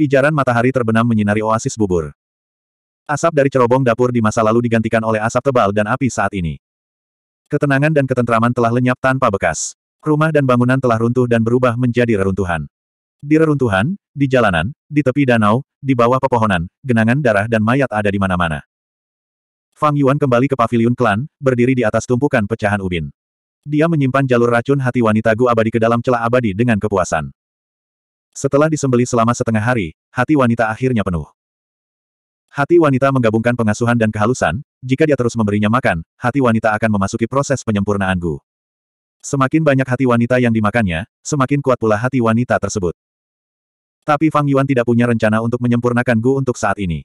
Pijaran matahari terbenam menyinari oasis bubur. Asap dari cerobong dapur di masa lalu digantikan oleh asap tebal dan api saat ini. Ketenangan dan ketentraman telah lenyap tanpa bekas. Rumah dan bangunan telah runtuh dan berubah menjadi reruntuhan. Di reruntuhan, di jalanan, di tepi danau, di bawah pepohonan, genangan darah dan mayat ada di mana-mana. Fang Yuan kembali ke pavilion klan, berdiri di atas tumpukan pecahan ubin. Dia menyimpan jalur racun hati wanita Gu abadi ke dalam celah abadi dengan kepuasan. Setelah disembeli selama setengah hari, hati wanita akhirnya penuh. Hati wanita menggabungkan pengasuhan dan kehalusan, jika dia terus memberinya makan, hati wanita akan memasuki proses penyempurnaan Gu. Semakin banyak hati wanita yang dimakannya, semakin kuat pula hati wanita tersebut. Tapi Fang Yuan tidak punya rencana untuk menyempurnakan Gu untuk saat ini.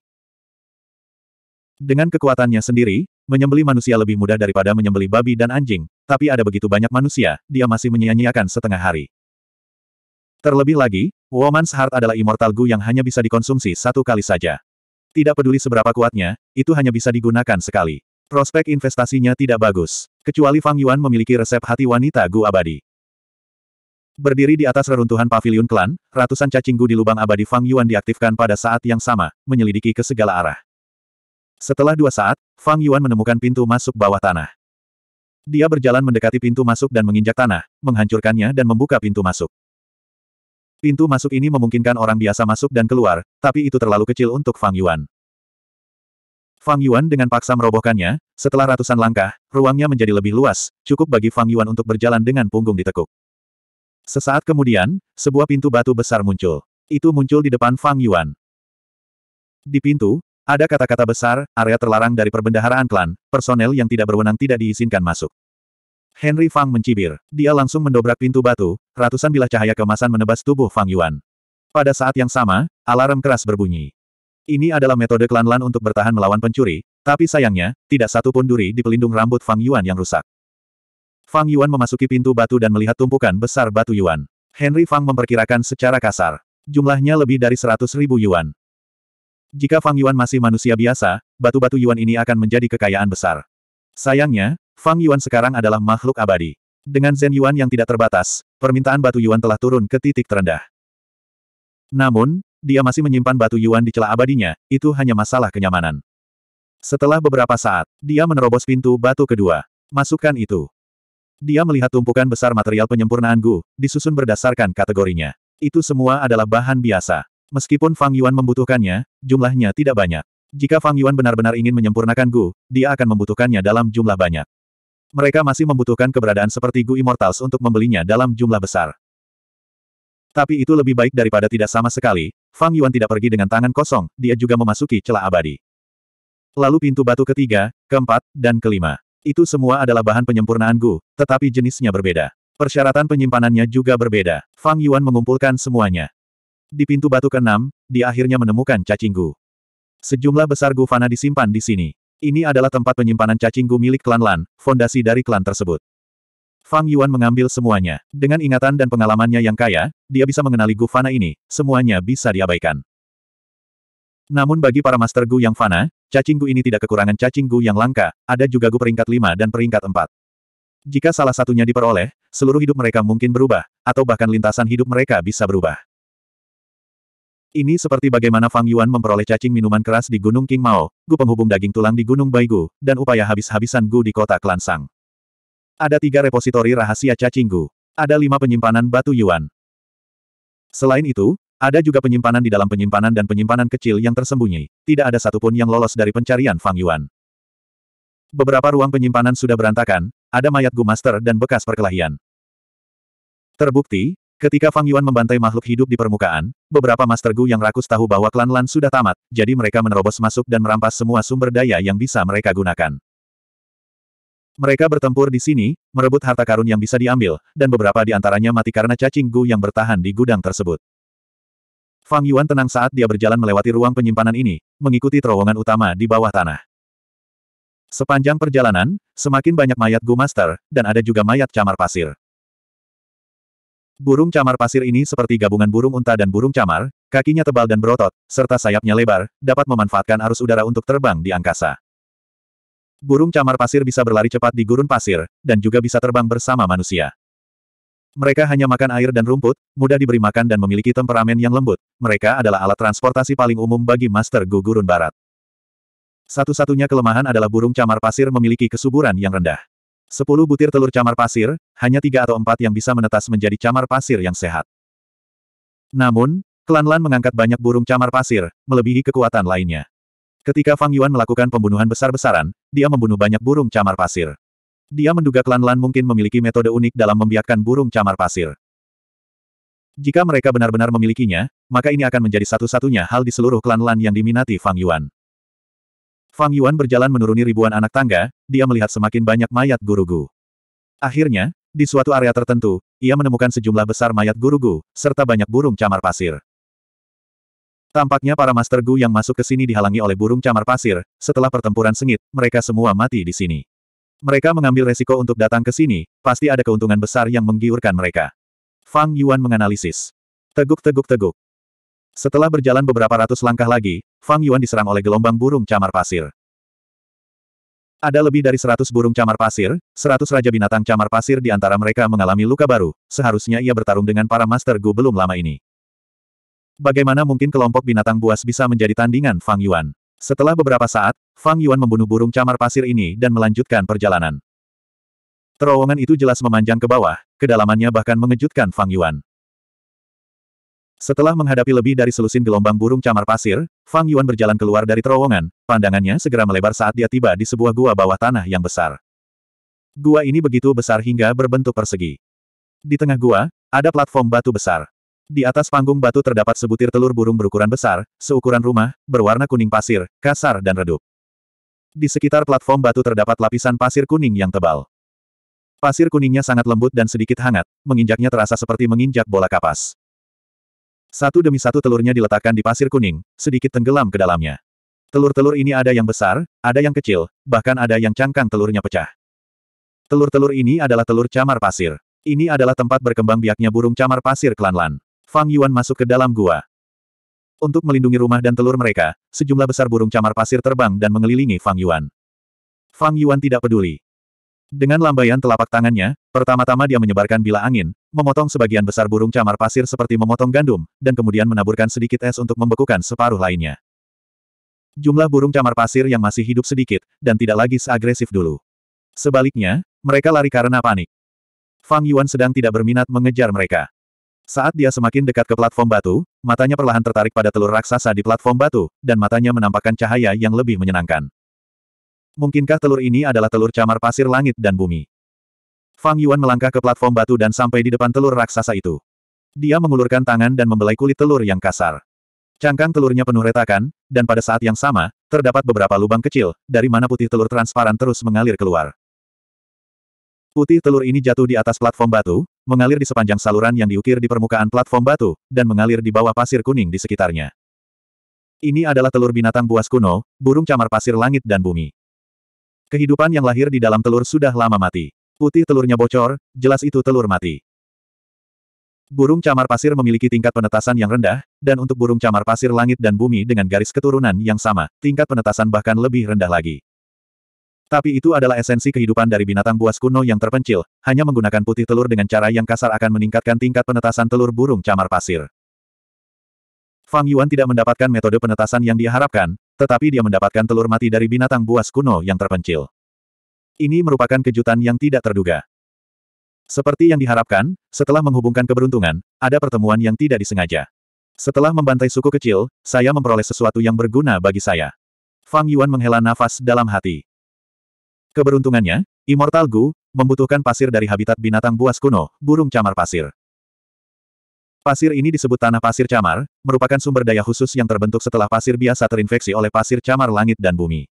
Dengan kekuatannya sendiri, menyembeli manusia lebih mudah daripada menyembeli babi dan anjing, tapi ada begitu banyak manusia, dia masih menyia-nyiakan setengah hari. Terlebih lagi, Woman's Heart adalah immortal Gu yang hanya bisa dikonsumsi satu kali saja. Tidak peduli seberapa kuatnya, itu hanya bisa digunakan sekali. Prospek investasinya tidak bagus, kecuali Fang Yuan memiliki resep hati wanita Gu abadi. Berdiri di atas reruntuhan pavilion klan, ratusan cacing Gu di lubang abadi Fang Yuan diaktifkan pada saat yang sama, menyelidiki ke segala arah. Setelah dua saat, Fang Yuan menemukan pintu masuk bawah tanah. Dia berjalan mendekati pintu masuk dan menginjak tanah, menghancurkannya dan membuka pintu masuk. Pintu masuk ini memungkinkan orang biasa masuk dan keluar, tapi itu terlalu kecil untuk Fang Yuan. Fang Yuan dengan paksa merobohkannya, setelah ratusan langkah, ruangnya menjadi lebih luas, cukup bagi Fang Yuan untuk berjalan dengan punggung ditekuk. Sesaat kemudian, sebuah pintu batu besar muncul. Itu muncul di depan Fang Yuan. Di pintu, ada kata-kata besar, area terlarang dari perbendaharaan klan, personel yang tidak berwenang tidak diizinkan masuk. Henry Fang mencibir. Dia langsung mendobrak pintu batu, ratusan bilah cahaya kemasan menebas tubuh Fang Yuan. Pada saat yang sama, alarm keras berbunyi. Ini adalah metode klan Lan untuk bertahan melawan pencuri, tapi sayangnya, tidak satu pun duri di pelindung rambut Fang Yuan yang rusak. Fang Yuan memasuki pintu batu dan melihat tumpukan besar batu Yuan. Henry Fang memperkirakan secara kasar. Jumlahnya lebih dari 100 ribu Yuan. Jika Fang Yuan masih manusia biasa, batu-batu Yuan ini akan menjadi kekayaan besar. Sayangnya, Fang Yuan sekarang adalah makhluk abadi. Dengan Zen Yuan yang tidak terbatas, permintaan batu Yuan telah turun ke titik terendah. Namun, dia masih menyimpan batu Yuan di celah abadinya, itu hanya masalah kenyamanan. Setelah beberapa saat, dia menerobos pintu batu kedua. Masukkan itu. Dia melihat tumpukan besar material penyempurnaan Gu, disusun berdasarkan kategorinya. Itu semua adalah bahan biasa. Meskipun Fang Yuan membutuhkannya, jumlahnya tidak banyak. Jika Fang Yuan benar-benar ingin menyempurnakan Gu, dia akan membutuhkannya dalam jumlah banyak. Mereka masih membutuhkan keberadaan seperti Gu Immortals untuk membelinya dalam jumlah besar. Tapi itu lebih baik daripada tidak sama sekali, Fang Yuan tidak pergi dengan tangan kosong, dia juga memasuki celah abadi. Lalu pintu batu ketiga, keempat, dan kelima. Itu semua adalah bahan penyempurnaan Gu, tetapi jenisnya berbeda. Persyaratan penyimpanannya juga berbeda. Fang Yuan mengumpulkan semuanya. Di pintu batu keenam, dia akhirnya menemukan cacing Gu. Sejumlah besar Gu Fana disimpan di sini. Ini adalah tempat penyimpanan cacing milik klan Lan, fondasi dari klan tersebut. Fang Yuan mengambil semuanya. Dengan ingatan dan pengalamannya yang kaya, dia bisa mengenali gu fana ini, semuanya bisa diabaikan. Namun bagi para master gu yang fana, cacing ini tidak kekurangan cacing yang langka, ada juga gu peringkat 5 dan peringkat 4. Jika salah satunya diperoleh, seluruh hidup mereka mungkin berubah, atau bahkan lintasan hidup mereka bisa berubah. Ini seperti bagaimana Fang Yuan memperoleh cacing minuman keras di Gunung King Mao, Gu penghubung daging tulang di Gunung Baigu, dan upaya habis-habisan Gu di kota Klansang. Ada tiga repositori rahasia cacing Gu. Ada lima penyimpanan batu Yuan. Selain itu, ada juga penyimpanan di dalam penyimpanan dan penyimpanan kecil yang tersembunyi. Tidak ada satupun yang lolos dari pencarian Fang Yuan. Beberapa ruang penyimpanan sudah berantakan, ada mayat Gu Master dan bekas perkelahian. Terbukti, Ketika Fang Yuan membantai makhluk hidup di permukaan, beberapa Master Gu yang rakus tahu bahwa klan Lan sudah tamat, jadi mereka menerobos masuk dan merampas semua sumber daya yang bisa mereka gunakan. Mereka bertempur di sini, merebut harta karun yang bisa diambil, dan beberapa di antaranya mati karena cacing Gu yang bertahan di gudang tersebut. Fang Yuan tenang saat dia berjalan melewati ruang penyimpanan ini, mengikuti terowongan utama di bawah tanah. Sepanjang perjalanan, semakin banyak mayat Gu Master, dan ada juga mayat camar pasir. Burung camar pasir ini seperti gabungan burung unta dan burung camar, kakinya tebal dan berotot, serta sayapnya lebar, dapat memanfaatkan arus udara untuk terbang di angkasa. Burung camar pasir bisa berlari cepat di gurun pasir, dan juga bisa terbang bersama manusia. Mereka hanya makan air dan rumput, mudah diberi makan dan memiliki temperamen yang lembut. Mereka adalah alat transportasi paling umum bagi Master gugurun Barat. Satu-satunya kelemahan adalah burung camar pasir memiliki kesuburan yang rendah. Sepuluh butir telur camar pasir, hanya tiga atau empat yang bisa menetas menjadi camar pasir yang sehat. Namun, klan Lan mengangkat banyak burung camar pasir, melebihi kekuatan lainnya. Ketika Fang Yuan melakukan pembunuhan besar-besaran, dia membunuh banyak burung camar pasir. Dia menduga klan Lan mungkin memiliki metode unik dalam membiarkan burung camar pasir. Jika mereka benar-benar memilikinya, maka ini akan menjadi satu-satunya hal di seluruh klan Lan yang diminati Fang Yuan. Fang Yuan berjalan menuruni ribuan anak tangga, dia melihat semakin banyak mayat gurugu. Akhirnya, di suatu area tertentu, ia menemukan sejumlah besar mayat gurugu, serta banyak burung camar pasir. Tampaknya para Master Gu yang masuk ke sini dihalangi oleh burung camar pasir, setelah pertempuran sengit, mereka semua mati di sini. Mereka mengambil resiko untuk datang ke sini, pasti ada keuntungan besar yang menggiurkan mereka. Fang Yuan menganalisis. Teguk-teguk-teguk. Setelah berjalan beberapa ratus langkah lagi, Fang Yuan diserang oleh gelombang burung camar pasir. Ada lebih dari seratus burung camar pasir, seratus raja binatang camar pasir di antara mereka mengalami luka baru, seharusnya ia bertarung dengan para Master Gu belum lama ini. Bagaimana mungkin kelompok binatang buas bisa menjadi tandingan Fang Yuan? Setelah beberapa saat, Fang Yuan membunuh burung camar pasir ini dan melanjutkan perjalanan. Terowongan itu jelas memanjang ke bawah, kedalamannya bahkan mengejutkan Fang Yuan. Setelah menghadapi lebih dari selusin gelombang burung camar pasir, Fang Yuan berjalan keluar dari terowongan, pandangannya segera melebar saat dia tiba di sebuah gua bawah tanah yang besar. Gua ini begitu besar hingga berbentuk persegi. Di tengah gua, ada platform batu besar. Di atas panggung batu terdapat sebutir telur burung berukuran besar, seukuran rumah, berwarna kuning pasir, kasar dan redup. Di sekitar platform batu terdapat lapisan pasir kuning yang tebal. Pasir kuningnya sangat lembut dan sedikit hangat, menginjaknya terasa seperti menginjak bola kapas. Satu demi satu telurnya diletakkan di pasir kuning, sedikit tenggelam ke dalamnya. Telur-telur ini ada yang besar, ada yang kecil, bahkan ada yang cangkang telurnya pecah. Telur-telur ini adalah telur camar pasir. Ini adalah tempat berkembang biaknya burung camar pasir klan Lan. Fang Yuan masuk ke dalam gua. Untuk melindungi rumah dan telur mereka, sejumlah besar burung camar pasir terbang dan mengelilingi Fang Yuan. Fang Yuan tidak peduli. Dengan lambaian telapak tangannya, pertama-tama dia menyebarkan bila angin, memotong sebagian besar burung camar pasir seperti memotong gandum, dan kemudian menaburkan sedikit es untuk membekukan separuh lainnya. Jumlah burung camar pasir yang masih hidup sedikit, dan tidak lagi seagresif dulu. Sebaliknya, mereka lari karena panik. Fang Yuan sedang tidak berminat mengejar mereka. Saat dia semakin dekat ke platform batu, matanya perlahan tertarik pada telur raksasa di platform batu, dan matanya menampakkan cahaya yang lebih menyenangkan. Mungkinkah telur ini adalah telur camar pasir langit dan bumi? Fang Yuan melangkah ke platform batu dan sampai di depan telur raksasa itu. Dia mengulurkan tangan dan membelai kulit telur yang kasar. Cangkang telurnya penuh retakan, dan pada saat yang sama, terdapat beberapa lubang kecil, dari mana putih telur transparan terus mengalir keluar. Putih telur ini jatuh di atas platform batu, mengalir di sepanjang saluran yang diukir di permukaan platform batu, dan mengalir di bawah pasir kuning di sekitarnya. Ini adalah telur binatang buas kuno, burung camar pasir langit dan bumi. Kehidupan yang lahir di dalam telur sudah lama mati. Putih telurnya bocor, jelas itu telur mati. Burung camar pasir memiliki tingkat penetasan yang rendah, dan untuk burung camar pasir langit dan bumi dengan garis keturunan yang sama, tingkat penetasan bahkan lebih rendah lagi. Tapi itu adalah esensi kehidupan dari binatang buas kuno yang terpencil, hanya menggunakan putih telur dengan cara yang kasar akan meningkatkan tingkat penetasan telur burung camar pasir. Fang Yuan tidak mendapatkan metode penetasan yang diharapkan, tetapi dia mendapatkan telur mati dari binatang buas kuno yang terpencil. Ini merupakan kejutan yang tidak terduga. Seperti yang diharapkan, setelah menghubungkan keberuntungan, ada pertemuan yang tidak disengaja. Setelah membantai suku kecil, saya memperoleh sesuatu yang berguna bagi saya. Fang Yuan menghela nafas dalam hati. Keberuntungannya, Immortal Gu, membutuhkan pasir dari habitat binatang buas kuno, burung camar pasir. Pasir ini disebut tanah pasir camar, merupakan sumber daya khusus yang terbentuk setelah pasir biasa terinfeksi oleh pasir camar langit dan bumi.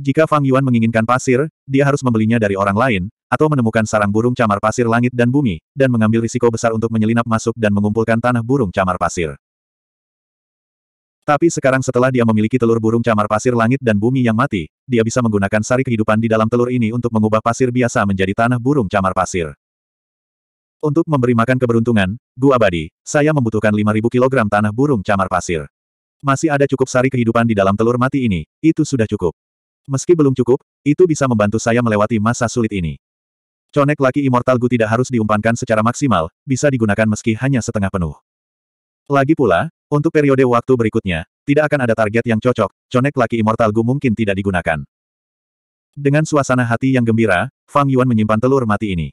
Jika Fang Yuan menginginkan pasir, dia harus membelinya dari orang lain, atau menemukan sarang burung camar pasir langit dan bumi, dan mengambil risiko besar untuk menyelinap masuk dan mengumpulkan tanah burung camar pasir. Tapi sekarang setelah dia memiliki telur burung camar pasir langit dan bumi yang mati, dia bisa menggunakan sari kehidupan di dalam telur ini untuk mengubah pasir biasa menjadi tanah burung camar pasir. Untuk memberi makan keberuntungan, Gu Abadi, saya membutuhkan 5.000 kg tanah burung camar pasir. Masih ada cukup sari kehidupan di dalam telur mati ini, itu sudah cukup. Meski belum cukup, itu bisa membantu saya melewati masa sulit ini. Conek laki Immortal Gu tidak harus diumpankan secara maksimal, bisa digunakan meski hanya setengah penuh. Lagi pula, untuk periode waktu berikutnya, tidak akan ada target yang cocok, conek laki Immortal Gu mungkin tidak digunakan. Dengan suasana hati yang gembira, Fang Yuan menyimpan telur mati ini.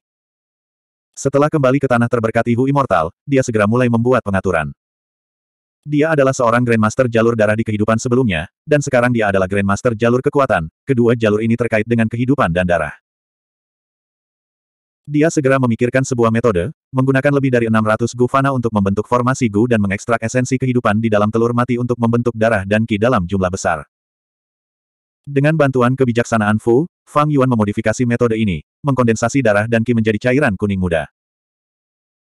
Setelah kembali ke tanah terberkati Hu Immortal, dia segera mulai membuat pengaturan. Dia adalah seorang Grandmaster jalur darah di kehidupan sebelumnya, dan sekarang dia adalah Grandmaster jalur kekuatan, kedua jalur ini terkait dengan kehidupan dan darah. Dia segera memikirkan sebuah metode, menggunakan lebih dari 600 gu fana untuk membentuk formasi gu dan mengekstrak esensi kehidupan di dalam telur mati untuk membentuk darah dan ki dalam jumlah besar. Dengan bantuan kebijaksanaan Fu, Fang Yuan memodifikasi metode ini, mengkondensasi darah dan ki menjadi cairan kuning muda.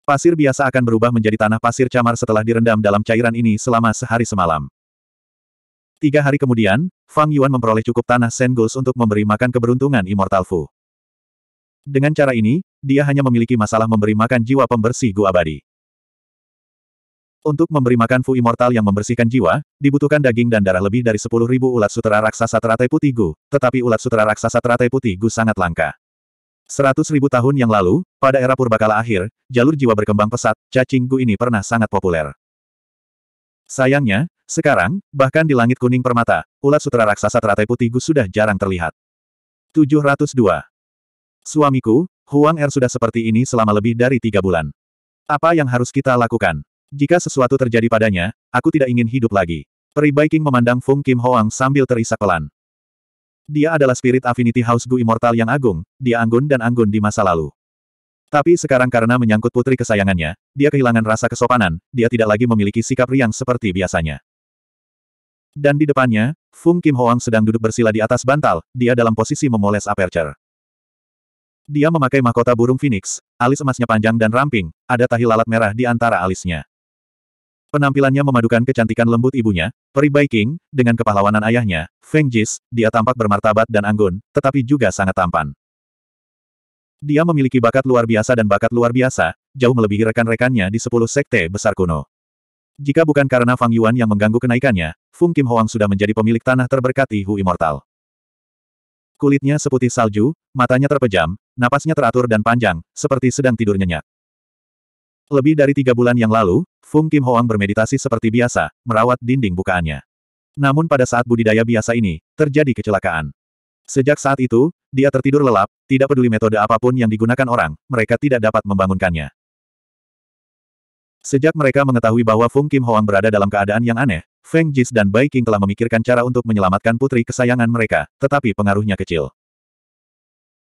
Pasir biasa akan berubah menjadi tanah pasir camar setelah direndam dalam cairan ini selama sehari semalam. Tiga hari kemudian, Fang Yuan memperoleh cukup tanah Sengus untuk memberi makan keberuntungan Immortal Fu. Dengan cara ini, dia hanya memiliki masalah memberi makan jiwa pembersih Gu Abadi. Untuk memberi makan Fu Immortal yang membersihkan jiwa, dibutuhkan daging dan darah lebih dari 10.000 ulat sutera raksasa teratai putih Gu, tetapi ulat sutera raksasa teratai putih Gu sangat langka. Seratus ribu tahun yang lalu, pada era purbakala akhir, jalur jiwa berkembang pesat, cacing gu ini pernah sangat populer. Sayangnya, sekarang, bahkan di langit kuning permata, ulat sutera raksasa teratai putih gu sudah jarang terlihat. 702. Suamiku, Huang Er sudah seperti ini selama lebih dari tiga bulan. Apa yang harus kita lakukan? Jika sesuatu terjadi padanya, aku tidak ingin hidup lagi. Peri Baiking memandang Fung Kim Hoang sambil terisak pelan. Dia adalah spirit Affinity House Gu Immortal yang agung, dia anggun dan anggun di masa lalu. Tapi sekarang karena menyangkut putri kesayangannya, dia kehilangan rasa kesopanan, dia tidak lagi memiliki sikap riang seperti biasanya. Dan di depannya, Fung Kim Hoang sedang duduk bersila di atas bantal, dia dalam posisi memoles aperture. Dia memakai mahkota burung phoenix, alis emasnya panjang dan ramping, ada tahi lalat merah di antara alisnya. Penampilannya memadukan kecantikan lembut ibunya, peri King, dengan kepahlawanan ayahnya, Feng Jis, dia tampak bermartabat dan anggun, tetapi juga sangat tampan. Dia memiliki bakat luar biasa dan bakat luar biasa, jauh melebihi rekan-rekannya di sepuluh sekte besar kuno. Jika bukan karena Fang Yuan yang mengganggu kenaikannya, Fung Kim Hoang sudah menjadi pemilik tanah terberkati Hu Immortal. Kulitnya seputih salju, matanya terpejam, napasnya teratur dan panjang, seperti sedang tidur nyenyak. Lebih dari tiga bulan yang lalu, Fung Kim Hoang bermeditasi seperti biasa, merawat dinding bukaannya. Namun pada saat budidaya biasa ini, terjadi kecelakaan. Sejak saat itu, dia tertidur lelap, tidak peduli metode apapun yang digunakan orang, mereka tidak dapat membangunkannya. Sejak mereka mengetahui bahwa Fung Kim Hoang berada dalam keadaan yang aneh, Feng Jis dan Bai King telah memikirkan cara untuk menyelamatkan putri kesayangan mereka, tetapi pengaruhnya kecil.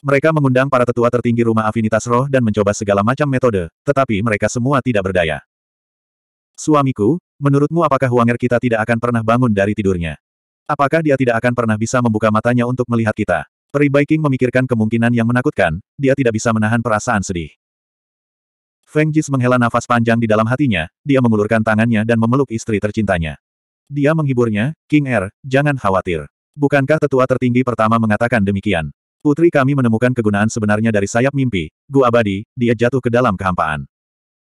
Mereka mengundang para tetua tertinggi rumah afinitas roh dan mencoba segala macam metode, tetapi mereka semua tidak berdaya. Suamiku, menurutmu apakah Huanger kita tidak akan pernah bangun dari tidurnya? Apakah dia tidak akan pernah bisa membuka matanya untuk melihat kita? Peribaiking memikirkan kemungkinan yang menakutkan, dia tidak bisa menahan perasaan sedih. Feng Jis menghela nafas panjang di dalam hatinya, dia mengulurkan tangannya dan memeluk istri tercintanya. Dia menghiburnya, King Er, jangan khawatir. Bukankah tetua tertinggi pertama mengatakan demikian? Putri kami menemukan kegunaan sebenarnya dari sayap mimpi, Gu Abadi, dia jatuh ke dalam kehampaan.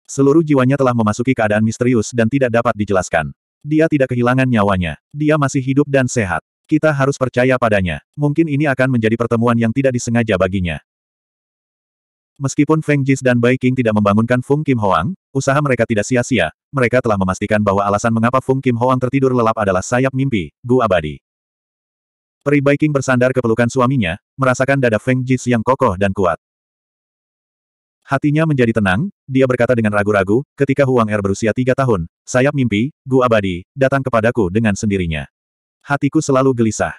Seluruh jiwanya telah memasuki keadaan misterius dan tidak dapat dijelaskan. Dia tidak kehilangan nyawanya. Dia masih hidup dan sehat. Kita harus percaya padanya. Mungkin ini akan menjadi pertemuan yang tidak disengaja baginya. Meskipun Feng Jis dan Bai King tidak membangunkan Fung Kim Hoang, usaha mereka tidak sia-sia, mereka telah memastikan bahwa alasan mengapa Fung Kim Hoang tertidur lelap adalah sayap mimpi, Gu Abadi. Peri Baiking bersandar ke pelukan suaminya, merasakan dada Feng Jis yang kokoh dan kuat. Hatinya menjadi tenang, dia berkata dengan ragu-ragu, ketika Huang Er berusia tiga tahun, sayap mimpi, Gu Abadi, datang kepadaku dengan sendirinya. Hatiku selalu gelisah.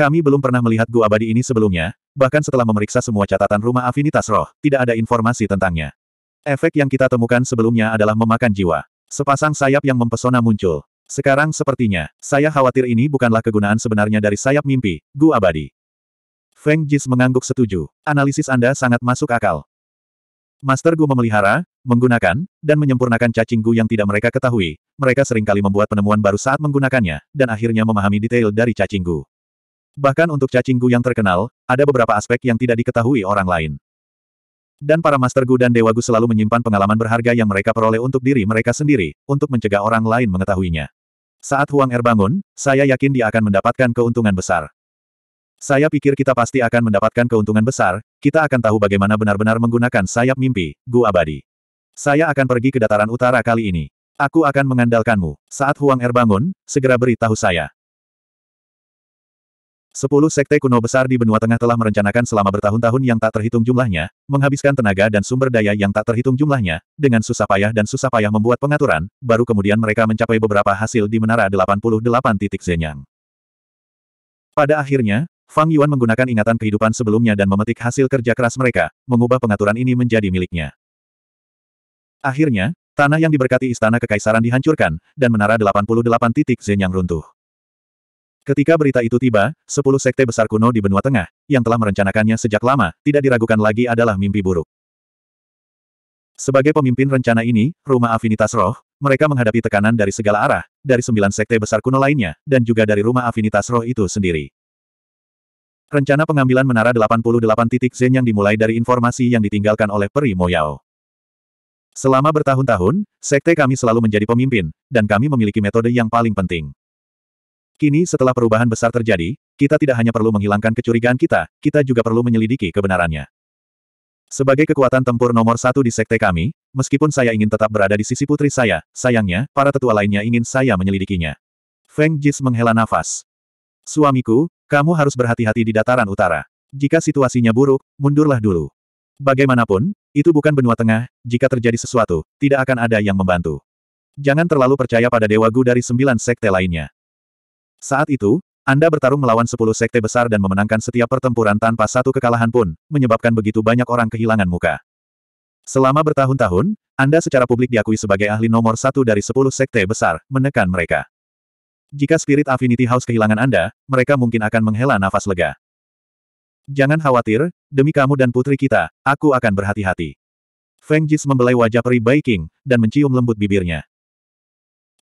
Kami belum pernah melihat Gu Abadi ini sebelumnya, bahkan setelah memeriksa semua catatan rumah afinitas roh, tidak ada informasi tentangnya. Efek yang kita temukan sebelumnya adalah memakan jiwa. Sepasang sayap yang mempesona muncul. Sekarang sepertinya, saya khawatir ini bukanlah kegunaan sebenarnya dari sayap mimpi, Gu Abadi. Feng Jis mengangguk setuju. Analisis Anda sangat masuk akal. Master Gu memelihara, menggunakan, dan menyempurnakan cacing Gu yang tidak mereka ketahui. Mereka seringkali membuat penemuan baru saat menggunakannya, dan akhirnya memahami detail dari cacing Gu. Bahkan untuk cacing Gu yang terkenal, ada beberapa aspek yang tidak diketahui orang lain. Dan para Master Gu dan Dewa Gu selalu menyimpan pengalaman berharga yang mereka peroleh untuk diri mereka sendiri, untuk mencegah orang lain mengetahuinya. Saat Huang Er bangun, saya yakin dia akan mendapatkan keuntungan besar. Saya pikir kita pasti akan mendapatkan keuntungan besar, kita akan tahu bagaimana benar-benar menggunakan sayap mimpi, Gu Abadi. Saya akan pergi ke dataran utara kali ini. Aku akan mengandalkanmu. Saat Huang Er bangun, segera beritahu saya. Sepuluh sekte kuno besar di benua tengah telah merencanakan selama bertahun-tahun yang tak terhitung jumlahnya, menghabiskan tenaga dan sumber daya yang tak terhitung jumlahnya, dengan susah payah dan susah payah membuat pengaturan, baru kemudian mereka mencapai beberapa hasil di Menara 88 titik Zenyang. Pada akhirnya, Fang Yuan menggunakan ingatan kehidupan sebelumnya dan memetik hasil kerja keras mereka, mengubah pengaturan ini menjadi miliknya. Akhirnya, tanah yang diberkati istana kekaisaran dihancurkan, dan Menara 88 titik Zenyang runtuh. Ketika berita itu tiba, sepuluh sekte besar kuno di benua tengah, yang telah merencanakannya sejak lama, tidak diragukan lagi adalah mimpi buruk. Sebagai pemimpin rencana ini, rumah afinitas roh, mereka menghadapi tekanan dari segala arah, dari sembilan sekte besar kuno lainnya, dan juga dari rumah afinitas roh itu sendiri. Rencana pengambilan menara 88 titik Zen yang dimulai dari informasi yang ditinggalkan oleh Peri Moyao. Selama bertahun-tahun, sekte kami selalu menjadi pemimpin, dan kami memiliki metode yang paling penting. Kini setelah perubahan besar terjadi, kita tidak hanya perlu menghilangkan kecurigaan kita, kita juga perlu menyelidiki kebenarannya. Sebagai kekuatan tempur nomor satu di sekte kami, meskipun saya ingin tetap berada di sisi putri saya, sayangnya, para tetua lainnya ingin saya menyelidikinya. Feng Jis menghela nafas. Suamiku, kamu harus berhati-hati di dataran utara. Jika situasinya buruk, mundurlah dulu. Bagaimanapun, itu bukan benua tengah, jika terjadi sesuatu, tidak akan ada yang membantu. Jangan terlalu percaya pada Dewa Gu dari sembilan sekte lainnya. Saat itu, Anda bertarung melawan 10 sekte besar dan memenangkan setiap pertempuran tanpa satu kekalahan pun, menyebabkan begitu banyak orang kehilangan muka. Selama bertahun-tahun, Anda secara publik diakui sebagai ahli nomor satu dari 10 sekte besar, menekan mereka. Jika Spirit Affinity House kehilangan Anda, mereka mungkin akan menghela nafas lega. Jangan khawatir, demi kamu dan putri kita, aku akan berhati-hati. Feng Jis membelai wajah Peri King, dan mencium lembut bibirnya.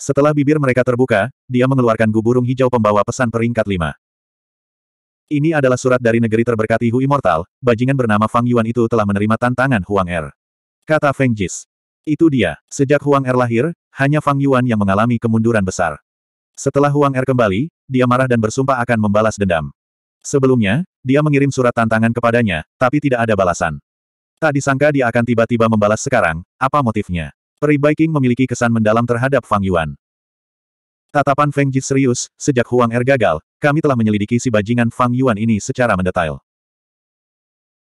Setelah bibir mereka terbuka, dia mengeluarkan guburung hijau pembawa pesan peringkat lima. Ini adalah surat dari negeri terberkati Hu Immortal, bajingan bernama Fang Yuan itu telah menerima tantangan Huang Er. Kata Feng Jis. Itu dia, sejak Huang Er lahir, hanya Fang Yuan yang mengalami kemunduran besar. Setelah Huang Er kembali, dia marah dan bersumpah akan membalas dendam. Sebelumnya, dia mengirim surat tantangan kepadanya, tapi tidak ada balasan. Tak disangka dia akan tiba-tiba membalas sekarang, apa motifnya? Peri Baiking memiliki kesan mendalam terhadap Fang Yuan. Tatapan Feng Ji serius, sejak Huang Er gagal, kami telah menyelidiki si bajingan Fang Yuan ini secara mendetail.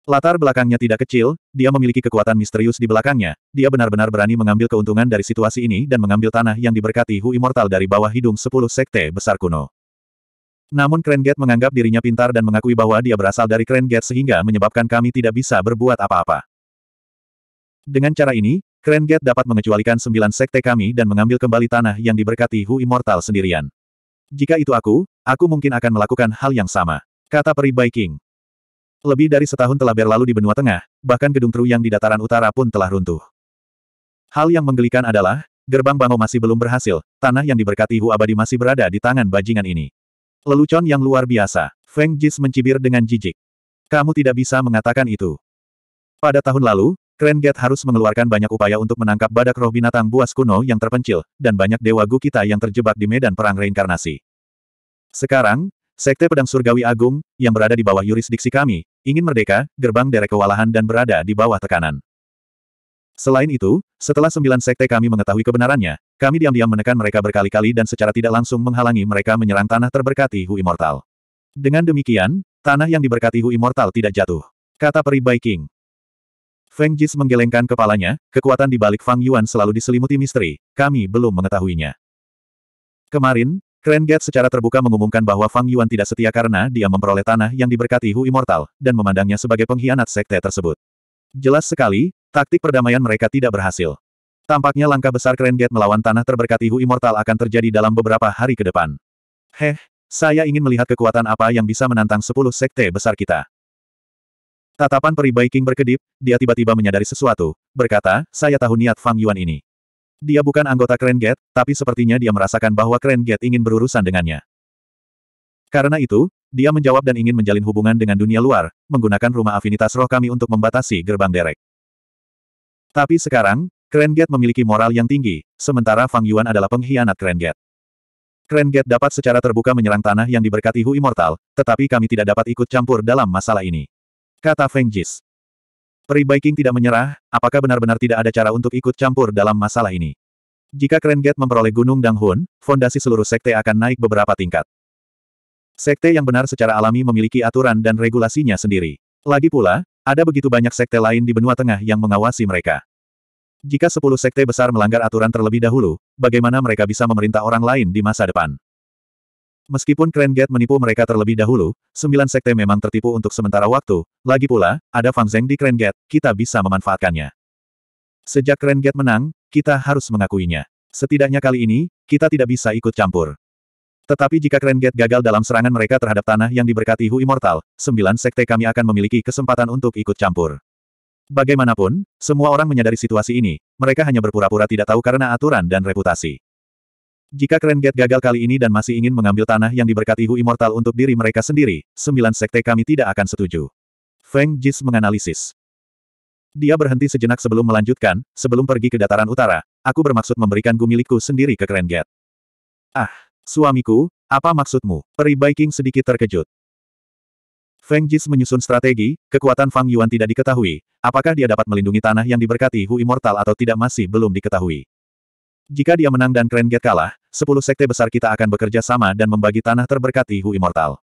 Latar belakangnya tidak kecil, dia memiliki kekuatan misterius di belakangnya, dia benar-benar berani mengambil keuntungan dari situasi ini dan mengambil tanah yang diberkati Hu Immortal dari bawah hidung sepuluh sekte besar kuno. Namun Krenget menganggap dirinya pintar dan mengakui bahwa dia berasal dari Krenget sehingga menyebabkan kami tidak bisa berbuat apa-apa. Dengan cara ini, Grand Gate dapat mengecualikan sembilan sekte kami dan mengambil kembali tanah yang diberkati Hu Immortal sendirian. Jika itu aku, aku mungkin akan melakukan hal yang sama. Kata peri King. Lebih dari setahun telah berlalu di benua tengah, bahkan gedung Tru yang di dataran utara pun telah runtuh. Hal yang menggelikan adalah, gerbang Bango masih belum berhasil, tanah yang diberkati Hu Abadi masih berada di tangan bajingan ini. Lelucon yang luar biasa, Feng Jis mencibir dengan jijik. Kamu tidak bisa mengatakan itu. Pada tahun lalu, Krenget harus mengeluarkan banyak upaya untuk menangkap badak roh binatang buas kuno yang terpencil, dan banyak dewa gu kita yang terjebak di medan perang reinkarnasi. Sekarang, Sekte Pedang Surgawi Agung, yang berada di bawah yurisdiksi kami, ingin merdeka, gerbang derek kewalahan dan berada di bawah tekanan. Selain itu, setelah sembilan sekte kami mengetahui kebenarannya, kami diam-diam menekan mereka berkali-kali dan secara tidak langsung menghalangi mereka menyerang tanah terberkati Hu Immortal. Dengan demikian, tanah yang diberkati Hu Immortal tidak jatuh. Kata Peri King. Feng Jis menggelengkan kepalanya, kekuatan di balik Fang Yuan selalu diselimuti misteri, kami belum mengetahuinya. Kemarin, Krenget secara terbuka mengumumkan bahwa Fang Yuan tidak setia karena dia memperoleh tanah yang diberkati Hu Immortal, dan memandangnya sebagai pengkhianat sekte tersebut. Jelas sekali, taktik perdamaian mereka tidak berhasil. Tampaknya langkah besar Krenget melawan tanah terberkati Hu Immortal akan terjadi dalam beberapa hari ke depan. Heh, saya ingin melihat kekuatan apa yang bisa menantang sepuluh sekte besar kita. Tatapan peribai King berkedip, dia tiba-tiba menyadari sesuatu, berkata, saya tahu niat Fang Yuan ini. Dia bukan anggota Keren Gate, tapi sepertinya dia merasakan bahwa Keren Gate ingin berurusan dengannya. Karena itu, dia menjawab dan ingin menjalin hubungan dengan dunia luar, menggunakan rumah afinitas roh kami untuk membatasi gerbang derek. Tapi sekarang, Keren Gate memiliki moral yang tinggi, sementara Fang Yuan adalah pengkhianat Keren Gate. Gate dapat secara terbuka menyerang tanah yang diberkati Hu Immortal, tetapi kami tidak dapat ikut campur dalam masalah ini. Kata Feng Jis. Peribiking tidak menyerah, apakah benar-benar tidak ada cara untuk ikut campur dalam masalah ini? Jika Keren Gate memperoleh Gunung Danghun, fondasi seluruh sekte akan naik beberapa tingkat. Sekte yang benar secara alami memiliki aturan dan regulasinya sendiri. Lagi pula, ada begitu banyak sekte lain di benua tengah yang mengawasi mereka. Jika sepuluh sekte besar melanggar aturan terlebih dahulu, bagaimana mereka bisa memerintah orang lain di masa depan? Meskipun Grand Gate menipu mereka terlebih dahulu, sembilan sekte memang tertipu untuk sementara waktu, lagi pula, ada Fang Zeng di Grand Gate, kita bisa memanfaatkannya. Sejak Grand Gate menang, kita harus mengakuinya. Setidaknya kali ini, kita tidak bisa ikut campur. Tetapi jika Grand Gate gagal dalam serangan mereka terhadap tanah yang diberkati Hu Immortal, sembilan sekte kami akan memiliki kesempatan untuk ikut campur. Bagaimanapun, semua orang menyadari situasi ini, mereka hanya berpura-pura tidak tahu karena aturan dan reputasi. Jika Krenget gagal kali ini dan masih ingin mengambil tanah yang diberkati Hu Immortal untuk diri mereka sendiri, sembilan sekte kami tidak akan setuju. Feng Jis menganalisis. Dia berhenti sejenak sebelum melanjutkan, sebelum pergi ke dataran utara, aku bermaksud memberikan gumilikku sendiri ke Krenget. Ah, suamiku, apa maksudmu? Peri Viking sedikit terkejut. Feng Jis menyusun strategi, kekuatan Fang Yuan tidak diketahui, apakah dia dapat melindungi tanah yang diberkati Hu Immortal atau tidak masih belum diketahui. Jika dia menang dan Grand Gate kalah, sepuluh sekte besar kita akan bekerja sama dan membagi tanah terberkati Hu Immortal.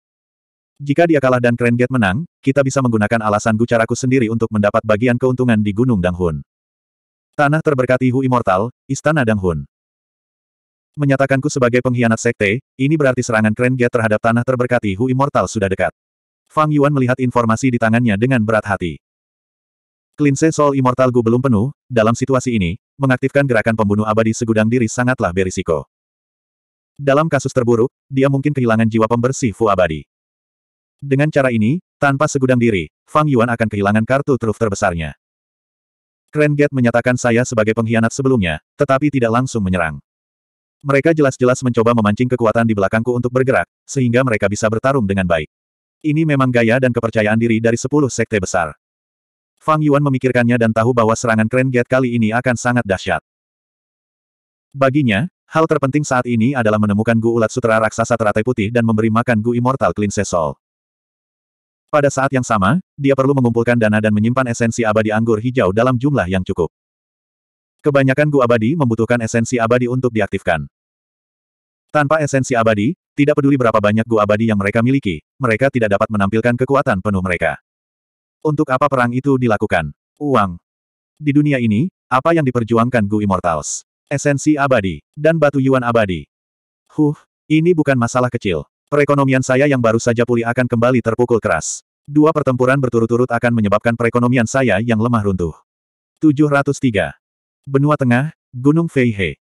Jika dia kalah dan Grand Gate menang, kita bisa menggunakan alasan gucaraku sendiri untuk mendapat bagian keuntungan di Gunung Danghun. Tanah terberkati Hu Immortal, Istana Danghun. Menyatakanku sebagai pengkhianat sekte, ini berarti serangan Grand Gate terhadap tanah terberkati Hu Immortal sudah dekat. Fang Yuan melihat informasi di tangannya dengan berat hati. Klinse Soul Immortal Gu belum penuh, dalam situasi ini, mengaktifkan gerakan pembunuh abadi segudang diri sangatlah berisiko. Dalam kasus terburuk, dia mungkin kehilangan jiwa pembersih Fu abadi. Dengan cara ini, tanpa segudang diri, Fang Yuan akan kehilangan kartu truf terbesarnya. Kren menyatakan saya sebagai pengkhianat sebelumnya, tetapi tidak langsung menyerang. Mereka jelas-jelas mencoba memancing kekuatan di belakangku untuk bergerak, sehingga mereka bisa bertarung dengan baik. Ini memang gaya dan kepercayaan diri dari sepuluh sekte besar. Fang Yuan memikirkannya dan tahu bahwa serangan Grand Gate kali ini akan sangat dahsyat. Baginya, hal terpenting saat ini adalah menemukan Gu Ulat Sutra Raksasa Teratai Putih dan memberi makan Gu Immortal Clean Sesol. Pada saat yang sama, dia perlu mengumpulkan dana dan menyimpan esensi abadi anggur hijau dalam jumlah yang cukup. Kebanyakan Gu Abadi membutuhkan esensi abadi untuk diaktifkan. Tanpa esensi abadi, tidak peduli berapa banyak Gu Abadi yang mereka miliki, mereka tidak dapat menampilkan kekuatan penuh mereka. Untuk apa perang itu dilakukan? Uang. Di dunia ini, apa yang diperjuangkan Gu Immortals? Esensi abadi, dan batu yuan abadi. Huh, ini bukan masalah kecil. Perekonomian saya yang baru saja pulih akan kembali terpukul keras. Dua pertempuran berturut-turut akan menyebabkan perekonomian saya yang lemah runtuh. 703. Benua Tengah, Gunung Feihe.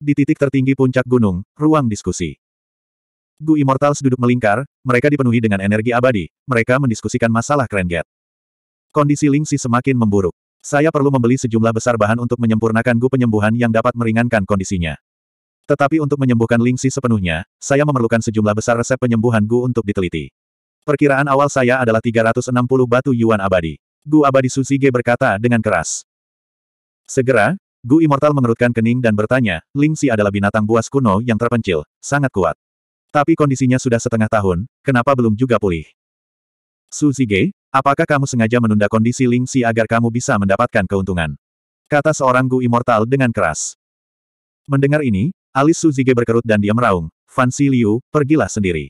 Di titik tertinggi puncak gunung, ruang diskusi. Gu Immortals duduk melingkar, mereka dipenuhi dengan energi abadi, mereka mendiskusikan masalah Krenget. Kondisi Ling Si semakin memburuk. Saya perlu membeli sejumlah besar bahan untuk menyempurnakan gu penyembuhan yang dapat meringankan kondisinya. Tetapi untuk menyembuhkan Ling Si sepenuhnya, saya memerlukan sejumlah besar resep penyembuhan gu untuk diteliti. Perkiraan awal saya adalah 360 batu yuan abadi. Gu abadi Suzige berkata dengan keras. Segera, Gu Immortal mengerutkan kening dan bertanya, Ling Si adalah binatang buas kuno yang terpencil, sangat kuat. Tapi kondisinya sudah setengah tahun, kenapa belum juga pulih? Su Zige, Apakah kamu sengaja menunda kondisi Ling agar kamu bisa mendapatkan keuntungan? Kata seorang Gu Immortal dengan keras. Mendengar ini, alis Su Zige berkerut dan dia meraung, Fan Xi Liu, pergilah sendiri.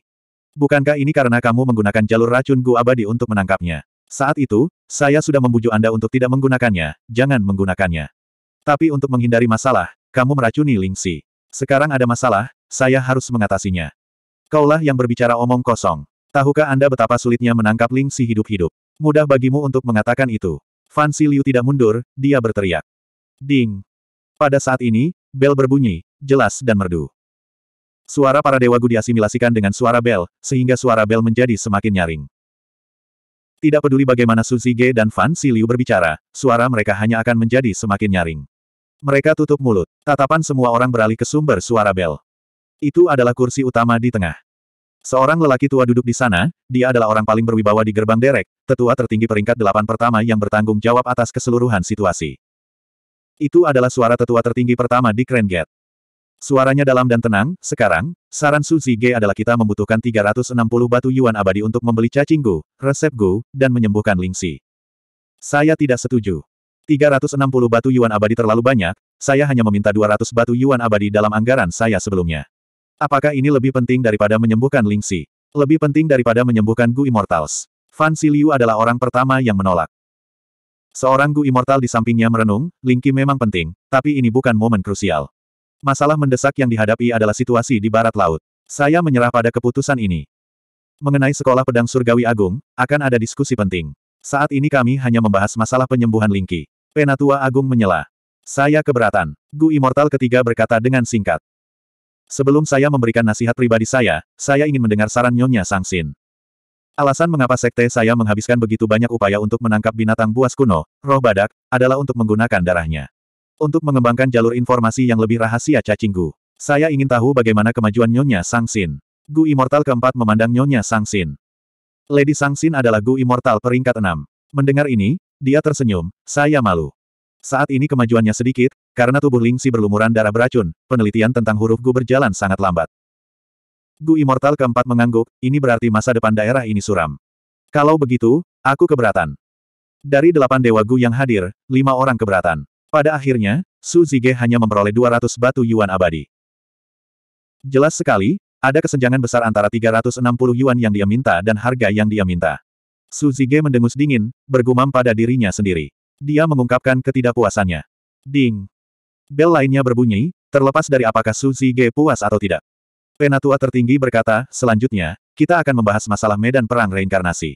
Bukankah ini karena kamu menggunakan jalur racun Gu Abadi untuk menangkapnya? Saat itu, saya sudah membujuk Anda untuk tidak menggunakannya, jangan menggunakannya. Tapi untuk menghindari masalah, kamu meracuni Ling Sekarang ada masalah, saya harus mengatasinya. Kaulah yang berbicara omong kosong. Tahukah Anda betapa sulitnya menangkap Ling Si hidup-hidup? Mudah bagimu untuk mengatakan itu. Fan Si tidak mundur, dia berteriak. Ding! Pada saat ini, bel berbunyi, jelas dan merdu. Suara para dewa gu diasimilasikan dengan suara bel, sehingga suara bel menjadi semakin nyaring. Tidak peduli bagaimana Su Zige dan Fan Si berbicara, suara mereka hanya akan menjadi semakin nyaring. Mereka tutup mulut, tatapan semua orang beralih ke sumber suara bel. Itu adalah kursi utama di tengah. Seorang lelaki tua duduk di sana, dia adalah orang paling berwibawa di gerbang derek, tetua tertinggi peringkat delapan pertama yang bertanggung jawab atas keseluruhan situasi. Itu adalah suara tetua tertinggi pertama di Grand Suaranya dalam dan tenang, sekarang, saran Suzy G adalah kita membutuhkan 360 batu yuan abadi untuk membeli cacing gu, resep gu, dan menyembuhkan lingsi. Saya tidak setuju. 360 batu yuan abadi terlalu banyak, saya hanya meminta 200 batu yuan abadi dalam anggaran saya sebelumnya. Apakah ini lebih penting daripada menyembuhkan Lingxi? Lebih penting daripada menyembuhkan Gu Immortals. Fan Siliu adalah orang pertama yang menolak. Seorang Gu Immortal di sampingnya merenung, Lingqi memang penting, tapi ini bukan momen krusial. Masalah mendesak yang dihadapi adalah situasi di barat laut. Saya menyerah pada keputusan ini. Mengenai Sekolah Pedang Surgawi Agung, akan ada diskusi penting. Saat ini kami hanya membahas masalah penyembuhan Lingqi. Penatua Agung menyela. Saya keberatan. Gu Immortal ketiga berkata dengan singkat. Sebelum saya memberikan nasihat pribadi saya, saya ingin mendengar saran Nyonya Sang Sangsin. Alasan mengapa sekte saya menghabiskan begitu banyak upaya untuk menangkap binatang buas kuno, roh badak, adalah untuk menggunakan darahnya. Untuk mengembangkan jalur informasi yang lebih rahasia cacing Gu. Saya ingin tahu bagaimana kemajuan Nyonya Sang Sangsin. Gu Immortal keempat memandang Nyonya Sang Sangsin. Lady Sang Sangsin adalah Gu Immortal peringkat enam. Mendengar ini, dia tersenyum, saya malu. Saat ini kemajuannya sedikit, karena tubuh Lingxi berlumuran darah beracun, penelitian tentang huruf Gu berjalan sangat lambat. Gu Immortal keempat mengangguk, ini berarti masa depan daerah ini suram. Kalau begitu, aku keberatan. Dari delapan dewa Gu yang hadir, lima orang keberatan. Pada akhirnya, Su Zige hanya memperoleh 200 batu yuan abadi. Jelas sekali, ada kesenjangan besar antara 360 yuan yang dia minta dan harga yang dia minta. Su Zige mendengus dingin, bergumam pada dirinya sendiri. Dia mengungkapkan ketidakpuasannya. Ding. Bel lainnya berbunyi, terlepas dari apakah Suzy Ge puas atau tidak. Penatua tertinggi berkata, selanjutnya, kita akan membahas masalah medan perang reinkarnasi.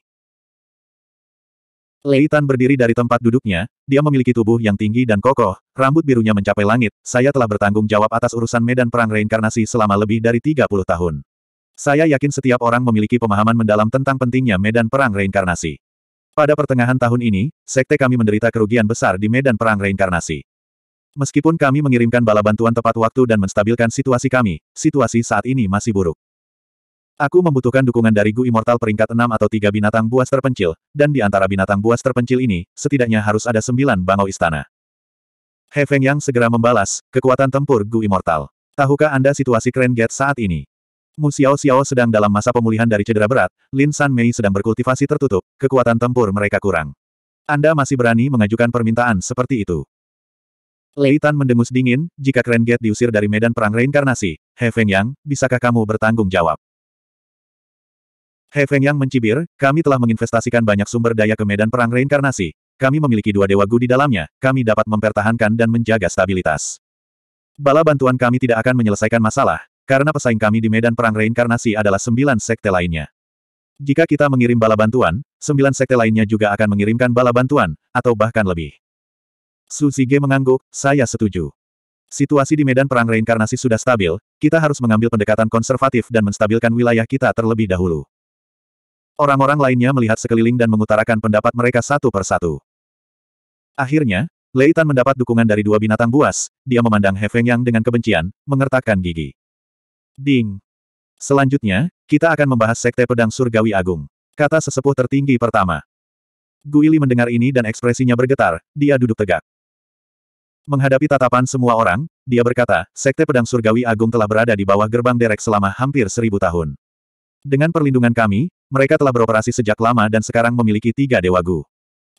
Leitan berdiri dari tempat duduknya, dia memiliki tubuh yang tinggi dan kokoh, rambut birunya mencapai langit, saya telah bertanggung jawab atas urusan medan perang reinkarnasi selama lebih dari 30 tahun. Saya yakin setiap orang memiliki pemahaman mendalam tentang pentingnya medan perang reinkarnasi. Pada pertengahan tahun ini, sekte kami menderita kerugian besar di medan perang reinkarnasi. Meskipun kami mengirimkan bala bantuan tepat waktu dan menstabilkan situasi kami, situasi saat ini masih buruk. Aku membutuhkan dukungan dari Gu Immortal peringkat 6 atau tiga binatang buas terpencil, dan di antara binatang buas terpencil ini, setidaknya harus ada sembilan bangau istana. He Feng Yang segera membalas, kekuatan tempur Gu Immortal. Tahukah Anda situasi Keren Gate saat ini? Mu Xiao Xiao sedang dalam masa pemulihan dari cedera berat, Lin San Mei sedang berkultivasi tertutup, kekuatan tempur mereka kurang. Anda masih berani mengajukan permintaan seperti itu. Leitan mendengus dingin, jika Krenget Gate diusir dari medan perang reinkarnasi, He Feng Yang, bisakah kamu bertanggung jawab? He Feng Yang mencibir, kami telah menginvestasikan banyak sumber daya ke medan perang reinkarnasi, kami memiliki dua dewa gu di dalamnya, kami dapat mempertahankan dan menjaga stabilitas. Bala bantuan kami tidak akan menyelesaikan masalah, karena pesaing kami di medan perang reinkarnasi adalah sembilan sekte lainnya. Jika kita mengirim bala bantuan, sembilan sekte lainnya juga akan mengirimkan bala bantuan, atau bahkan lebih. Su Zige mengangguk, saya setuju. Situasi di medan perang reinkarnasi sudah stabil, kita harus mengambil pendekatan konservatif dan menstabilkan wilayah kita terlebih dahulu. Orang-orang lainnya melihat sekeliling dan mengutarakan pendapat mereka satu per satu. Akhirnya, Leitan mendapat dukungan dari dua binatang buas, dia memandang Hefeng Yang dengan kebencian, mengertakkan gigi. Ding! Selanjutnya, kita akan membahas Sekte Pedang Surgawi Agung. Kata sesepuh tertinggi pertama. Guili mendengar ini dan ekspresinya bergetar, dia duduk tegak. Menghadapi tatapan semua orang, dia berkata, Sekte Pedang Surgawi Agung telah berada di bawah gerbang derek selama hampir seribu tahun. Dengan perlindungan kami, mereka telah beroperasi sejak lama dan sekarang memiliki tiga dewa gu.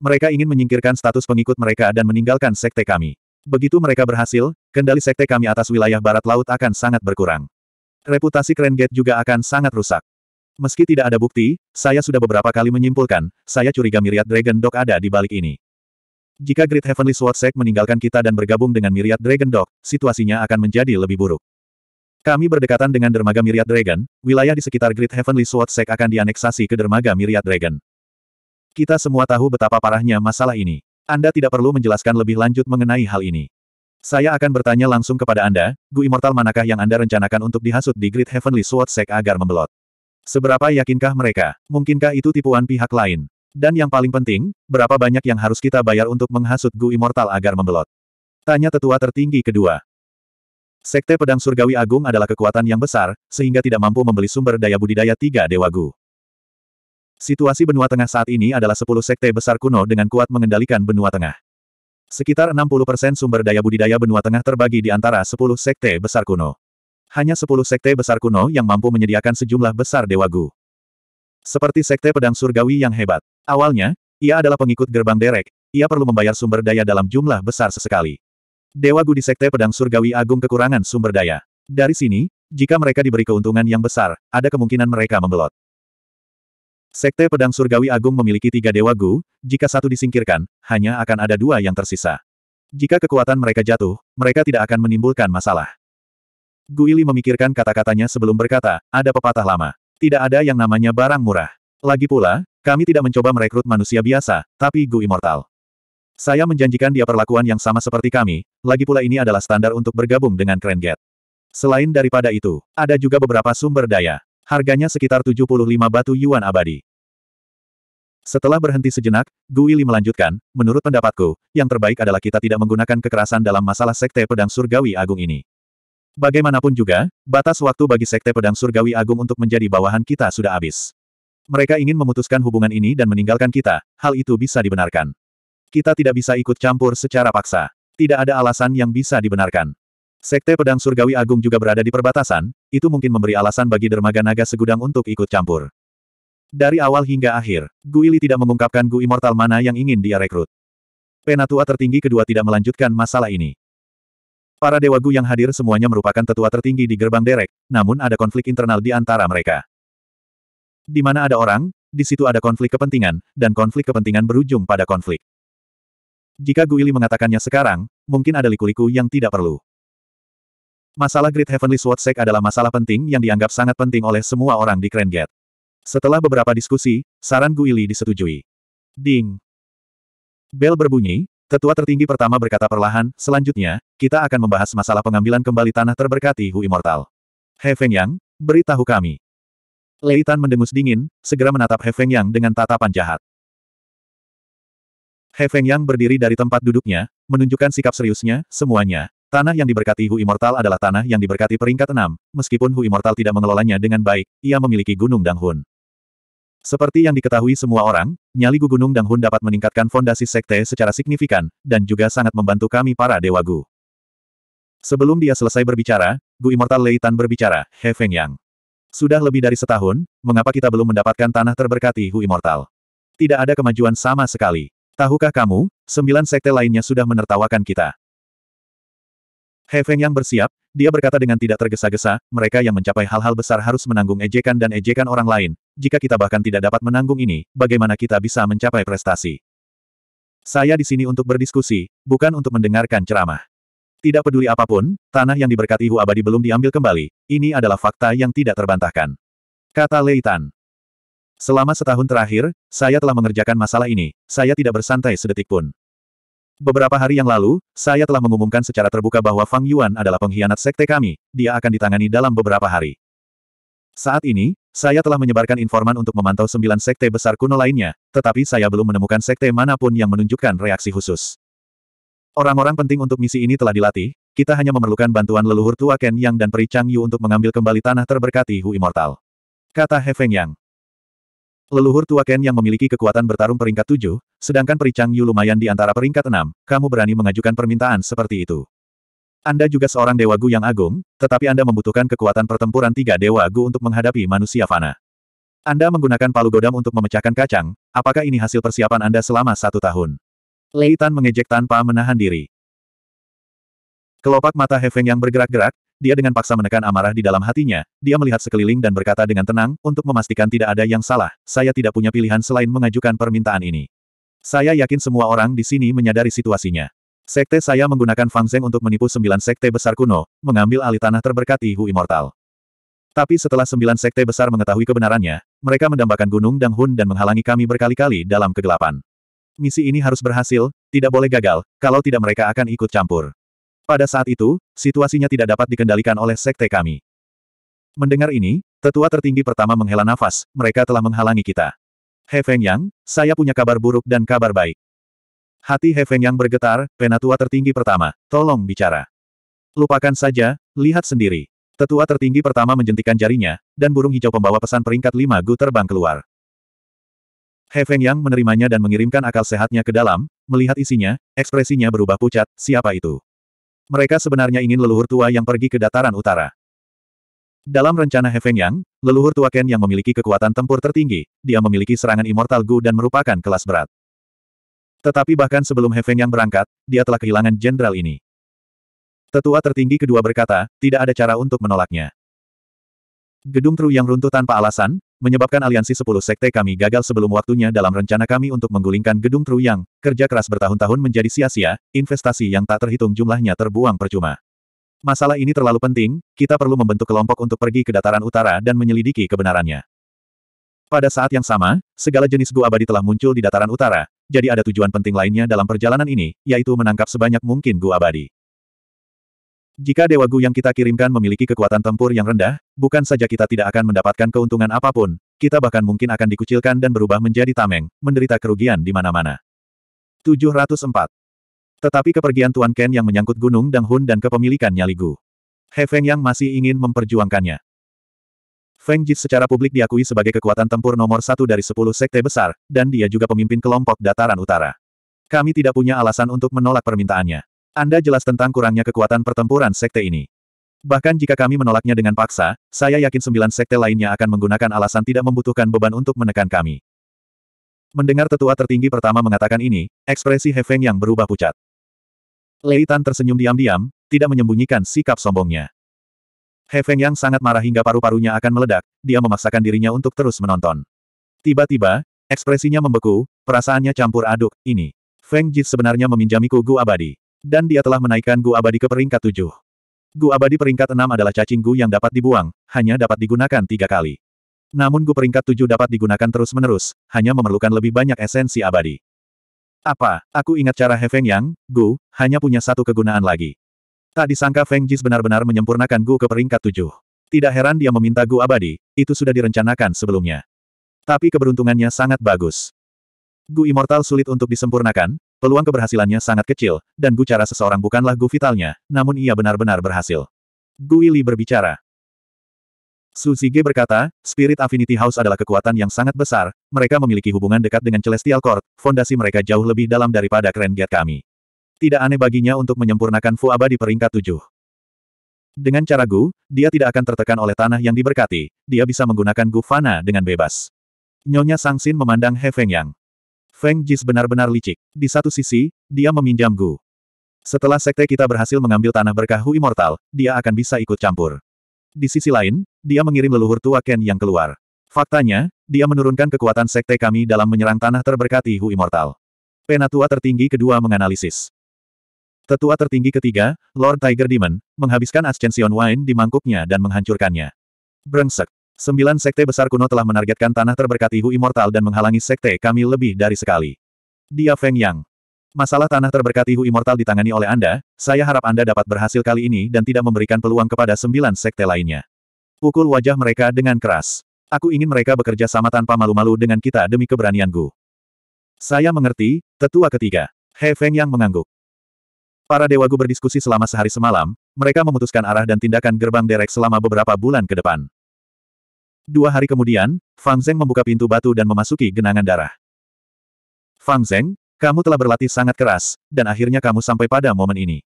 Mereka ingin menyingkirkan status pengikut mereka dan meninggalkan sekte kami. Begitu mereka berhasil, kendali sekte kami atas wilayah barat laut akan sangat berkurang reputasi Keren Gate juga akan sangat rusak. Meski tidak ada bukti, saya sudah beberapa kali menyimpulkan, saya curiga Myriad Dragon Dog ada di balik ini. Jika Great Heavenly Sword Sect meninggalkan kita dan bergabung dengan Myriad Dragon Dog, situasinya akan menjadi lebih buruk. Kami berdekatan dengan dermaga Myriad Dragon, wilayah di sekitar Great Heavenly Sword Sect akan dianeksasi ke dermaga Myriad Dragon. Kita semua tahu betapa parahnya masalah ini. Anda tidak perlu menjelaskan lebih lanjut mengenai hal ini. Saya akan bertanya langsung kepada Anda, Gu Immortal manakah yang Anda rencanakan untuk dihasut di Great Heavenly Sword Sect agar membelot? Seberapa yakinkah mereka? Mungkinkah itu tipuan pihak lain? Dan yang paling penting, berapa banyak yang harus kita bayar untuk menghasut Gu Immortal agar membelot? Tanya tetua tertinggi kedua. Sekte Pedang Surgawi Agung adalah kekuatan yang besar, sehingga tidak mampu membeli sumber daya budidaya tiga Dewa Gu. Situasi benua tengah saat ini adalah sepuluh sekte besar kuno dengan kuat mengendalikan benua tengah. Sekitar 60% sumber daya budidaya benua tengah terbagi di antara 10 sekte besar kuno. Hanya 10 sekte besar kuno yang mampu menyediakan sejumlah besar dewagu. Seperti sekte pedang surgawi yang hebat. Awalnya, ia adalah pengikut gerbang derek, ia perlu membayar sumber daya dalam jumlah besar sesekali. dewagu di sekte pedang surgawi agung kekurangan sumber daya. Dari sini, jika mereka diberi keuntungan yang besar, ada kemungkinan mereka membelot. Sekte Pedang Surgawi Agung memiliki tiga dewa Gu, jika satu disingkirkan, hanya akan ada dua yang tersisa. Jika kekuatan mereka jatuh, mereka tidak akan menimbulkan masalah. Guili memikirkan kata-katanya sebelum berkata, ada pepatah lama. Tidak ada yang namanya barang murah. Lagi pula, kami tidak mencoba merekrut manusia biasa, tapi Gu Immortal. Saya menjanjikan dia perlakuan yang sama seperti kami, lagi pula ini adalah standar untuk bergabung dengan Krenget. Selain daripada itu, ada juga beberapa sumber daya. Harganya sekitar 75 batu yuan abadi. Setelah berhenti sejenak, Guili melanjutkan, menurut pendapatku, yang terbaik adalah kita tidak menggunakan kekerasan dalam masalah Sekte Pedang Surgawi Agung ini. Bagaimanapun juga, batas waktu bagi Sekte Pedang Surgawi Agung untuk menjadi bawahan kita sudah habis. Mereka ingin memutuskan hubungan ini dan meninggalkan kita, hal itu bisa dibenarkan. Kita tidak bisa ikut campur secara paksa. Tidak ada alasan yang bisa dibenarkan. Sekte Pedang Surgawi Agung juga berada di perbatasan, itu mungkin memberi alasan bagi dermaga naga segudang untuk ikut campur. Dari awal hingga akhir, Guili tidak mengungkapkan Gu Immortal mana yang ingin dia rekrut. Penatua tertinggi kedua tidak melanjutkan masalah ini. Para Dewa Gu yang hadir semuanya merupakan tetua tertinggi di gerbang derek, namun ada konflik internal di antara mereka. Di mana ada orang, di situ ada konflik kepentingan, dan konflik kepentingan berujung pada konflik. Jika Guili mengatakannya sekarang, mungkin ada liku-liku yang tidak perlu. Masalah Great Heavenly Sword Sect adalah masalah penting yang dianggap sangat penting oleh semua orang di Grand Setelah beberapa diskusi, saran Guili disetujui. Ding. Bel berbunyi, tetua tertinggi pertama berkata perlahan, selanjutnya, kita akan membahas masalah pengambilan kembali tanah terberkati Hu Immortal. He Feng Yang, beritahu kami. Lei Tan mendengus dingin, segera menatap He Feng Yang dengan tatapan jahat. He Feng Yang berdiri dari tempat duduknya, menunjukkan sikap seriusnya, semuanya, Tanah yang diberkati Hu Immortal adalah tanah yang diberkati peringkat enam, meskipun Hu Immortal tidak mengelolanya dengan baik, ia memiliki Gunung Danghun. Seperti yang diketahui semua orang, nyali Gu Gunung Danghun dapat meningkatkan fondasi sekte secara signifikan, dan juga sangat membantu kami para Dewa Gu. Sebelum dia selesai berbicara, Gu Immortal Lei Tan berbicara, He Feng Yang. Sudah lebih dari setahun, mengapa kita belum mendapatkan tanah terberkati Hu Immortal? Tidak ada kemajuan sama sekali. Tahukah kamu, sembilan sekte lainnya sudah menertawakan kita. He Feng yang bersiap, dia berkata dengan tidak tergesa-gesa, mereka yang mencapai hal-hal besar harus menanggung ejekan dan ejekan orang lain, jika kita bahkan tidak dapat menanggung ini, bagaimana kita bisa mencapai prestasi? Saya di sini untuk berdiskusi, bukan untuk mendengarkan ceramah. Tidak peduli apapun, tanah yang diberkati Hu Abadi belum diambil kembali, ini adalah fakta yang tidak terbantahkan. Kata Lei Tan. Selama setahun terakhir, saya telah mengerjakan masalah ini, saya tidak bersantai sedetik pun. Beberapa hari yang lalu, saya telah mengumumkan secara terbuka bahwa Fang Yuan adalah pengkhianat sekte kami, dia akan ditangani dalam beberapa hari. Saat ini, saya telah menyebarkan informan untuk memantau sembilan sekte besar kuno lainnya, tetapi saya belum menemukan sekte manapun yang menunjukkan reaksi khusus. Orang-orang penting untuk misi ini telah dilatih, kita hanya memerlukan bantuan leluhur tua Ken Yang dan peri Chang Yu untuk mengambil kembali tanah terberkati Hu Immortal. Kata He Feng Yang. Leluhur tua Ken yang memiliki kekuatan bertarung peringkat tujuh, sedangkan Pericang Yu lumayan di antara peringkat enam, kamu berani mengajukan permintaan seperti itu. Anda juga seorang Dewa Gu yang agung, tetapi Anda membutuhkan kekuatan pertempuran tiga Dewa Gu untuk menghadapi manusia fana. Anda menggunakan palu godam untuk memecahkan kacang, apakah ini hasil persiapan Anda selama satu tahun? Lei mengejek tanpa menahan diri. Kelopak mata Hefeng yang bergerak-gerak, dia dengan paksa menekan amarah di dalam hatinya, dia melihat sekeliling dan berkata dengan tenang, untuk memastikan tidak ada yang salah, saya tidak punya pilihan selain mengajukan permintaan ini. Saya yakin semua orang di sini menyadari situasinya. Sekte saya menggunakan Fang Zeng untuk menipu sembilan sekte besar kuno, mengambil alih tanah terberkati Hu Immortal. Tapi setelah sembilan sekte besar mengetahui kebenarannya, mereka mendambakan Gunung dan hun dan menghalangi kami berkali-kali dalam kegelapan. Misi ini harus berhasil, tidak boleh gagal, kalau tidak mereka akan ikut campur. Pada saat itu, situasinya tidak dapat dikendalikan oleh sekte kami. Mendengar ini, tetua tertinggi pertama menghela nafas, mereka telah menghalangi kita. He Feng Yang, saya punya kabar buruk dan kabar baik. Hati He Feng Yang bergetar, penatua tertinggi pertama, tolong bicara. Lupakan saja, lihat sendiri. Tetua tertinggi pertama menjentikan jarinya, dan burung hijau pembawa pesan peringkat lima Gu terbang keluar. He Feng Yang menerimanya dan mengirimkan akal sehatnya ke dalam, melihat isinya, ekspresinya berubah pucat, siapa itu? Mereka sebenarnya ingin leluhur tua yang pergi ke dataran utara. Dalam rencana He Yang, leluhur tua Ken yang memiliki kekuatan tempur tertinggi, dia memiliki serangan Immortal Gu dan merupakan kelas berat. Tetapi bahkan sebelum He Yang berangkat, dia telah kehilangan jenderal ini. Tetua tertinggi kedua berkata, tidak ada cara untuk menolaknya. Gedung Tru yang runtuh tanpa alasan, menyebabkan aliansi 10 sekte kami gagal sebelum waktunya dalam rencana kami untuk menggulingkan gedung Tru Yang, kerja keras bertahun-tahun menjadi sia-sia, investasi yang tak terhitung jumlahnya terbuang percuma. Masalah ini terlalu penting, kita perlu membentuk kelompok untuk pergi ke dataran utara dan menyelidiki kebenarannya. Pada saat yang sama, segala jenis gua abadi telah muncul di dataran utara, jadi ada tujuan penting lainnya dalam perjalanan ini, yaitu menangkap sebanyak mungkin gua abadi. Jika Dewa Gu yang kita kirimkan memiliki kekuatan tempur yang rendah, bukan saja kita tidak akan mendapatkan keuntungan apapun, kita bahkan mungkin akan dikucilkan dan berubah menjadi tameng, menderita kerugian di mana-mana. 704. Tetapi kepergian Tuan Ken yang menyangkut Gunung Dang Hun dan kepemilikannya Nyali Gu. He Feng yang masih ingin memperjuangkannya. Feng Jit secara publik diakui sebagai kekuatan tempur nomor satu dari sepuluh sekte besar, dan dia juga pemimpin kelompok dataran utara. Kami tidak punya alasan untuk menolak permintaannya. Anda jelas tentang kurangnya kekuatan pertempuran sekte ini. Bahkan jika kami menolaknya dengan paksa, saya yakin sembilan sekte lainnya akan menggunakan alasan tidak membutuhkan beban untuk menekan kami. Mendengar tetua tertinggi pertama mengatakan ini, ekspresi Hefeng yang berubah pucat. Lei Tan tersenyum diam-diam, tidak menyembunyikan sikap sombongnya. Hefeng yang sangat marah hingga paru-parunya akan meledak, dia memaksakan dirinya untuk terus menonton. Tiba-tiba, ekspresinya membeku, perasaannya campur aduk, ini. Feng Jit sebenarnya meminjamiku Gu Abadi. Dan dia telah menaikkan Gu Abadi ke peringkat tujuh. Gu Abadi peringkat enam adalah cacing Gu yang dapat dibuang, hanya dapat digunakan tiga kali. Namun Gu peringkat tujuh dapat digunakan terus-menerus, hanya memerlukan lebih banyak esensi abadi. Apa, aku ingat cara He Feng Yang, Gu, hanya punya satu kegunaan lagi. Tak disangka Feng Jis benar-benar menyempurnakan Gu ke peringkat tujuh. Tidak heran dia meminta Gu abadi, itu sudah direncanakan sebelumnya. Tapi keberuntungannya sangat bagus. Gu Immortal sulit untuk disempurnakan, Peluang keberhasilannya sangat kecil, dan Gu cara seseorang bukanlah Gu vitalnya, namun ia benar-benar berhasil. Gu Ili berbicara. Su Zige berkata, Spirit Affinity House adalah kekuatan yang sangat besar, mereka memiliki hubungan dekat dengan Celestial Court, fondasi mereka jauh lebih dalam daripada Grand Gate kami. Tidak aneh baginya untuk menyempurnakan Fu abadi peringkat tujuh. Dengan cara Gu, dia tidak akan tertekan oleh tanah yang diberkati, dia bisa menggunakan Gu Fana dengan bebas. Nyonya Sangsin memandang He Feng Yang. Feng Jis benar-benar licik. Di satu sisi, dia meminjam Gu. Setelah sekte kita berhasil mengambil tanah berkah Hu Immortal, dia akan bisa ikut campur. Di sisi lain, dia mengirim leluhur tua Ken yang keluar. Faktanya, dia menurunkan kekuatan sekte kami dalam menyerang tanah terberkati Hu Immortal. Penatua tertinggi kedua menganalisis. Tetua tertinggi ketiga, Lord Tiger Demon, menghabiskan Ascension Wine di mangkuknya dan menghancurkannya. Brengsek. Sembilan sekte besar kuno telah menargetkan tanah terberkati Hu Immortal dan menghalangi sekte kami lebih dari sekali. Dia Feng Yang. Masalah tanah terberkati Hu Immortal ditangani oleh Anda, saya harap Anda dapat berhasil kali ini dan tidak memberikan peluang kepada sembilan sekte lainnya. Pukul wajah mereka dengan keras. Aku ingin mereka bekerja sama tanpa malu-malu dengan kita demi keberanian Gu. Saya mengerti, tetua ketiga. He Feng Yang mengangguk. Para Dewa Gu berdiskusi selama sehari semalam, mereka memutuskan arah dan tindakan gerbang derek selama beberapa bulan ke depan. Dua hari kemudian, Fang Zeng membuka pintu batu dan memasuki genangan darah. Fang Zeng, kamu telah berlatih sangat keras, dan akhirnya kamu sampai pada momen ini.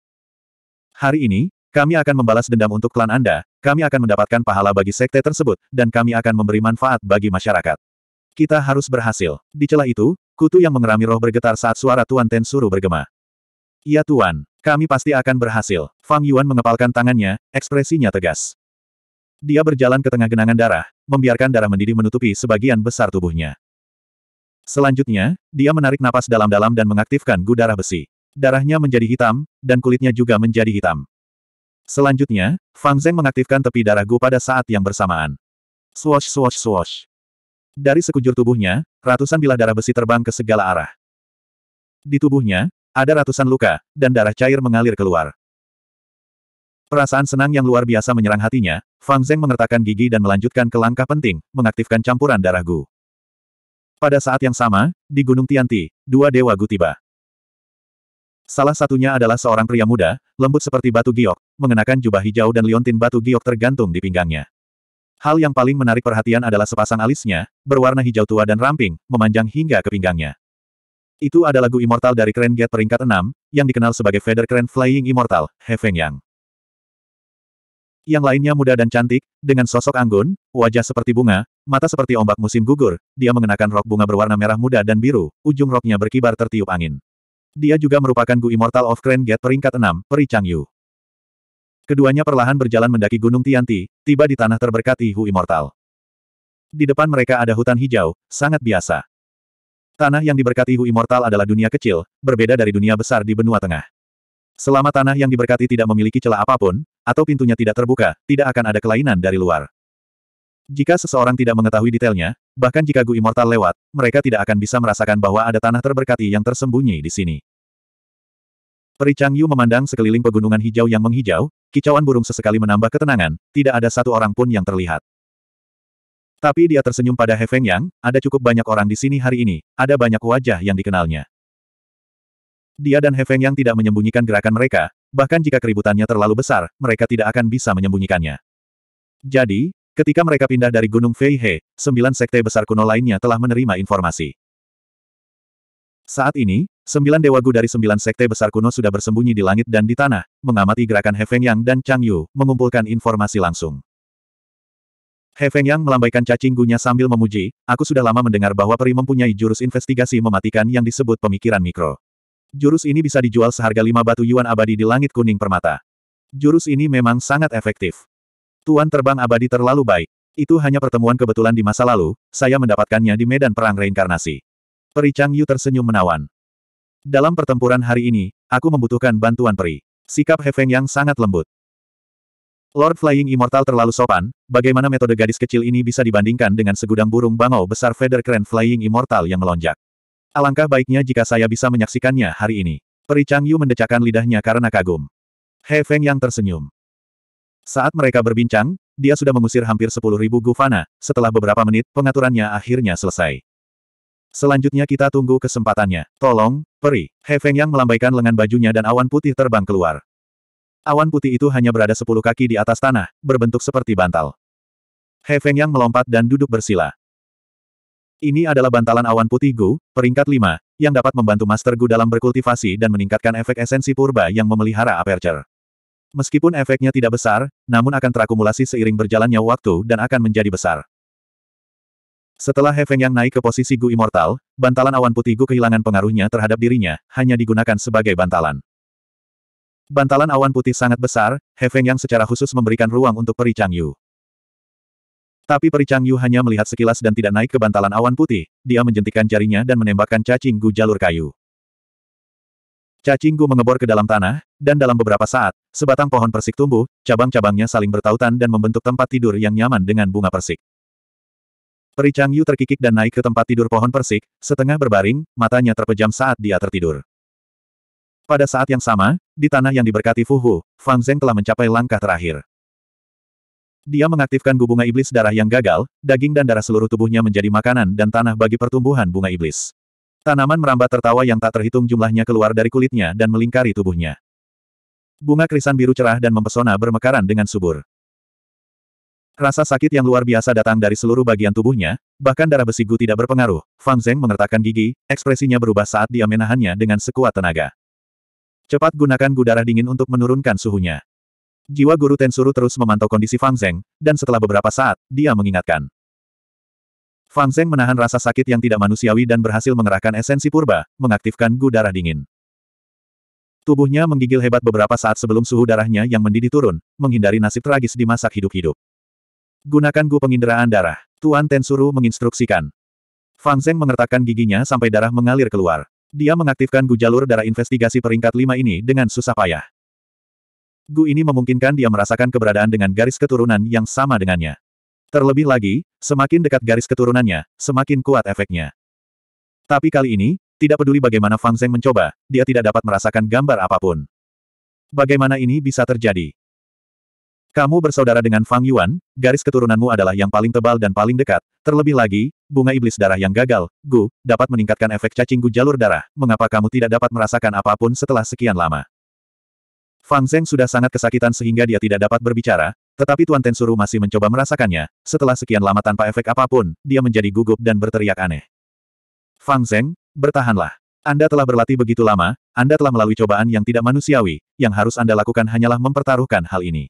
Hari ini, kami akan membalas dendam untuk klan Anda, kami akan mendapatkan pahala bagi sekte tersebut, dan kami akan memberi manfaat bagi masyarakat. Kita harus berhasil. Di celah itu, kutu yang mengerami roh bergetar saat suara Tuan Ten Suru bergema. Ya, Tuan, kami pasti akan berhasil. Fang Yuan mengepalkan tangannya, ekspresinya tegas. Dia berjalan ke tengah genangan darah, membiarkan darah mendidih menutupi sebagian besar tubuhnya. Selanjutnya, dia menarik napas dalam-dalam dan mengaktifkan gu besi. Darahnya menjadi hitam, dan kulitnya juga menjadi hitam. Selanjutnya, Fang Zeng mengaktifkan tepi darah gu pada saat yang bersamaan. Swash swash swash. Dari sekujur tubuhnya, ratusan bilah darah besi terbang ke segala arah. Di tubuhnya, ada ratusan luka, dan darah cair mengalir keluar. Perasaan senang yang luar biasa menyerang hatinya, Fang Zeng mengertakkan gigi dan melanjutkan ke langkah penting, mengaktifkan campuran darah Gu. Pada saat yang sama, di Gunung Tianti, dua dewa Gu tiba. Salah satunya adalah seorang pria muda, lembut seperti batu giok, mengenakan jubah hijau dan liontin batu giok tergantung di pinggangnya. Hal yang paling menarik perhatian adalah sepasang alisnya, berwarna hijau tua dan ramping, memanjang hingga ke pinggangnya. Itu adalah Gu Immortal dari Keren Gate peringkat 6, yang dikenal sebagai Feather Keren Flying Immortal, Hefeng Yang yang lainnya muda dan cantik, dengan sosok anggun, wajah seperti bunga, mata seperti ombak musim gugur, dia mengenakan rok bunga berwarna merah muda dan biru, ujung roknya berkibar tertiup angin. Dia juga merupakan Gu Immortal of Grand Gate peringkat 6, Peri Chang Yu. Keduanya perlahan berjalan mendaki Gunung Tianti, tiba di tanah terberkati Hu Immortal. Di depan mereka ada hutan hijau, sangat biasa. Tanah yang diberkati Hu Immortal adalah dunia kecil, berbeda dari dunia besar di benua tengah. Selama tanah yang diberkati tidak memiliki celah apapun, atau pintunya tidak terbuka, tidak akan ada kelainan dari luar. Jika seseorang tidak mengetahui detailnya, bahkan jika Gu Immortal lewat, mereka tidak akan bisa merasakan bahwa ada tanah terberkati yang tersembunyi di sini. Peri Chang Yu memandang sekeliling pegunungan hijau yang menghijau, kicauan burung sesekali menambah ketenangan, tidak ada satu orang pun yang terlihat. Tapi dia tersenyum pada He Feng Yang, ada cukup banyak orang di sini hari ini, ada banyak wajah yang dikenalnya. Dia dan He Feng Yang tidak menyembunyikan gerakan mereka, bahkan jika keributannya terlalu besar, mereka tidak akan bisa menyembunyikannya. Jadi, ketika mereka pindah dari Gunung Feihe, sembilan sekte besar kuno lainnya telah menerima informasi. Saat ini, sembilan dewa gu dari sembilan sekte besar kuno sudah bersembunyi di langit dan di tanah, mengamati gerakan He Yang dan Chang Yu, mengumpulkan informasi langsung. He Yang melambaikan cacing gunya sambil memuji, aku sudah lama mendengar bahwa peri mempunyai jurus investigasi mematikan yang disebut pemikiran mikro. Jurus ini bisa dijual seharga lima batu yuan abadi di langit kuning permata. Jurus ini memang sangat efektif. Tuan terbang abadi terlalu baik. Itu hanya pertemuan kebetulan di masa lalu, saya mendapatkannya di medan perang reinkarnasi. Peri Chang Yu tersenyum menawan. Dalam pertempuran hari ini, aku membutuhkan bantuan peri. Sikap He Feng yang sangat lembut. Lord Flying Immortal terlalu sopan, bagaimana metode gadis kecil ini bisa dibandingkan dengan segudang burung bangau besar feather crane Flying Immortal yang melonjak. Alangkah baiknya jika saya bisa menyaksikannya hari ini. Peri Changyu mendecakkan lidahnya karena kagum. He Feng yang tersenyum. Saat mereka berbincang, dia sudah mengusir hampir sepuluh ribu Gufana, setelah beberapa menit, pengaturannya akhirnya selesai. Selanjutnya kita tunggu kesempatannya. Tolong, peri. He Feng yang melambaikan lengan bajunya dan awan putih terbang keluar. Awan putih itu hanya berada sepuluh kaki di atas tanah, berbentuk seperti bantal. He Feng yang melompat dan duduk bersila. Ini adalah bantalan awan putih Gu, peringkat 5, yang dapat membantu Master Gu dalam berkultivasi dan meningkatkan efek esensi purba yang memelihara aperture. Meskipun efeknya tidak besar, namun akan terakumulasi seiring berjalannya waktu dan akan menjadi besar. Setelah Hefeng yang naik ke posisi Gu Immortal, bantalan awan putih Gu kehilangan pengaruhnya terhadap dirinya, hanya digunakan sebagai bantalan. Bantalan awan putih sangat besar, Hefeng yang secara khusus memberikan ruang untuk Peri Chang Yu. Tapi Peri Chang Yu hanya melihat sekilas dan tidak naik ke bantalan awan putih, dia menjentikan jarinya dan menembakkan cacing gu jalur kayu. Cacing gu mengebor ke dalam tanah, dan dalam beberapa saat, sebatang pohon persik tumbuh, cabang-cabangnya saling bertautan dan membentuk tempat tidur yang nyaman dengan bunga persik. Peri Chang Yu terkikik dan naik ke tempat tidur pohon persik, setengah berbaring, matanya terpejam saat dia tertidur. Pada saat yang sama, di tanah yang diberkati Fuhu, Fang Zeng telah mencapai langkah terakhir. Dia mengaktifkan gubunga iblis darah yang gagal, daging dan darah seluruh tubuhnya menjadi makanan dan tanah bagi pertumbuhan bunga iblis. Tanaman merambat tertawa yang tak terhitung jumlahnya keluar dari kulitnya dan melingkari tubuhnya. Bunga krisan biru cerah dan mempesona bermekaran dengan subur. Rasa sakit yang luar biasa datang dari seluruh bagian tubuhnya, bahkan darah besi Gu tidak berpengaruh. Fang Zeng mengertakkan gigi, ekspresinya berubah saat dia menahannya dengan sekuat tenaga. Cepat gunakan gu darah dingin untuk menurunkan suhunya. Jiwa Guru Tensuru terus memantau kondisi Fang Zeng, dan setelah beberapa saat, dia mengingatkan. Fang Zeng menahan rasa sakit yang tidak manusiawi dan berhasil mengerahkan esensi purba, mengaktifkan gu darah dingin. Tubuhnya menggigil hebat beberapa saat sebelum suhu darahnya yang mendidih turun, menghindari nasib tragis di masa hidup-hidup. Gunakan gu penginderaan darah, Tuan Tensuru menginstruksikan. Fang Zeng mengertakkan giginya sampai darah mengalir keluar. Dia mengaktifkan gu jalur darah investigasi peringkat 5 ini dengan susah payah. Gu ini memungkinkan dia merasakan keberadaan dengan garis keturunan yang sama dengannya. Terlebih lagi, semakin dekat garis keturunannya, semakin kuat efeknya. Tapi kali ini, tidak peduli bagaimana Fang Zeng mencoba, dia tidak dapat merasakan gambar apapun. Bagaimana ini bisa terjadi? Kamu bersaudara dengan Fang Yuan, garis keturunanmu adalah yang paling tebal dan paling dekat. Terlebih lagi, bunga iblis darah yang gagal, Gu, dapat meningkatkan efek cacing Gu jalur darah. Mengapa kamu tidak dapat merasakan apapun setelah sekian lama? Fang Zeng sudah sangat kesakitan sehingga dia tidak dapat berbicara, tetapi Tuan Tensuru masih mencoba merasakannya, setelah sekian lama tanpa efek apapun, dia menjadi gugup dan berteriak aneh. Fang Zeng, bertahanlah. Anda telah berlatih begitu lama, Anda telah melalui cobaan yang tidak manusiawi, yang harus Anda lakukan hanyalah mempertaruhkan hal ini.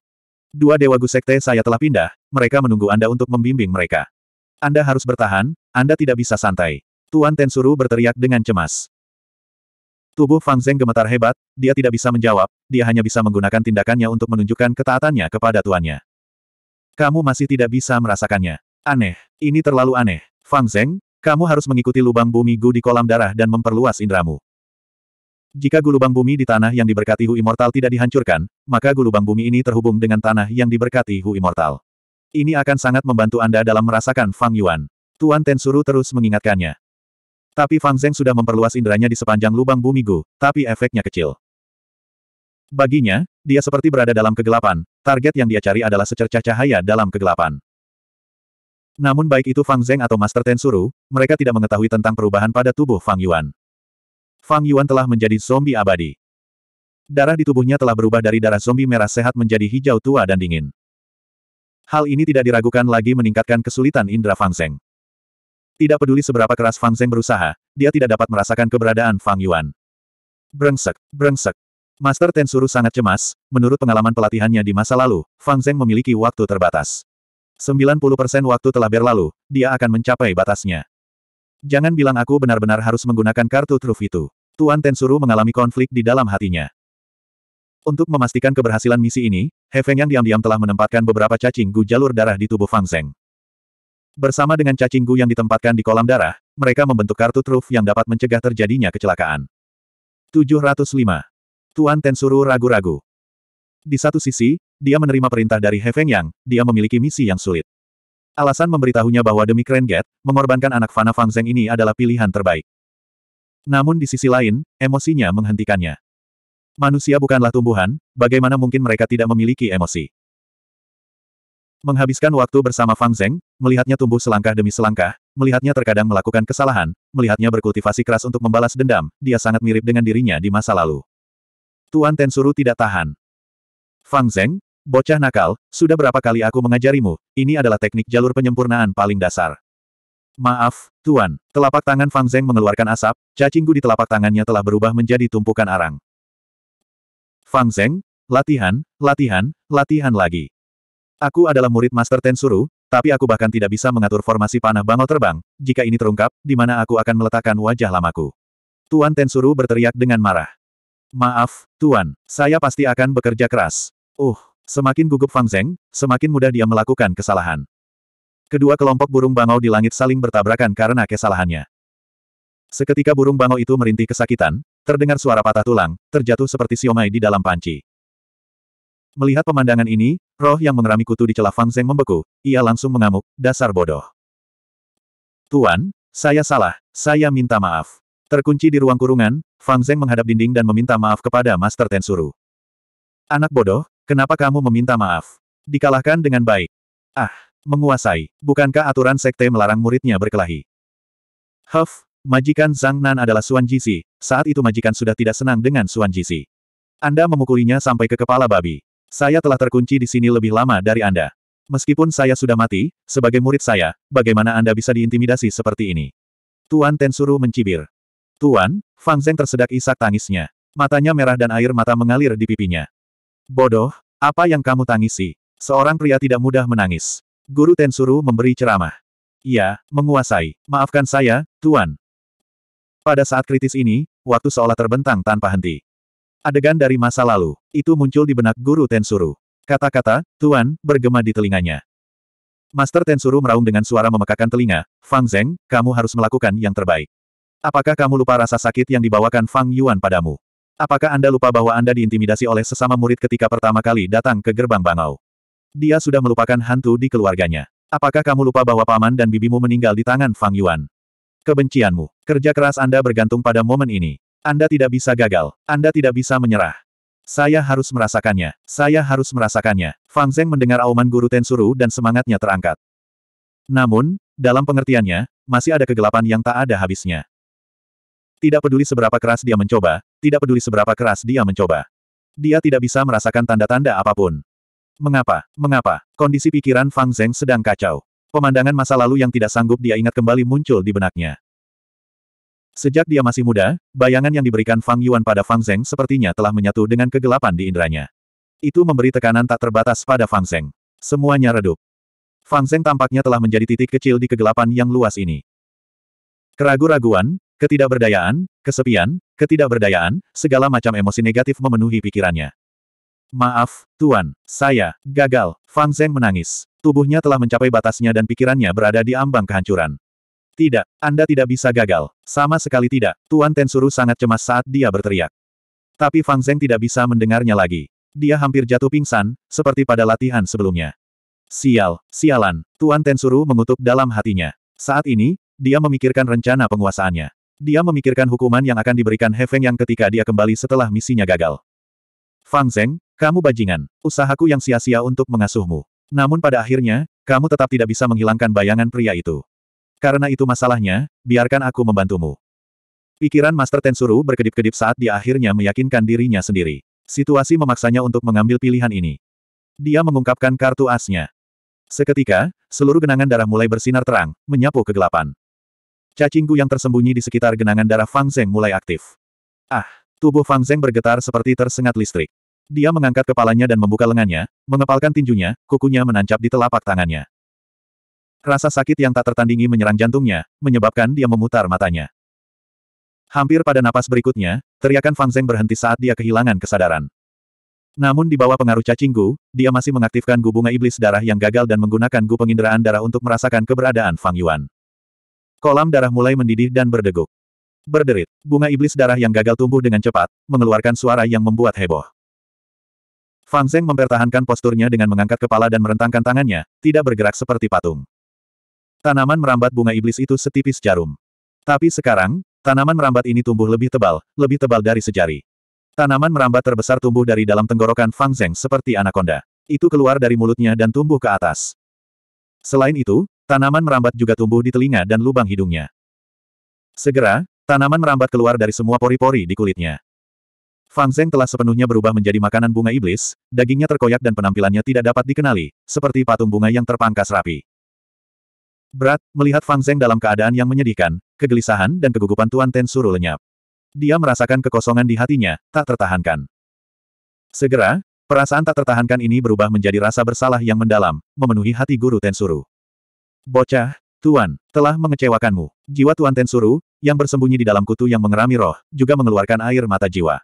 Dua dewa gusekte saya telah pindah, mereka menunggu Anda untuk membimbing mereka. Anda harus bertahan, Anda tidak bisa santai. Tuan Tensuru berteriak dengan cemas. Tubuh Fang Zeng gemetar hebat, dia tidak bisa menjawab, dia hanya bisa menggunakan tindakannya untuk menunjukkan ketaatannya kepada tuannya. Kamu masih tidak bisa merasakannya. Aneh. Ini terlalu aneh. Fang Zeng, kamu harus mengikuti lubang bumi Gu di kolam darah dan memperluas indramu. Jika gu lubang bumi di tanah yang diberkati Hu Immortal tidak dihancurkan, maka gu lubang bumi ini terhubung dengan tanah yang diberkati Hu Immortal. Ini akan sangat membantu Anda dalam merasakan Fang Yuan. Tuan Tensuru terus mengingatkannya. Tapi Fang Zeng sudah memperluas inderanya di sepanjang lubang bumi Gu, tapi efeknya kecil. Baginya, dia seperti berada dalam kegelapan, target yang dia cari adalah secercah cahaya dalam kegelapan. Namun baik itu Fang Zeng atau Master Tensuru, mereka tidak mengetahui tentang perubahan pada tubuh Fang Yuan. Fang Yuan telah menjadi zombie abadi. Darah di tubuhnya telah berubah dari darah zombie merah sehat menjadi hijau tua dan dingin. Hal ini tidak diragukan lagi meningkatkan kesulitan indra Fang Zeng. Tidak peduli seberapa keras Fang Zeng berusaha, dia tidak dapat merasakan keberadaan Fang Yuan. Brengsek, brengsek. Master Tensuru sangat cemas, menurut pengalaman pelatihannya di masa lalu, Fang Zeng memiliki waktu terbatas. 90% waktu telah berlalu, dia akan mencapai batasnya. Jangan bilang aku benar-benar harus menggunakan kartu truf itu. Tuan Tensuru mengalami konflik di dalam hatinya. Untuk memastikan keberhasilan misi ini, Hefeng yang diam-diam telah menempatkan beberapa cacing gu jalur darah di tubuh Fang Zeng. Bersama dengan cacing gu yang ditempatkan di kolam darah, mereka membentuk kartu truf yang dapat mencegah terjadinya kecelakaan. 705. Tuan Tensuru ragu-ragu. Di satu sisi, dia menerima perintah dari He Feng Yang, dia memiliki misi yang sulit. Alasan memberitahunya bahwa demi Keren Get, mengorbankan anak Fana Fang Zeng ini adalah pilihan terbaik. Namun di sisi lain, emosinya menghentikannya. Manusia bukanlah tumbuhan, bagaimana mungkin mereka tidak memiliki emosi? Menghabiskan waktu bersama Fang Zeng, melihatnya tumbuh selangkah demi selangkah, melihatnya terkadang melakukan kesalahan, melihatnya berkultivasi keras untuk membalas dendam, dia sangat mirip dengan dirinya di masa lalu. Tuan Tensuru tidak tahan. Fang Zeng, bocah nakal, sudah berapa kali aku mengajarimu, ini adalah teknik jalur penyempurnaan paling dasar. Maaf, Tuan. Telapak tangan Fang Zeng mengeluarkan asap, cacinggu di telapak tangannya telah berubah menjadi tumpukan arang. Fang Zeng, latihan, latihan, latihan lagi. Aku adalah murid Master Tensuru, tapi aku bahkan tidak bisa mengatur formasi panah bangau terbang, jika ini terungkap, di mana aku akan meletakkan wajah lamaku. Tuan Tensuru berteriak dengan marah. Maaf, Tuan, saya pasti akan bekerja keras. Uh, semakin gugup Fang Zeng, semakin mudah dia melakukan kesalahan. Kedua kelompok burung bangau di langit saling bertabrakan karena kesalahannya. Seketika burung bangau itu merintih kesakitan, terdengar suara patah tulang, terjatuh seperti siomay di dalam panci. Melihat pemandangan ini, Roh yang mengerami kutu di celah Fang Zeng membeku, ia langsung mengamuk, dasar bodoh. Tuan, saya salah, saya minta maaf. Terkunci di ruang kurungan, Fang Zeng menghadap dinding dan meminta maaf kepada Master Tensuru. Anak bodoh, kenapa kamu meminta maaf? Dikalahkan dengan baik. Ah, menguasai. Bukankah aturan sekte melarang muridnya berkelahi? Huff, majikan Zhang Nan adalah Suan Jisi, saat itu majikan sudah tidak senang dengan Suan Jisi. Anda memukulinya sampai ke kepala babi. Saya telah terkunci di sini lebih lama dari Anda. Meskipun saya sudah mati, sebagai murid saya, bagaimana Anda bisa diintimidasi seperti ini? Tuan Tensuru mencibir. Tuan, Fang Zeng tersedak isak tangisnya. Matanya merah dan air mata mengalir di pipinya. Bodoh, apa yang kamu tangisi? Seorang pria tidak mudah menangis. Guru Tensuru memberi ceramah. Ya, menguasai. Maafkan saya, Tuan. Pada saat kritis ini, waktu seolah terbentang tanpa henti. Adegan dari masa lalu, itu muncul di benak guru Tensuru. Kata-kata, Tuan, bergema di telinganya. Master Tensuru meraung dengan suara memekakan telinga, Fang Zeng, kamu harus melakukan yang terbaik. Apakah kamu lupa rasa sakit yang dibawakan Fang Yuan padamu? Apakah Anda lupa bahwa Anda diintimidasi oleh sesama murid ketika pertama kali datang ke gerbang Bangau? Dia sudah melupakan hantu di keluarganya. Apakah kamu lupa bahwa paman dan bibimu meninggal di tangan Fang Yuan? Kebencianmu, kerja keras Anda bergantung pada momen ini. Anda tidak bisa gagal. Anda tidak bisa menyerah. Saya harus merasakannya. Saya harus merasakannya. Fang Zeng mendengar auman guru Tensuru dan semangatnya terangkat. Namun, dalam pengertiannya, masih ada kegelapan yang tak ada habisnya. Tidak peduli seberapa keras dia mencoba, tidak peduli seberapa keras dia mencoba. Dia tidak bisa merasakan tanda-tanda apapun. Mengapa? Mengapa? Kondisi pikiran Fang Zeng sedang kacau. Pemandangan masa lalu yang tidak sanggup dia ingat kembali muncul di benaknya. Sejak dia masih muda, bayangan yang diberikan Fang Yuan pada Fang Zeng sepertinya telah menyatu dengan kegelapan di indranya. Itu memberi tekanan tak terbatas pada Fang Zeng. Semuanya redup. Fang Zeng tampaknya telah menjadi titik kecil di kegelapan yang luas ini. Keraguan-raguan, ketidakberdayaan, kesepian, ketidakberdayaan, segala macam emosi negatif memenuhi pikirannya. Maaf, Tuan, saya, gagal, Fang Zeng menangis. Tubuhnya telah mencapai batasnya dan pikirannya berada di ambang kehancuran. Tidak, Anda tidak bisa gagal. Sama sekali tidak. Tuan Tensuru sangat cemas saat dia berteriak. Tapi Fang Zeng tidak bisa mendengarnya lagi. Dia hampir jatuh pingsan, seperti pada latihan sebelumnya. Sial, sialan, Tuan Tensuru mengutuk dalam hatinya. Saat ini, dia memikirkan rencana penguasaannya. Dia memikirkan hukuman yang akan diberikan He Feng yang ketika dia kembali setelah misinya gagal. Fang Zeng, kamu bajingan. Usahaku yang sia-sia untuk mengasuhmu. Namun pada akhirnya, kamu tetap tidak bisa menghilangkan bayangan pria itu. Karena itu masalahnya, biarkan aku membantumu. Pikiran Master Tensuru berkedip-kedip saat dia akhirnya meyakinkan dirinya sendiri. Situasi memaksanya untuk mengambil pilihan ini. Dia mengungkapkan kartu asnya. Seketika, seluruh genangan darah mulai bersinar terang, menyapu kegelapan. Cacingku yang tersembunyi di sekitar genangan darah Fang Zeng mulai aktif. Ah, tubuh Fang Zeng bergetar seperti tersengat listrik. Dia mengangkat kepalanya dan membuka lengannya, mengepalkan tinjunya, kukunya menancap di telapak tangannya. Rasa sakit yang tak tertandingi menyerang jantungnya, menyebabkan dia memutar matanya. Hampir pada napas berikutnya, teriakan Fang Zeng berhenti saat dia kehilangan kesadaran. Namun di bawah pengaruh cacing gu, dia masih mengaktifkan gu iblis darah yang gagal dan menggunakan gu penginderaan darah untuk merasakan keberadaan Fang Yuan. Kolam darah mulai mendidih dan berdeguk. Berderit, bunga iblis darah yang gagal tumbuh dengan cepat, mengeluarkan suara yang membuat heboh. Fang Zeng mempertahankan posturnya dengan mengangkat kepala dan merentangkan tangannya, tidak bergerak seperti patung. Tanaman merambat bunga iblis itu setipis jarum. Tapi sekarang, tanaman merambat ini tumbuh lebih tebal, lebih tebal dari sejari. Tanaman merambat terbesar tumbuh dari dalam tenggorokan Fang Zeng seperti anaconda. Itu keluar dari mulutnya dan tumbuh ke atas. Selain itu, tanaman merambat juga tumbuh di telinga dan lubang hidungnya. Segera, tanaman merambat keluar dari semua pori-pori di kulitnya. Fang Zeng telah sepenuhnya berubah menjadi makanan bunga iblis, dagingnya terkoyak dan penampilannya tidak dapat dikenali, seperti patung bunga yang terpangkas rapi. Berat, melihat Fang Zeng dalam keadaan yang menyedihkan, kegelisahan dan kegugupan Tuan Ten suruh lenyap. Dia merasakan kekosongan di hatinya, tak tertahankan. Segera, perasaan tak tertahankan ini berubah menjadi rasa bersalah yang mendalam, memenuhi hati guru Tensuru. Bocah, Tuan, telah mengecewakanmu. Jiwa Tuan Tensuru, yang bersembunyi di dalam kutu yang mengerami roh, juga mengeluarkan air mata jiwa.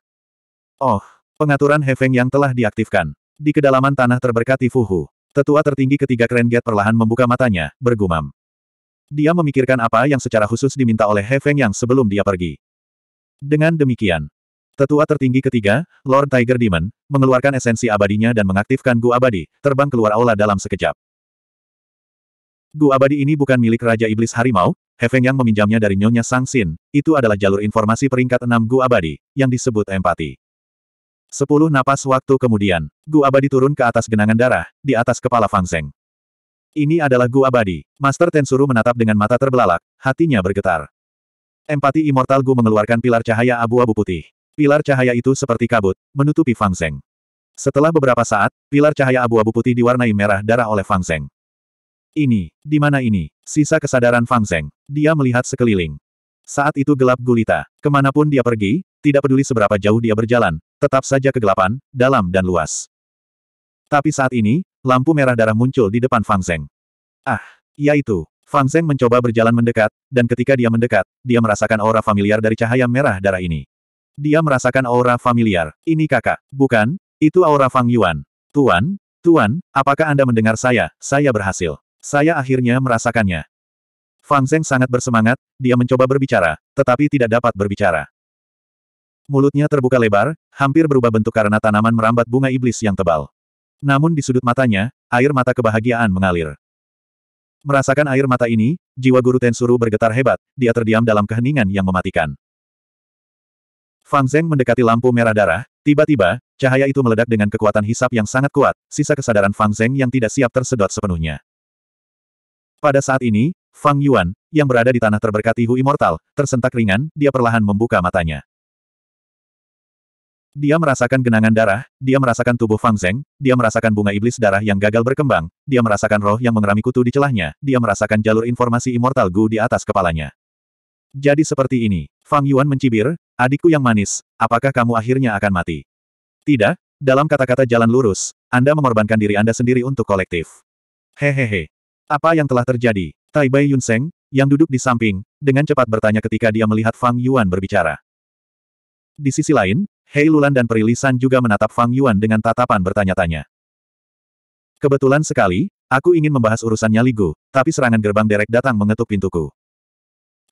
Oh, pengaturan Hefeng yang telah diaktifkan. Di kedalaman tanah terberkati Fuhu. Tetua tertinggi ketiga Keren Gate perlahan membuka matanya, bergumam. Dia memikirkan apa yang secara khusus diminta oleh He Feng yang sebelum dia pergi. Dengan demikian, tetua tertinggi ketiga, Lord Tiger Demon, mengeluarkan esensi abadinya dan mengaktifkan Gu Abadi, terbang keluar aula dalam sekejap. Gu Abadi ini bukan milik Raja Iblis Harimau, He Feng yang meminjamnya dari Nyonya Sang Sin, itu adalah jalur informasi peringkat enam Gu Abadi, yang disebut empati. Sepuluh napas waktu kemudian, Gu Abadi turun ke atas genangan darah, di atas kepala Fang Zeng. Ini adalah Gu Abadi. Master Tensuru menatap dengan mata terbelalak, hatinya bergetar. Empati Immortal Gu mengeluarkan pilar cahaya abu-abu putih. Pilar cahaya itu seperti kabut, menutupi Fang Zeng. Setelah beberapa saat, pilar cahaya abu-abu putih diwarnai merah darah oleh Fang Zeng. Ini, di mana ini? Sisa kesadaran Fang Zeng. Dia melihat sekeliling. Saat itu gelap gulita. Kemanapun dia pergi, tidak peduli seberapa jauh dia berjalan, Tetap saja kegelapan, dalam dan luas. Tapi saat ini, lampu merah darah muncul di depan Fang Zeng. Ah, yaitu, Fang Zeng mencoba berjalan mendekat, dan ketika dia mendekat, dia merasakan aura familiar dari cahaya merah darah ini. Dia merasakan aura familiar. Ini kakak, bukan? Itu aura Fang Yuan. Tuan, Tuan, apakah Anda mendengar saya? Saya berhasil. Saya akhirnya merasakannya. Fang Zeng sangat bersemangat, dia mencoba berbicara, tetapi tidak dapat berbicara. Mulutnya terbuka lebar, hampir berubah bentuk karena tanaman merambat bunga iblis yang tebal. Namun di sudut matanya, air mata kebahagiaan mengalir. Merasakan air mata ini, jiwa guru Tensuru bergetar hebat, dia terdiam dalam keheningan yang mematikan. Fang Zeng mendekati lampu merah darah, tiba-tiba, cahaya itu meledak dengan kekuatan hisap yang sangat kuat, sisa kesadaran Fang Zeng yang tidak siap tersedot sepenuhnya. Pada saat ini, Fang Yuan, yang berada di tanah terberkati Hu Immortal, tersentak ringan, dia perlahan membuka matanya. Dia merasakan genangan darah, dia merasakan tubuh Fang Zeng, dia merasakan bunga iblis darah yang gagal berkembang, dia merasakan roh yang mengerami kutu di celahnya, dia merasakan jalur informasi Immortal Gu di atas kepalanya. Jadi seperti ini, Fang Yuan mencibir, adikku yang manis, apakah kamu akhirnya akan mati? Tidak, dalam kata-kata jalan lurus, Anda mengorbankan diri Anda sendiri untuk kolektif. Hehehe. Apa yang telah terjadi? Tai Bai Yun Seng, yang duduk di samping, dengan cepat bertanya ketika dia melihat Fang Yuan berbicara. Di sisi lain, Hei Lulan dan Perilisan juga menatap Fang Yuan dengan tatapan bertanya-tanya. Kebetulan sekali, aku ingin membahas urusannya Ligu, tapi serangan gerbang derek datang mengetuk pintuku.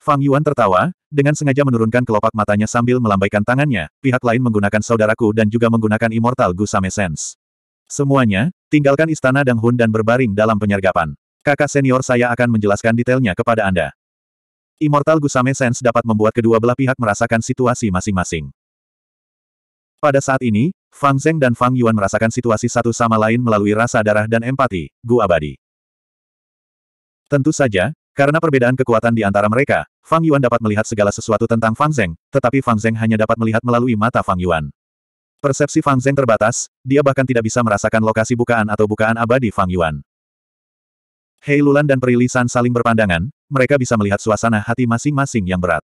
Fang Yuan tertawa, dengan sengaja menurunkan kelopak matanya sambil melambaikan tangannya, pihak lain menggunakan saudaraku dan juga menggunakan Immortal Gusame Sense. Semuanya, tinggalkan istana Dang Hun dan berbaring dalam penyergapan. Kakak senior saya akan menjelaskan detailnya kepada Anda. Immortal Gusame Sense dapat membuat kedua belah pihak merasakan situasi masing-masing. Pada saat ini, Fang Zeng dan Fang Yuan merasakan situasi satu sama lain melalui rasa darah dan empati, Gu Abadi. Tentu saja, karena perbedaan kekuatan di antara mereka, Fang Yuan dapat melihat segala sesuatu tentang Fang Zeng, tetapi Fang Zeng hanya dapat melihat melalui mata Fang Yuan. Persepsi Fang Zeng terbatas, dia bahkan tidak bisa merasakan lokasi bukaan atau bukaan abadi Fang Yuan. Hei Lulan dan Perilisan saling berpandangan, mereka bisa melihat suasana hati masing-masing yang berat.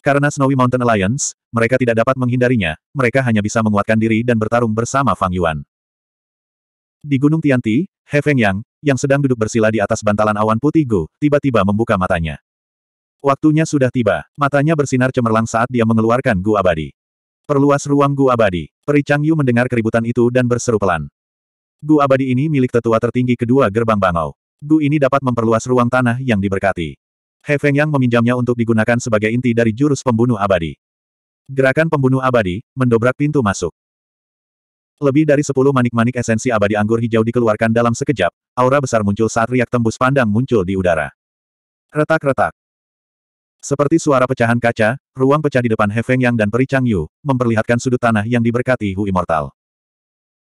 Karena Snowy Mountain Alliance, mereka tidak dapat menghindarinya, mereka hanya bisa menguatkan diri dan bertarung bersama Fang Yuan. Di Gunung Tianti, He Feng Yang, yang sedang duduk bersila di atas bantalan awan putih Gu, tiba-tiba membuka matanya. Waktunya sudah tiba, matanya bersinar cemerlang saat dia mengeluarkan Gu Abadi. Perluas ruang Gu Abadi, Peri Chang Yu mendengar keributan itu dan berseru pelan. Gu Abadi ini milik tetua tertinggi kedua gerbang Bangau. Gu ini dapat memperluas ruang tanah yang diberkati. He Feng Yang meminjamnya untuk digunakan sebagai inti dari jurus pembunuh abadi. Gerakan pembunuh abadi, mendobrak pintu masuk. Lebih dari sepuluh manik-manik esensi abadi anggur hijau dikeluarkan dalam sekejap, aura besar muncul saat riak tembus pandang muncul di udara. Retak-retak. Seperti suara pecahan kaca, ruang pecah di depan He Feng Yang dan Peri Chang Yu, memperlihatkan sudut tanah yang diberkati Hu Immortal.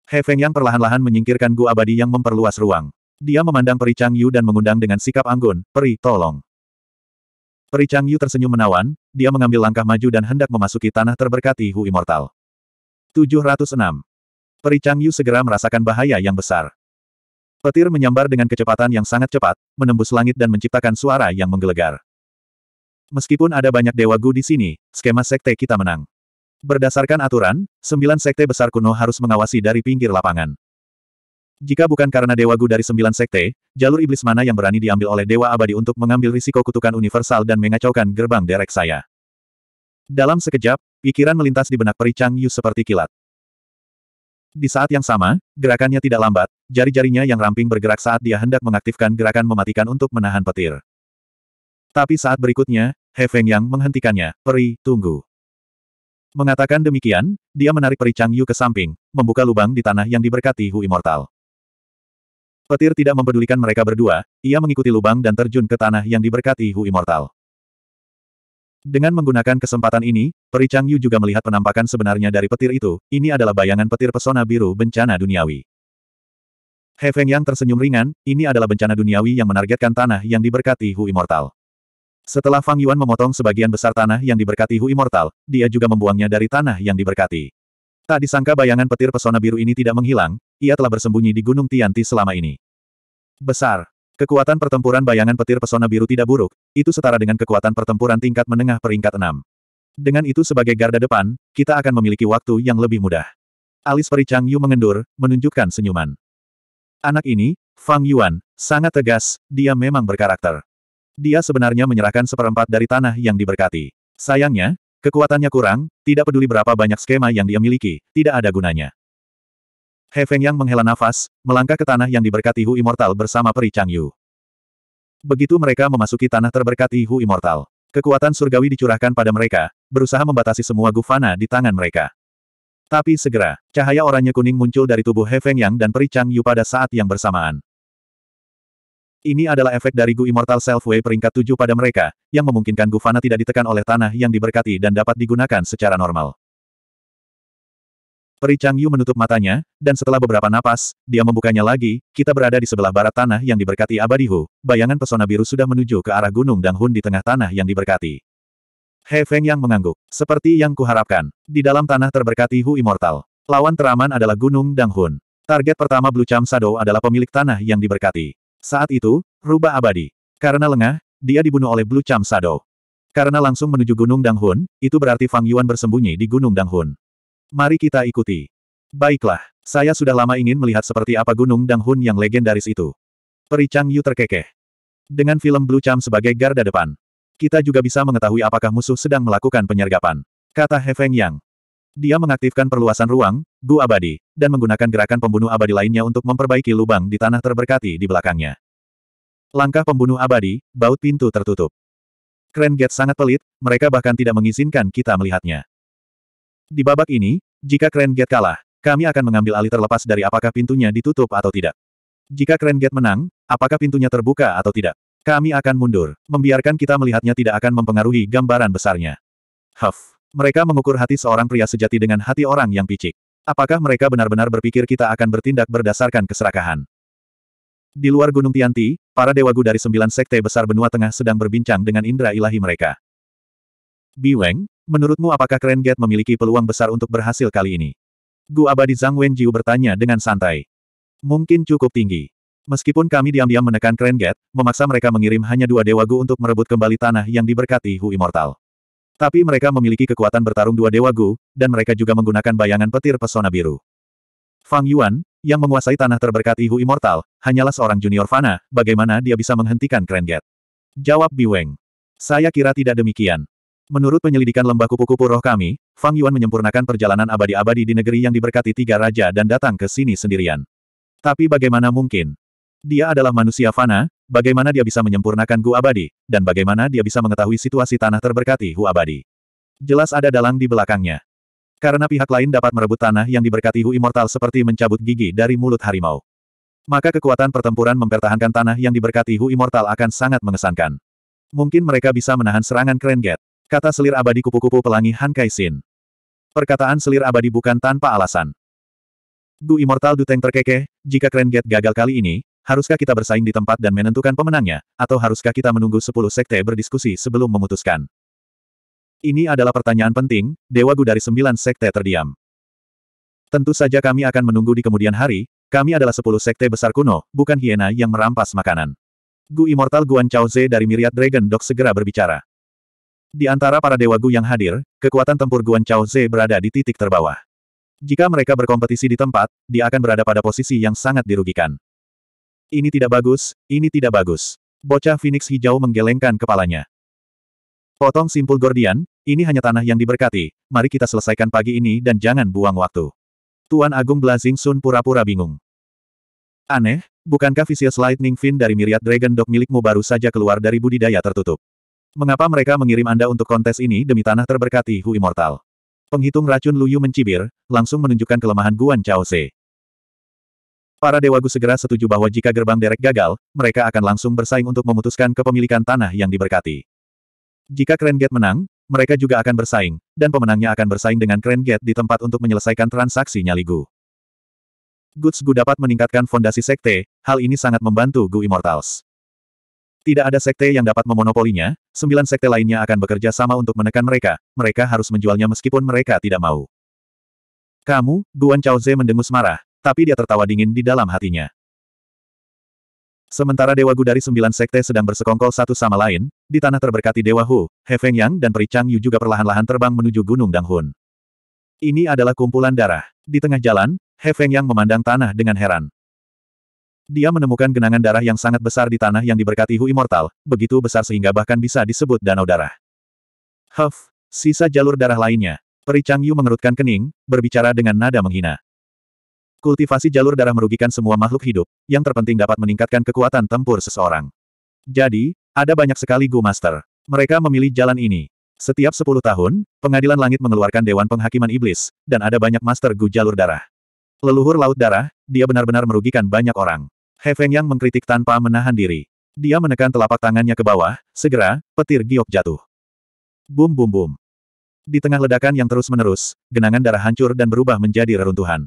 He Feng Yang perlahan-lahan menyingkirkan Gu Abadi yang memperluas ruang. Dia memandang Peri Chang Yu dan mengundang dengan sikap anggun, Peri, tolong. Peri Chang Yu tersenyum menawan, dia mengambil langkah maju dan hendak memasuki tanah terberkati Hu Immortal. 706. Peri Chang Yu segera merasakan bahaya yang besar. Petir menyambar dengan kecepatan yang sangat cepat, menembus langit dan menciptakan suara yang menggelegar. Meskipun ada banyak dewa gu di sini, skema sekte kita menang. Berdasarkan aturan, sembilan sekte besar kuno harus mengawasi dari pinggir lapangan. Jika bukan karena Dewa Gu dari sembilan sekte, jalur iblis mana yang berani diambil oleh Dewa Abadi untuk mengambil risiko kutukan universal dan mengacaukan gerbang derek saya? Dalam sekejap, pikiran melintas di benak peri Chang Yu seperti kilat. Di saat yang sama, gerakannya tidak lambat, jari-jarinya yang ramping bergerak saat dia hendak mengaktifkan gerakan mematikan untuk menahan petir. Tapi saat berikutnya, He Feng Yang menghentikannya, peri, tunggu. Mengatakan demikian, dia menarik peri Chang Yu ke samping, membuka lubang di tanah yang diberkati Hu Immortal. Petir tidak mempedulikan mereka berdua, ia mengikuti lubang dan terjun ke tanah yang diberkati Hu Immortal. Dengan menggunakan kesempatan ini, Peri Chang Yu juga melihat penampakan sebenarnya dari petir itu, ini adalah bayangan petir pesona biru bencana duniawi. He Feng Yang tersenyum ringan, ini adalah bencana duniawi yang menargetkan tanah yang diberkati Hu Immortal. Setelah Fang Yuan memotong sebagian besar tanah yang diberkati Hu Immortal, dia juga membuangnya dari tanah yang diberkati. Tak disangka bayangan petir pesona biru ini tidak menghilang, ia telah bersembunyi di Gunung Tianti selama ini. Besar. Kekuatan pertempuran bayangan petir pesona biru tidak buruk, itu setara dengan kekuatan pertempuran tingkat menengah peringkat enam. Dengan itu sebagai garda depan, kita akan memiliki waktu yang lebih mudah. Alis peri Chang Yu mengendur, menunjukkan senyuman. Anak ini, Fang Yuan, sangat tegas, dia memang berkarakter. Dia sebenarnya menyerahkan seperempat dari tanah yang diberkati. Sayangnya, Kekuatannya kurang, tidak peduli berapa banyak skema yang dia miliki, tidak ada gunanya. He Feng yang menghela nafas, melangkah ke tanah yang diberkati Hu Immortal bersama Peri Chang Yu. Begitu mereka memasuki tanah terberkati Hu Immortal, kekuatan surgawi dicurahkan pada mereka, berusaha membatasi semua gufana di tangan mereka. Tapi segera, cahaya oranye kuning muncul dari tubuh He Feng Yang dan Peri Chang Yu pada saat yang bersamaan. Ini adalah efek dari Gu Immortal Self-Way peringkat 7 pada mereka, yang memungkinkan Gu Fana tidak ditekan oleh tanah yang diberkati dan dapat digunakan secara normal. Peri Chang Yu menutup matanya, dan setelah beberapa napas, dia membukanya lagi, kita berada di sebelah barat tanah yang diberkati Abadihu. bayangan pesona biru sudah menuju ke arah Gunung Hun di tengah tanah yang diberkati. He Feng Yang mengangguk, seperti yang kuharapkan, di dalam tanah terberkati Hu Immortal. Lawan teraman adalah Gunung Hun. Target pertama Blue Cham Sado adalah pemilik tanah yang diberkati. Saat itu, rubah abadi. Karena lengah, dia dibunuh oleh Blue Cham Sado. Karena langsung menuju Gunung Danghun, itu berarti Fang Yuan bersembunyi di Gunung Danghun. Mari kita ikuti. Baiklah, saya sudah lama ingin melihat seperti apa Gunung Danghun yang legendaris itu. Peri Chang Yu terkekeh. Dengan film Blue Cham sebagai garda depan, kita juga bisa mengetahui apakah musuh sedang melakukan penyergapan. Kata He Feng Yang. Dia mengaktifkan perluasan ruang, Gu Abadi, dan menggunakan gerakan pembunuh abadi lainnya untuk memperbaiki lubang di tanah terberkati di belakangnya. Langkah pembunuh abadi, baut pintu tertutup. Keren Get sangat pelit, mereka bahkan tidak mengizinkan kita melihatnya. Di babak ini, jika Keren Get kalah, kami akan mengambil alih terlepas dari apakah pintunya ditutup atau tidak. Jika Keren Get menang, apakah pintunya terbuka atau tidak? Kami akan mundur, membiarkan kita melihatnya tidak akan mempengaruhi gambaran besarnya. Huff. Mereka mengukur hati seorang pria sejati dengan hati orang yang picik. Apakah mereka benar-benar berpikir kita akan bertindak berdasarkan keserakahan? Di luar Gunung Tianti, para dewa dewagu dari sembilan sekte besar benua tengah sedang berbincang dengan indera ilahi mereka. Biweng, menurutmu apakah Keren Get memiliki peluang besar untuk berhasil kali ini? Gu Abadi Zhang Wenjiu bertanya dengan santai. Mungkin cukup tinggi. Meskipun kami diam-diam menekan Keren Get, memaksa mereka mengirim hanya dua dewa Gu untuk merebut kembali tanah yang diberkati Hu Immortal. Tapi mereka memiliki kekuatan bertarung dua dewa Gu, dan mereka juga menggunakan bayangan petir pesona biru. Fang Yuan, yang menguasai tanah terberkat Ihu Immortal, hanyalah seorang junior fana, bagaimana dia bisa menghentikan Krenget? Jawab Bi Weng. Saya kira tidak demikian. Menurut penyelidikan lembah kupu-kupu roh kami, Fang Yuan menyempurnakan perjalanan abadi-abadi di negeri yang diberkati tiga raja dan datang ke sini sendirian. Tapi bagaimana mungkin? Dia adalah manusia fana, Bagaimana dia bisa menyempurnakan Gu Abadi, dan bagaimana dia bisa mengetahui situasi tanah terberkati Hu Abadi. Jelas ada dalang di belakangnya. Karena pihak lain dapat merebut tanah yang diberkati Hu Immortal seperti mencabut gigi dari mulut harimau. Maka kekuatan pertempuran mempertahankan tanah yang diberkati Hu Immortal akan sangat mengesankan. Mungkin mereka bisa menahan serangan Keren Kata selir abadi kupu-kupu pelangi Han Kaisin. Perkataan selir abadi bukan tanpa alasan. Gu Immortal Duteng terkekeh, jika Krenget gagal kali ini, haruskah kita bersaing di tempat dan menentukan pemenangnya, atau haruskah kita menunggu sepuluh sekte berdiskusi sebelum memutuskan? Ini adalah pertanyaan penting, Dewa Gu dari sembilan sekte terdiam. Tentu saja kami akan menunggu di kemudian hari, kami adalah sepuluh sekte besar kuno, bukan hiena yang merampas makanan. Gu Immortal Guan Chao Ze dari Myriad Dragon Dog segera berbicara. Di antara para Dewa Gu yang hadir, kekuatan tempur Guan Chao Ze berada di titik terbawah. Jika mereka berkompetisi di tempat, dia akan berada pada posisi yang sangat dirugikan. Ini tidak bagus, ini tidak bagus. Bocah Phoenix hijau menggelengkan kepalanya. Potong simpul Gordian, ini hanya tanah yang diberkati, mari kita selesaikan pagi ini dan jangan buang waktu. Tuan Agung Blazing Sun pura-pura bingung. Aneh, bukankah Visius Lightning Fin dari Myriad Dragon Dog milikmu baru saja keluar dari budidaya tertutup? Mengapa mereka mengirim Anda untuk kontes ini demi tanah terberkati Hu Immortal? Penghitung racun Luyu mencibir, langsung menunjukkan kelemahan Guan Chao Se. Para Dewa Gu segera setuju bahwa jika gerbang derek gagal, mereka akan langsung bersaing untuk memutuskan kepemilikan tanah yang diberkati. Jika Kren Gate menang, mereka juga akan bersaing, dan pemenangnya akan bersaing dengan Kren Gate di tempat untuk menyelesaikan transaksi nyali Gu. Goods Gu dapat meningkatkan fondasi sekte, hal ini sangat membantu Gu Immortals. Tidak ada sekte yang dapat memonopolinya, sembilan sekte lainnya akan bekerja sama untuk menekan mereka, mereka harus menjualnya meskipun mereka tidak mau. Kamu, Guan Chaoze mendengus marah, tapi dia tertawa dingin di dalam hatinya. Sementara Dewa Gu dari sembilan sekte sedang bersekongkol satu sama lain, di tanah terberkati Dewa Hu, He Feng Yang dan Peri Chang Yu juga perlahan-lahan terbang menuju Gunung Danghun. Ini adalah kumpulan darah. Di tengah jalan, He Feng Yang memandang tanah dengan heran. Dia menemukan genangan darah yang sangat besar di tanah yang diberkati Hu Immortal, begitu besar sehingga bahkan bisa disebut danau darah. Huff, sisa jalur darah lainnya. Peri Chang Yu mengerutkan kening, berbicara dengan nada menghina. Kultivasi jalur darah merugikan semua makhluk hidup, yang terpenting dapat meningkatkan kekuatan tempur seseorang. Jadi, ada banyak sekali Gu Master. Mereka memilih jalan ini. Setiap 10 tahun, pengadilan langit mengeluarkan Dewan Penghakiman Iblis, dan ada banyak Master Gu jalur darah. Leluhur laut darah, dia benar-benar merugikan banyak orang. He Feng Yang mengkritik tanpa menahan diri. Dia menekan telapak tangannya ke bawah, segera, petir giok jatuh. Bum bum bum. Di tengah ledakan yang terus-menerus, genangan darah hancur dan berubah menjadi reruntuhan.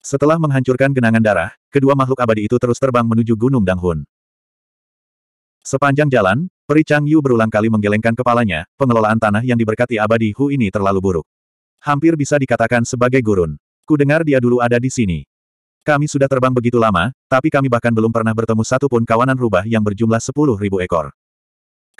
Setelah menghancurkan genangan darah, kedua makhluk abadi itu terus terbang menuju Gunung Danghun. Sepanjang jalan, Peri Chang Yu berulang kali menggelengkan kepalanya, pengelolaan tanah yang diberkati abadi Hu ini terlalu buruk. Hampir bisa dikatakan sebagai gurun. Ku dengar dia dulu ada di sini. Kami sudah terbang begitu lama, tapi kami bahkan belum pernah bertemu satupun kawanan rubah yang berjumlah sepuluh ribu ekor.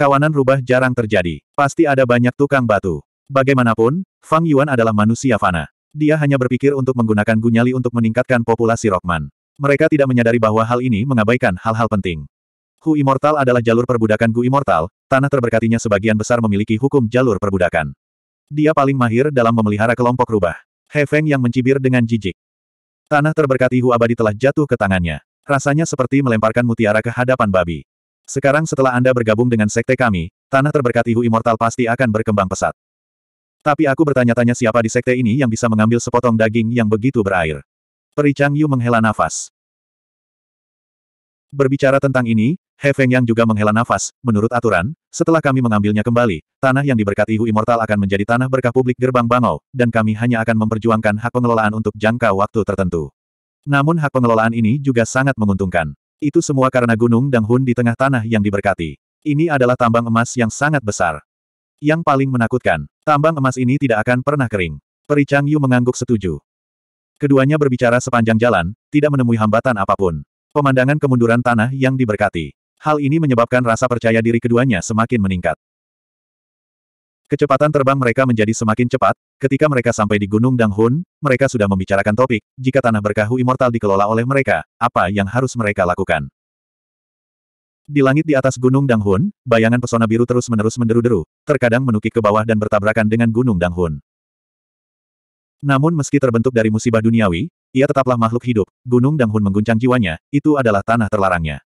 Kawanan rubah jarang terjadi. Pasti ada banyak tukang batu. Bagaimanapun, Fang Yuan adalah manusia fana. Dia hanya berpikir untuk menggunakan Gunyali untuk meningkatkan populasi Rockman. Mereka tidak menyadari bahwa hal ini mengabaikan hal-hal penting. Hu Immortal adalah jalur perbudakan Gu Immortal, tanah terberkatinya sebagian besar memiliki hukum jalur perbudakan. Dia paling mahir dalam memelihara kelompok rubah. He Feng yang mencibir dengan jijik. Tanah terberkati Hu Abadi telah jatuh ke tangannya. Rasanya seperti melemparkan mutiara ke hadapan babi. Sekarang setelah Anda bergabung dengan sekte kami, tanah terberkati Hu Immortal pasti akan berkembang pesat. Tapi aku bertanya-tanya siapa di sekte ini yang bisa mengambil sepotong daging yang begitu berair. Peri Chang Yu menghela nafas. Berbicara tentang ini, He Feng Yang juga menghela nafas, menurut aturan, setelah kami mengambilnya kembali, tanah yang diberkati Hu Immortal akan menjadi tanah berkah publik gerbang Bangau, dan kami hanya akan memperjuangkan hak pengelolaan untuk jangka waktu tertentu. Namun hak pengelolaan ini juga sangat menguntungkan. Itu semua karena Gunung Hun di tengah tanah yang diberkati. Ini adalah tambang emas yang sangat besar. Yang paling menakutkan, Tambang emas ini tidak akan pernah kering. Peri Chang Yu mengangguk setuju. Keduanya berbicara sepanjang jalan, tidak menemui hambatan apapun. Pemandangan kemunduran tanah yang diberkati. Hal ini menyebabkan rasa percaya diri keduanya semakin meningkat. Kecepatan terbang mereka menjadi semakin cepat, ketika mereka sampai di Gunung Danghun, mereka sudah membicarakan topik, jika tanah berkahu immortal dikelola oleh mereka, apa yang harus mereka lakukan. Di langit di atas Gunung Danghun, bayangan pesona biru terus-menerus menderu-deru, terkadang menukik ke bawah dan bertabrakan dengan Gunung Danghun. Namun meski terbentuk dari musibah duniawi, ia tetaplah makhluk hidup, Gunung Danghun mengguncang jiwanya, itu adalah tanah terlarangnya.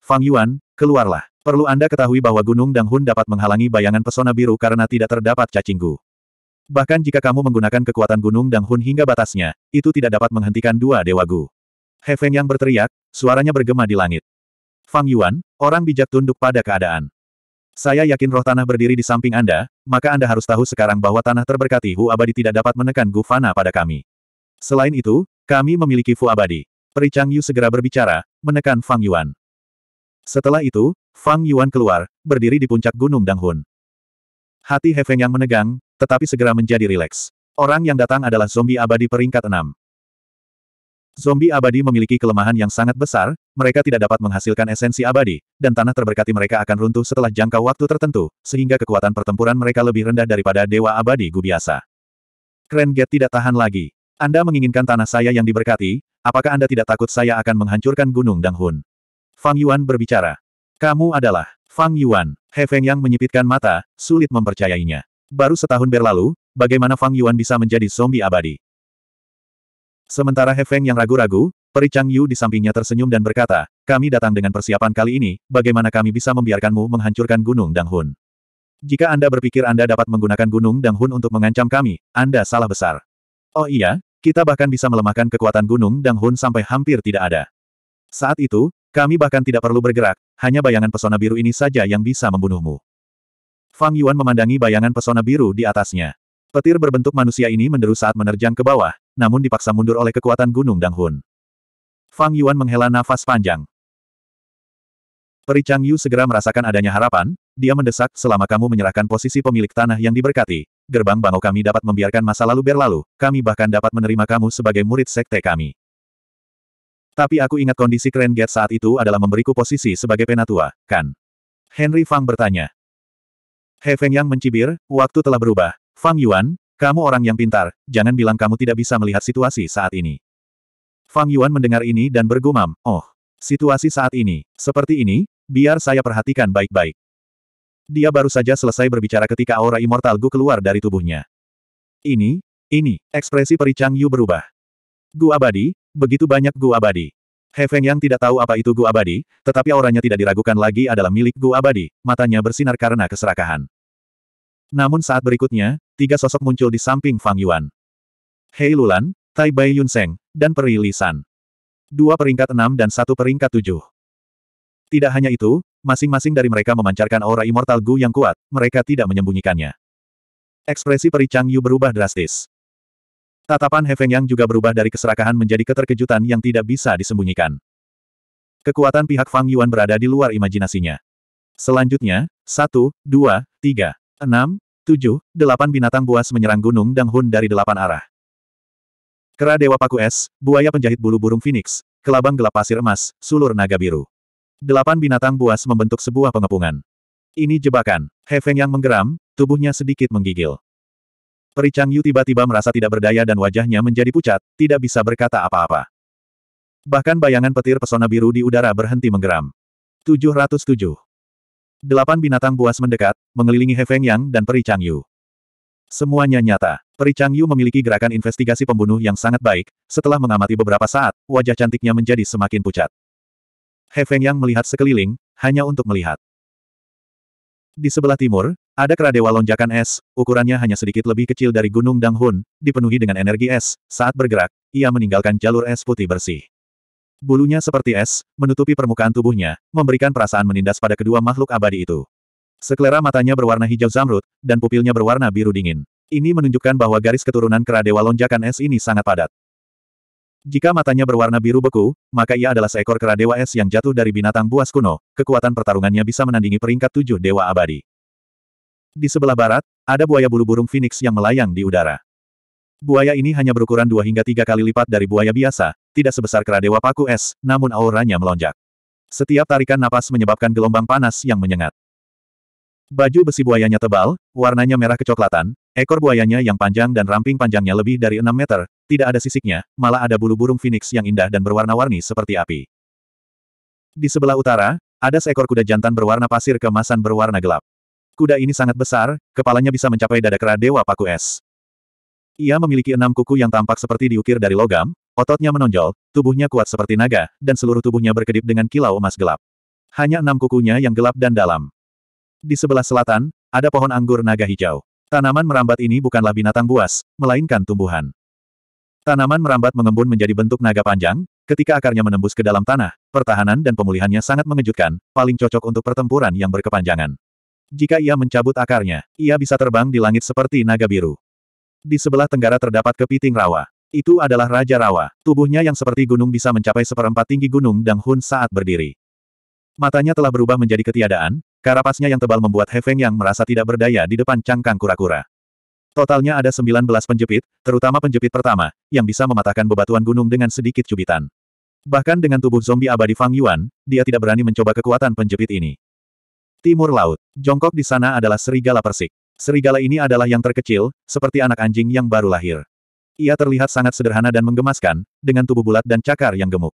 Fang Yuan, keluarlah. Perlu Anda ketahui bahwa Gunung Danghun dapat menghalangi bayangan pesona biru karena tidak terdapat cacinggu. Bahkan jika kamu menggunakan kekuatan Gunung Danghun hingga batasnya, itu tidak dapat menghentikan dua dewa Gu. Hefeng yang berteriak, suaranya bergema di langit. Fang Yuan, orang bijak tunduk pada keadaan. Saya yakin roh tanah berdiri di samping Anda, maka Anda harus tahu sekarang bahwa tanah terberkati Hu Abadi tidak dapat menekan Gu Fana pada kami. Selain itu, kami memiliki Fu Abadi. Peri Chang Yu segera berbicara, menekan Fang Yuan. Setelah itu, Fang Yuan keluar, berdiri di puncak Gunung Danghun. Hati Hefeng yang menegang, tetapi segera menjadi rileks. Orang yang datang adalah zombie abadi peringkat 6. Zombie abadi memiliki kelemahan yang sangat besar, mereka tidak dapat menghasilkan esensi abadi, dan tanah terberkati mereka akan runtuh setelah jangka waktu tertentu, sehingga kekuatan pertempuran mereka lebih rendah daripada dewa abadi gu biasa. Keren tidak tahan lagi. Anda menginginkan tanah saya yang diberkati, apakah Anda tidak takut saya akan menghancurkan Gunung Danghun? Fang Yuan berbicara. Kamu adalah Fang Yuan. He Feng Yang menyipitkan mata, sulit mempercayainya. Baru setahun berlalu, bagaimana Fang Yuan bisa menjadi zombie abadi? Sementara He Feng yang ragu-ragu, Peri Chang Yu di sampingnya tersenyum dan berkata, kami datang dengan persiapan kali ini, bagaimana kami bisa membiarkanmu menghancurkan Gunung Dang Hun? Jika Anda berpikir Anda dapat menggunakan Gunung Dang Hun untuk mengancam kami, Anda salah besar. Oh iya, kita bahkan bisa melemahkan kekuatan Gunung Dang Hun sampai hampir tidak ada. Saat itu, kami bahkan tidak perlu bergerak, hanya bayangan pesona biru ini saja yang bisa membunuhmu. Fang Yuan memandangi bayangan pesona biru di atasnya. Petir berbentuk manusia ini menderu saat menerjang ke bawah, namun dipaksa mundur oleh kekuatan Gunung Danghun. Fang Yuan menghela nafas panjang. Peri Chang Yu segera merasakan adanya harapan, dia mendesak, selama kamu menyerahkan posisi pemilik tanah yang diberkati, gerbang bangau kami dapat membiarkan masa lalu berlalu, kami bahkan dapat menerima kamu sebagai murid sekte kami. Tapi aku ingat kondisi Keren Gate saat itu adalah memberiku posisi sebagai penatua, kan? Henry Fang bertanya. He Feng Yang mencibir, waktu telah berubah. Fang Yuan, kamu orang yang pintar, jangan bilang kamu tidak bisa melihat situasi saat ini. Fang Yuan mendengar ini dan bergumam, oh, situasi saat ini, seperti ini, biar saya perhatikan baik-baik. Dia baru saja selesai berbicara ketika aura immortal Gu keluar dari tubuhnya. Ini, ini, ekspresi peri Chang Yu berubah. Gu abadi, begitu banyak Gu abadi. He Feng yang tidak tahu apa itu Gu abadi, tetapi auranya tidak diragukan lagi adalah milik Gu abadi, matanya bersinar karena keserakahan. Namun saat berikutnya, tiga sosok muncul di samping Fang Yuan. Hei Lulan, Tai Bai Yunsheng, dan Peri Lisan. Dua peringkat enam dan satu peringkat tujuh. Tidak hanya itu, masing-masing dari mereka memancarkan aura immortal Gu yang kuat, mereka tidak menyembunyikannya. Ekspresi Peri Chang Yu berubah drastis. Tatapan He Feng Yang juga berubah dari keserakahan menjadi keterkejutan yang tidak bisa disembunyikan. Kekuatan pihak Fang Yuan berada di luar imajinasinya. Selanjutnya, satu, dua, tiga, enam. Tujuh, delapan binatang buas menyerang Gunung Dang Hun dari delapan arah. Kera Dewa Paku Es, buaya penjahit bulu burung Phoenix, kelabang gelap pasir emas, sulur naga biru. Delapan binatang buas membentuk sebuah pengepungan. Ini jebakan. Hefeng yang menggeram, tubuhnya sedikit menggigil. Pericang Yu tiba-tiba merasa tidak berdaya dan wajahnya menjadi pucat, tidak bisa berkata apa-apa. Bahkan bayangan petir pesona biru di udara berhenti menggeram. 707. Delapan binatang buas mendekat, mengelilingi He Feng Yang dan Peri Chang Yu. Semuanya nyata. Peri Chang Yu memiliki gerakan investigasi pembunuh yang sangat baik, setelah mengamati beberapa saat, wajah cantiknya menjadi semakin pucat. He Feng Yang melihat sekeliling, hanya untuk melihat. Di sebelah timur, ada keradewa lonjakan es, ukurannya hanya sedikit lebih kecil dari Gunung Danghun, dipenuhi dengan energi es. Saat bergerak, ia meninggalkan jalur es putih bersih. Bulunya seperti es, menutupi permukaan tubuhnya, memberikan perasaan menindas pada kedua makhluk abadi itu. Sekelera matanya berwarna hijau zamrud, dan pupilnya berwarna biru dingin. Ini menunjukkan bahwa garis keturunan kera dewa lonjakan es ini sangat padat. Jika matanya berwarna biru beku, maka ia adalah seekor kera dewa es yang jatuh dari binatang buas kuno, kekuatan pertarungannya bisa menandingi peringkat tujuh dewa abadi. Di sebelah barat, ada buaya bulu burung phoenix yang melayang di udara. Buaya ini hanya berukuran dua hingga tiga kali lipat dari buaya biasa, tidak sebesar kera dewa paku es, namun auranya melonjak. Setiap tarikan napas menyebabkan gelombang panas yang menyengat. Baju besi buayanya tebal, warnanya merah kecoklatan, ekor buayanya yang panjang dan ramping panjangnya lebih dari enam meter, tidak ada sisiknya, malah ada bulu burung phoenix yang indah dan berwarna-warni seperti api. Di sebelah utara, ada seekor kuda jantan berwarna pasir kemasan berwarna gelap. Kuda ini sangat besar, kepalanya bisa mencapai dada kera Dewa Paku Es. Ia memiliki enam kuku yang tampak seperti diukir dari logam, ototnya menonjol, tubuhnya kuat seperti naga, dan seluruh tubuhnya berkedip dengan kilau emas gelap. Hanya enam kukunya yang gelap dan dalam. Di sebelah selatan, ada pohon anggur naga hijau. Tanaman merambat ini bukanlah binatang buas, melainkan tumbuhan. Tanaman merambat mengembun menjadi bentuk naga panjang, ketika akarnya menembus ke dalam tanah, pertahanan dan pemulihannya sangat mengejutkan, paling cocok untuk pertempuran yang berkepanjangan. Jika ia mencabut akarnya, ia bisa terbang di langit seperti naga biru. Di sebelah tenggara terdapat kepiting rawa. Itu adalah Raja Rawa. Tubuhnya yang seperti gunung bisa mencapai seperempat tinggi gunung Danghun saat berdiri. Matanya telah berubah menjadi ketiadaan, karapasnya yang tebal membuat Hefeng yang merasa tidak berdaya di depan cangkang kura-kura. Totalnya ada 19 penjepit, terutama penjepit pertama, yang bisa mematahkan bebatuan gunung dengan sedikit cubitan. Bahkan dengan tubuh zombie abadi Fang Yuan, dia tidak berani mencoba kekuatan penjepit ini. Timur Laut. Jongkok di sana adalah serigala persik. Serigala ini adalah yang terkecil, seperti anak anjing yang baru lahir. Ia terlihat sangat sederhana dan menggemaskan, dengan tubuh bulat dan cakar yang gemuk.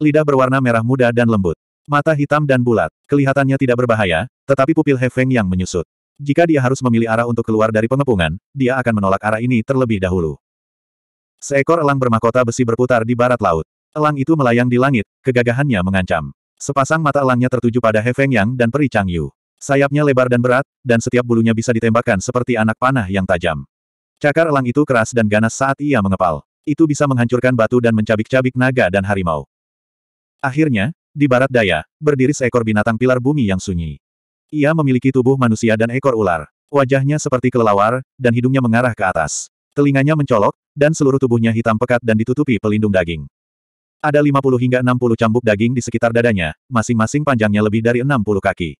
Lidah berwarna merah muda dan lembut. Mata hitam dan bulat. Kelihatannya tidak berbahaya, tetapi pupil Hefeng yang menyusut. Jika dia harus memilih arah untuk keluar dari pengepungan, dia akan menolak arah ini terlebih dahulu. Seekor elang bermahkota besi berputar di barat laut. Elang itu melayang di langit, kegagahannya mengancam. Sepasang mata elangnya tertuju pada Hefeng Yang dan Peri Chang Yu. Sayapnya lebar dan berat, dan setiap bulunya bisa ditembakkan seperti anak panah yang tajam. Cakar elang itu keras dan ganas saat ia mengepal. Itu bisa menghancurkan batu dan mencabik-cabik naga dan harimau. Akhirnya, di barat daya, berdiri seekor binatang pilar bumi yang sunyi. Ia memiliki tubuh manusia dan ekor ular. Wajahnya seperti kelelawar, dan hidungnya mengarah ke atas. Telinganya mencolok, dan seluruh tubuhnya hitam pekat dan ditutupi pelindung daging. Ada 50 hingga 60 cambuk daging di sekitar dadanya, masing-masing panjangnya lebih dari 60 kaki.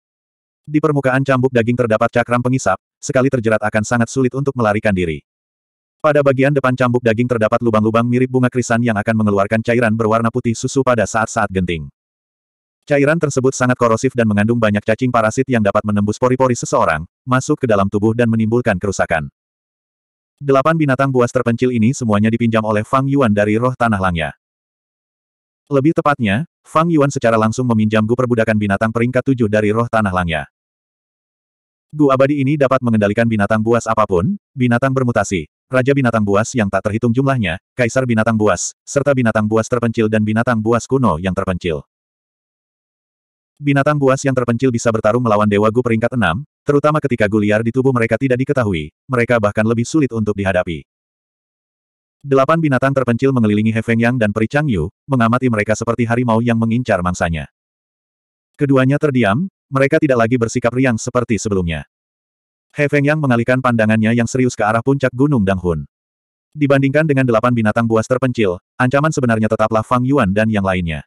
Di permukaan cambuk daging terdapat cakram pengisap, sekali terjerat akan sangat sulit untuk melarikan diri. Pada bagian depan cambuk daging terdapat lubang-lubang mirip bunga krisan yang akan mengeluarkan cairan berwarna putih susu pada saat-saat genting. Cairan tersebut sangat korosif dan mengandung banyak cacing parasit yang dapat menembus pori-pori seseorang, masuk ke dalam tubuh dan menimbulkan kerusakan. Delapan binatang buas terpencil ini semuanya dipinjam oleh Fang Yuan dari roh tanah langnya. Lebih tepatnya, Fang Yuan secara langsung meminjam gu perbudakan binatang peringkat tujuh dari roh tanah langnya. Gu abadi ini dapat mengendalikan binatang buas apapun, binatang bermutasi, raja binatang buas yang tak terhitung jumlahnya, kaisar binatang buas, serta binatang buas terpencil dan binatang buas kuno yang terpencil. Binatang buas yang terpencil bisa bertarung melawan Dewa Gu peringkat 6, terutama ketika Gu liar di tubuh mereka tidak diketahui, mereka bahkan lebih sulit untuk dihadapi. Delapan binatang terpencil mengelilingi He Feng Yang dan Peri Chang Yu, mengamati mereka seperti harimau yang mengincar mangsanya. Keduanya terdiam, mereka tidak lagi bersikap riang seperti sebelumnya. He Feng Yang mengalihkan pandangannya yang serius ke arah puncak Gunung Danghun. Dibandingkan dengan delapan binatang buas terpencil, ancaman sebenarnya tetaplah Fang Yuan dan yang lainnya.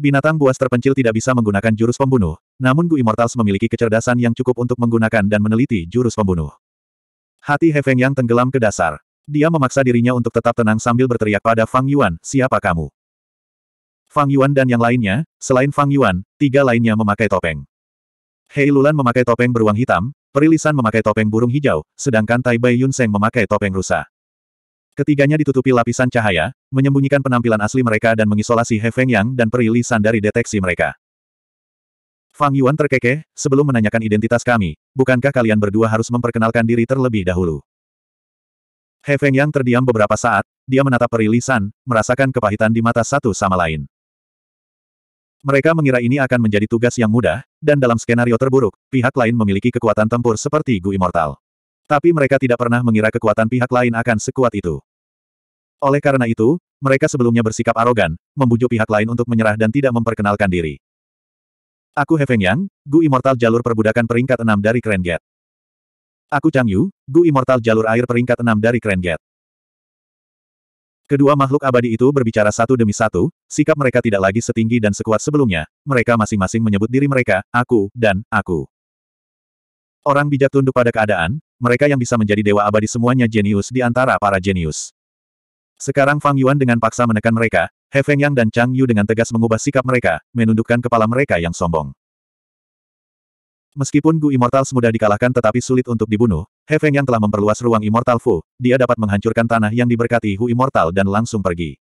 Binatang buas terpencil tidak bisa menggunakan jurus pembunuh, namun Gu Immortals memiliki kecerdasan yang cukup untuk menggunakan dan meneliti jurus pembunuh. Hati He Feng Yang tenggelam ke dasar. Dia memaksa dirinya untuk tetap tenang sambil berteriak pada Fang Yuan, siapa kamu? Fang Yuan dan yang lainnya, selain Fang Yuan, tiga lainnya memakai topeng. Hei Lulan memakai topeng beruang hitam, Perilisan memakai topeng burung hijau, sedangkan Tai Bai Yun Seng memakai topeng rusa. Ketiganya ditutupi lapisan cahaya, menyembunyikan penampilan asli mereka dan mengisolasi He Feng Yang dan Perilisan dari deteksi mereka. Fang Yuan terkekeh, sebelum menanyakan identitas kami, bukankah kalian berdua harus memperkenalkan diri terlebih dahulu? He Feng Yang terdiam beberapa saat, dia menatap Perilisan, merasakan kepahitan di mata satu sama lain. Mereka mengira ini akan menjadi tugas yang mudah, dan dalam skenario terburuk, pihak lain memiliki kekuatan tempur seperti Gu Immortal. Tapi mereka tidak pernah mengira kekuatan pihak lain akan sekuat itu. Oleh karena itu, mereka sebelumnya bersikap arogan, membujuk pihak lain untuk menyerah dan tidak memperkenalkan diri. Aku Hefeng Yang, Gu Immortal Jalur Perbudakan Peringkat 6 dari Keren Gate. Aku Chang Yu, Gu Immortal Jalur Air Peringkat 6 dari Keren Gate. Kedua makhluk abadi itu berbicara satu demi satu, Sikap mereka tidak lagi setinggi dan sekuat sebelumnya, mereka masing-masing menyebut diri mereka, aku, dan aku. Orang bijak tunduk pada keadaan, mereka yang bisa menjadi dewa abadi semuanya jenius di antara para jenius. Sekarang Fang Yuan dengan paksa menekan mereka, He Feng Yang dan Chang Yu dengan tegas mengubah sikap mereka, menundukkan kepala mereka yang sombong. Meskipun Gu Immortal semudah dikalahkan tetapi sulit untuk dibunuh, He Feng Yang telah memperluas ruang Immortal Fu, dia dapat menghancurkan tanah yang diberkati Hu Immortal dan langsung pergi.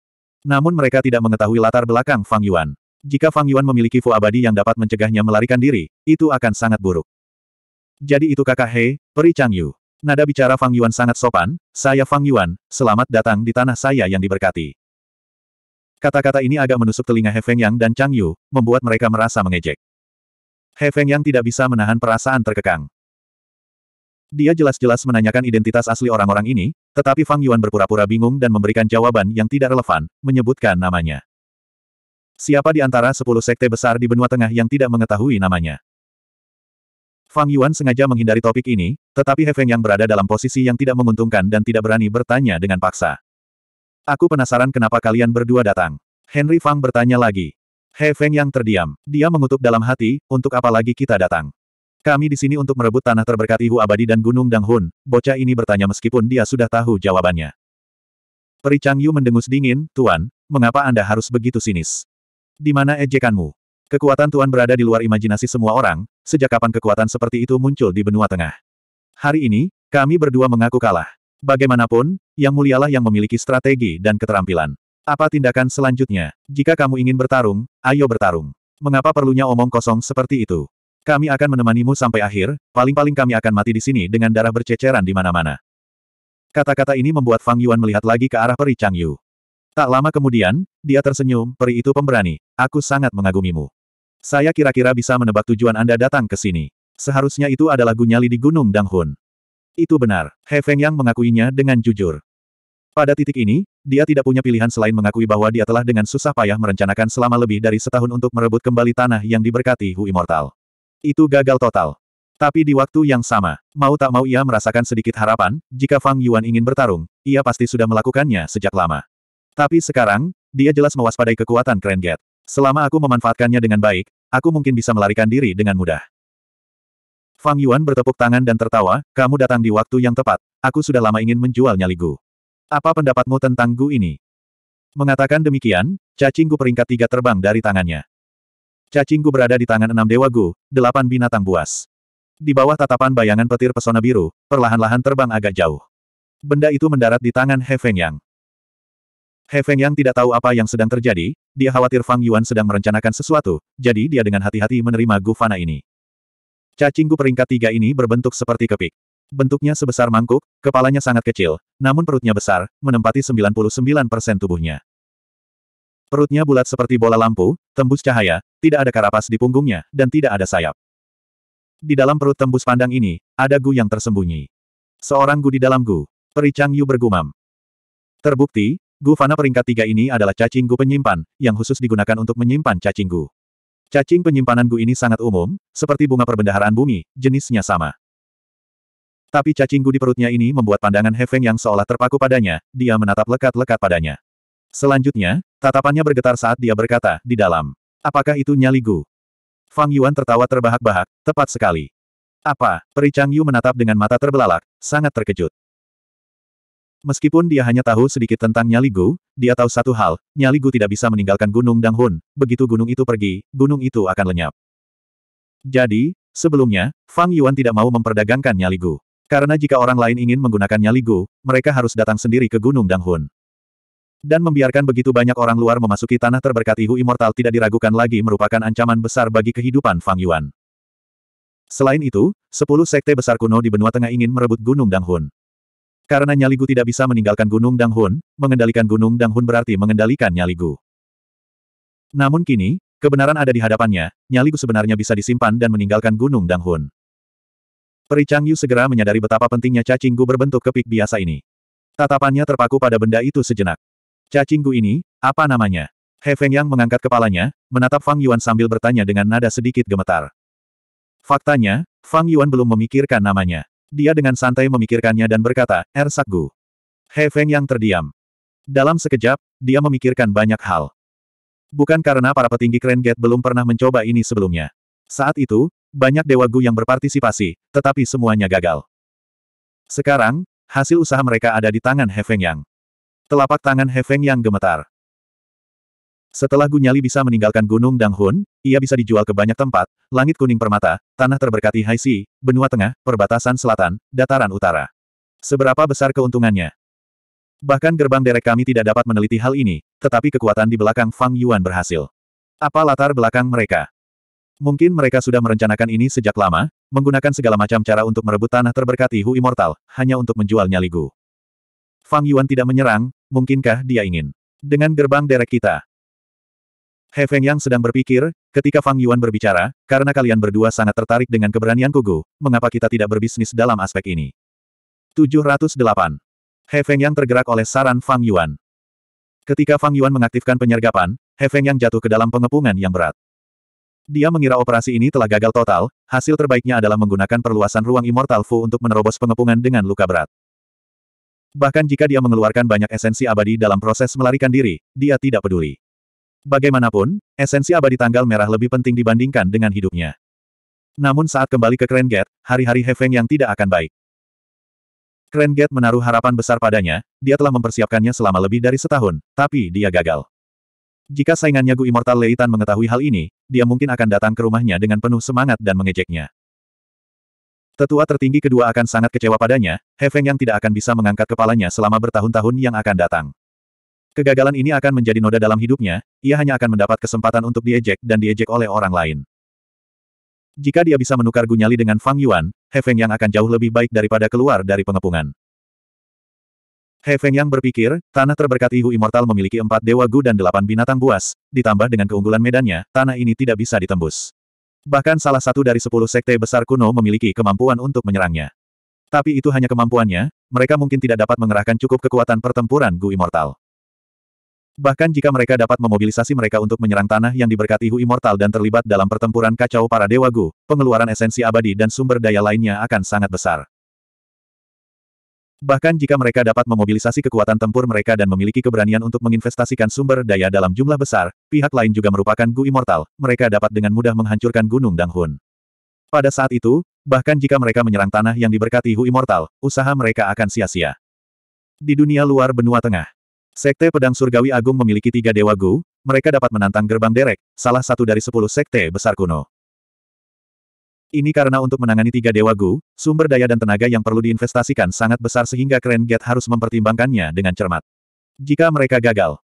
Namun mereka tidak mengetahui latar belakang Fang Yuan. Jika Fang Yuan memiliki Fu abadi yang dapat mencegahnya melarikan diri, itu akan sangat buruk. Jadi itu kakak He, peri Chang Yu. Nada bicara Fang Yuan sangat sopan, saya Fang Yuan, selamat datang di tanah saya yang diberkati. Kata-kata ini agak menusuk telinga He Feng Yang dan Chang Yu, membuat mereka merasa mengejek. He Feng Yang tidak bisa menahan perasaan terkekang. Dia jelas-jelas menanyakan identitas asli orang-orang ini, tetapi Fang Yuan berpura-pura bingung dan memberikan jawaban yang tidak relevan, menyebutkan namanya. Siapa di antara sepuluh sekte besar di benua tengah yang tidak mengetahui namanya? Fang Yuan sengaja menghindari topik ini, tetapi He Feng yang berada dalam posisi yang tidak menguntungkan dan tidak berani bertanya dengan paksa. Aku penasaran kenapa kalian berdua datang. Henry Fang bertanya lagi. He Feng yang terdiam. Dia mengutuk dalam hati, untuk apa lagi kita datang? Kami di sini untuk merebut tanah terberkat Ihu Abadi dan Gunung Danghun, bocah ini bertanya meskipun dia sudah tahu jawabannya. Peri Chang Yu mendengus dingin, Tuan, mengapa Anda harus begitu sinis? Di mana ejekanmu? Kekuatan Tuan berada di luar imajinasi semua orang, sejak kapan kekuatan seperti itu muncul di benua tengah? Hari ini, kami berdua mengaku kalah. Bagaimanapun, yang mulialah yang memiliki strategi dan keterampilan. Apa tindakan selanjutnya? Jika kamu ingin bertarung, ayo bertarung. Mengapa perlunya omong kosong seperti itu? Kami akan menemanimu sampai akhir, paling-paling kami akan mati di sini dengan darah berceceran di mana-mana. Kata-kata ini membuat Fang Yuan melihat lagi ke arah peri Chang Yu. Tak lama kemudian, dia tersenyum, peri itu pemberani, aku sangat mengagumimu. Saya kira-kira bisa menebak tujuan Anda datang ke sini. Seharusnya itu adalah Gunyali di Gunung Danghun. Itu benar, He Feng yang mengakuinya dengan jujur. Pada titik ini, dia tidak punya pilihan selain mengakui bahwa dia telah dengan susah payah merencanakan selama lebih dari setahun untuk merebut kembali tanah yang diberkati Hu Immortal. Itu gagal total. Tapi di waktu yang sama, mau tak mau ia merasakan sedikit harapan, jika Fang Yuan ingin bertarung, ia pasti sudah melakukannya sejak lama. Tapi sekarang, dia jelas mewaspadai kekuatan Grand Gate. Selama aku memanfaatkannya dengan baik, aku mungkin bisa melarikan diri dengan mudah. Fang Yuan bertepuk tangan dan tertawa, kamu datang di waktu yang tepat, aku sudah lama ingin menjual nyali Gu. Apa pendapatmu tentang Gu ini? Mengatakan demikian, cacing Gu peringkat tiga terbang dari tangannya cacingku berada di tangan enam dewa gu, delapan binatang buas. Di bawah tatapan bayangan petir pesona biru, perlahan-lahan terbang agak jauh. Benda itu mendarat di tangan He Feng Yang. He Feng Yang tidak tahu apa yang sedang terjadi, dia khawatir Fang Yuan sedang merencanakan sesuatu, jadi dia dengan hati-hati menerima Gu Fana ini. Cacingku peringkat tiga ini berbentuk seperti kepik. Bentuknya sebesar mangkuk, kepalanya sangat kecil, namun perutnya besar, menempati 99% tubuhnya. Perutnya bulat seperti bola lampu, tembus cahaya, tidak ada karapas di punggungnya, dan tidak ada sayap. Di dalam perut tembus pandang ini, ada Gu yang tersembunyi. Seorang Gu di dalam Gu. Peri Chang Yu bergumam. Terbukti, Gu Fana peringkat tiga ini adalah cacing Gu penyimpan, yang khusus digunakan untuk menyimpan cacing Gu. Cacing penyimpanan Gu ini sangat umum, seperti bunga perbendaharaan bumi, jenisnya sama. Tapi cacing Gu di perutnya ini membuat pandangan Hefeng yang seolah terpaku padanya, dia menatap lekat-lekat padanya. Selanjutnya, Tatapannya bergetar saat dia berkata, di dalam. Apakah itu nyali Gu? Fang Yuan tertawa terbahak-bahak, tepat sekali. Apa? Peri Chang Yu menatap dengan mata terbelalak, sangat terkejut. Meskipun dia hanya tahu sedikit tentang Nyali Gu, dia tahu satu hal, Nyali Gu tidak bisa meninggalkan Gunung Dang Hun. begitu gunung itu pergi, gunung itu akan lenyap. Jadi, sebelumnya, Fang Yuan tidak mau memperdagangkan Nyali Gu. Karena jika orang lain ingin menggunakan Nyali Gu, mereka harus datang sendiri ke Gunung Dang Hun. Dan membiarkan begitu banyak orang luar memasuki tanah terberkat Ihu Immortal tidak diragukan lagi merupakan ancaman besar bagi kehidupan Fang Yuan. Selain itu, sepuluh sekte besar kuno di benua tengah ingin merebut Gunung Danghun. Karena Nyaligu tidak bisa meninggalkan Gunung Danghun, mengendalikan Gunung Danghun berarti mengendalikan Nyaligu. Namun kini, kebenaran ada di hadapannya, Nyaligu sebenarnya bisa disimpan dan meninggalkan Gunung Danghun. Peri Chang Yu segera menyadari betapa pentingnya cacing gu berbentuk kepik biasa ini. Tatapannya terpaku pada benda itu sejenak. Cacinggu ini, apa namanya? He Feng Yang mengangkat kepalanya, menatap Fang Yuan sambil bertanya dengan nada sedikit gemetar. Faktanya, Fang Yuan belum memikirkan namanya. Dia dengan santai memikirkannya dan berkata, Er Sakgu. He Feng Yang terdiam. Dalam sekejap, dia memikirkan banyak hal. Bukan karena para petinggi Grand Gate belum pernah mencoba ini sebelumnya. Saat itu, banyak Dewa Gu yang berpartisipasi, tetapi semuanya gagal. Sekarang, hasil usaha mereka ada di tangan He Feng Yang. Telapak tangan Hefeng yang gemetar. Setelah Gunyali bisa meninggalkan Gunung Danghun, ia bisa dijual ke banyak tempat, langit kuning permata, tanah terberkati Haisi, benua tengah, perbatasan selatan, dataran utara. Seberapa besar keuntungannya? Bahkan gerbang derek kami tidak dapat meneliti hal ini, tetapi kekuatan di belakang Fang Yuan berhasil. Apa latar belakang mereka? Mungkin mereka sudah merencanakan ini sejak lama, menggunakan segala macam cara untuk merebut tanah terberkati Hu Immortal, hanya untuk menjualnya Ligu. Fang Yuan tidak menyerang, mungkinkah dia ingin? Dengan gerbang derek kita. He Feng Yang sedang berpikir, ketika Fang Yuan berbicara, karena kalian berdua sangat tertarik dengan keberanian Kugu, mengapa kita tidak berbisnis dalam aspek ini? 708. He Feng Yang tergerak oleh saran Fang Yuan. Ketika Fang Yuan mengaktifkan penyergapan, He Feng Yang jatuh ke dalam pengepungan yang berat. Dia mengira operasi ini telah gagal total, hasil terbaiknya adalah menggunakan perluasan ruang immortal Fu untuk menerobos pengepungan dengan luka berat. Bahkan jika dia mengeluarkan banyak esensi abadi dalam proses melarikan diri, dia tidak peduli. Bagaimanapun, esensi abadi tanggal merah lebih penting dibandingkan dengan hidupnya. Namun saat kembali ke Krenget, hari-hari Hefeng yang tidak akan baik. Krenget menaruh harapan besar padanya, dia telah mempersiapkannya selama lebih dari setahun, tapi dia gagal. Jika saingannya Gu Immortal Leitan mengetahui hal ini, dia mungkin akan datang ke rumahnya dengan penuh semangat dan mengejeknya. Tetua tertinggi kedua akan sangat kecewa padanya, Hefeng yang tidak akan bisa mengangkat kepalanya selama bertahun-tahun yang akan datang. Kegagalan ini akan menjadi noda dalam hidupnya, ia hanya akan mendapat kesempatan untuk diejek dan diejek oleh orang lain. Jika dia bisa menukar Gunyali dengan Fang Yuan, Hefeng yang akan jauh lebih baik daripada keluar dari pengepungan. Hefeng yang berpikir, tanah terberkati Hu Immortal memiliki empat dewa gu dan delapan binatang buas, ditambah dengan keunggulan medannya, tanah ini tidak bisa ditembus. Bahkan salah satu dari sepuluh sekte besar kuno memiliki kemampuan untuk menyerangnya. Tapi itu hanya kemampuannya, mereka mungkin tidak dapat mengerahkan cukup kekuatan pertempuran Gu Immortal. Bahkan jika mereka dapat memobilisasi mereka untuk menyerang tanah yang diberkati Hu Immortal dan terlibat dalam pertempuran kacau para Dewa Gu, pengeluaran esensi abadi dan sumber daya lainnya akan sangat besar. Bahkan jika mereka dapat memobilisasi kekuatan tempur mereka dan memiliki keberanian untuk menginvestasikan sumber daya dalam jumlah besar, pihak lain juga merupakan Gu Immortal, mereka dapat dengan mudah menghancurkan Gunung Danghun. Pada saat itu, bahkan jika mereka menyerang tanah yang diberkati Hu Immortal, usaha mereka akan sia-sia. Di dunia luar benua tengah, Sekte Pedang Surgawi Agung memiliki tiga dewa Gu, mereka dapat menantang gerbang derek, salah satu dari sepuluh sekte besar kuno. Ini karena untuk menangani tiga dewa Gu, sumber daya dan tenaga yang perlu diinvestasikan sangat besar sehingga Keren Get harus mempertimbangkannya dengan cermat. Jika mereka gagal,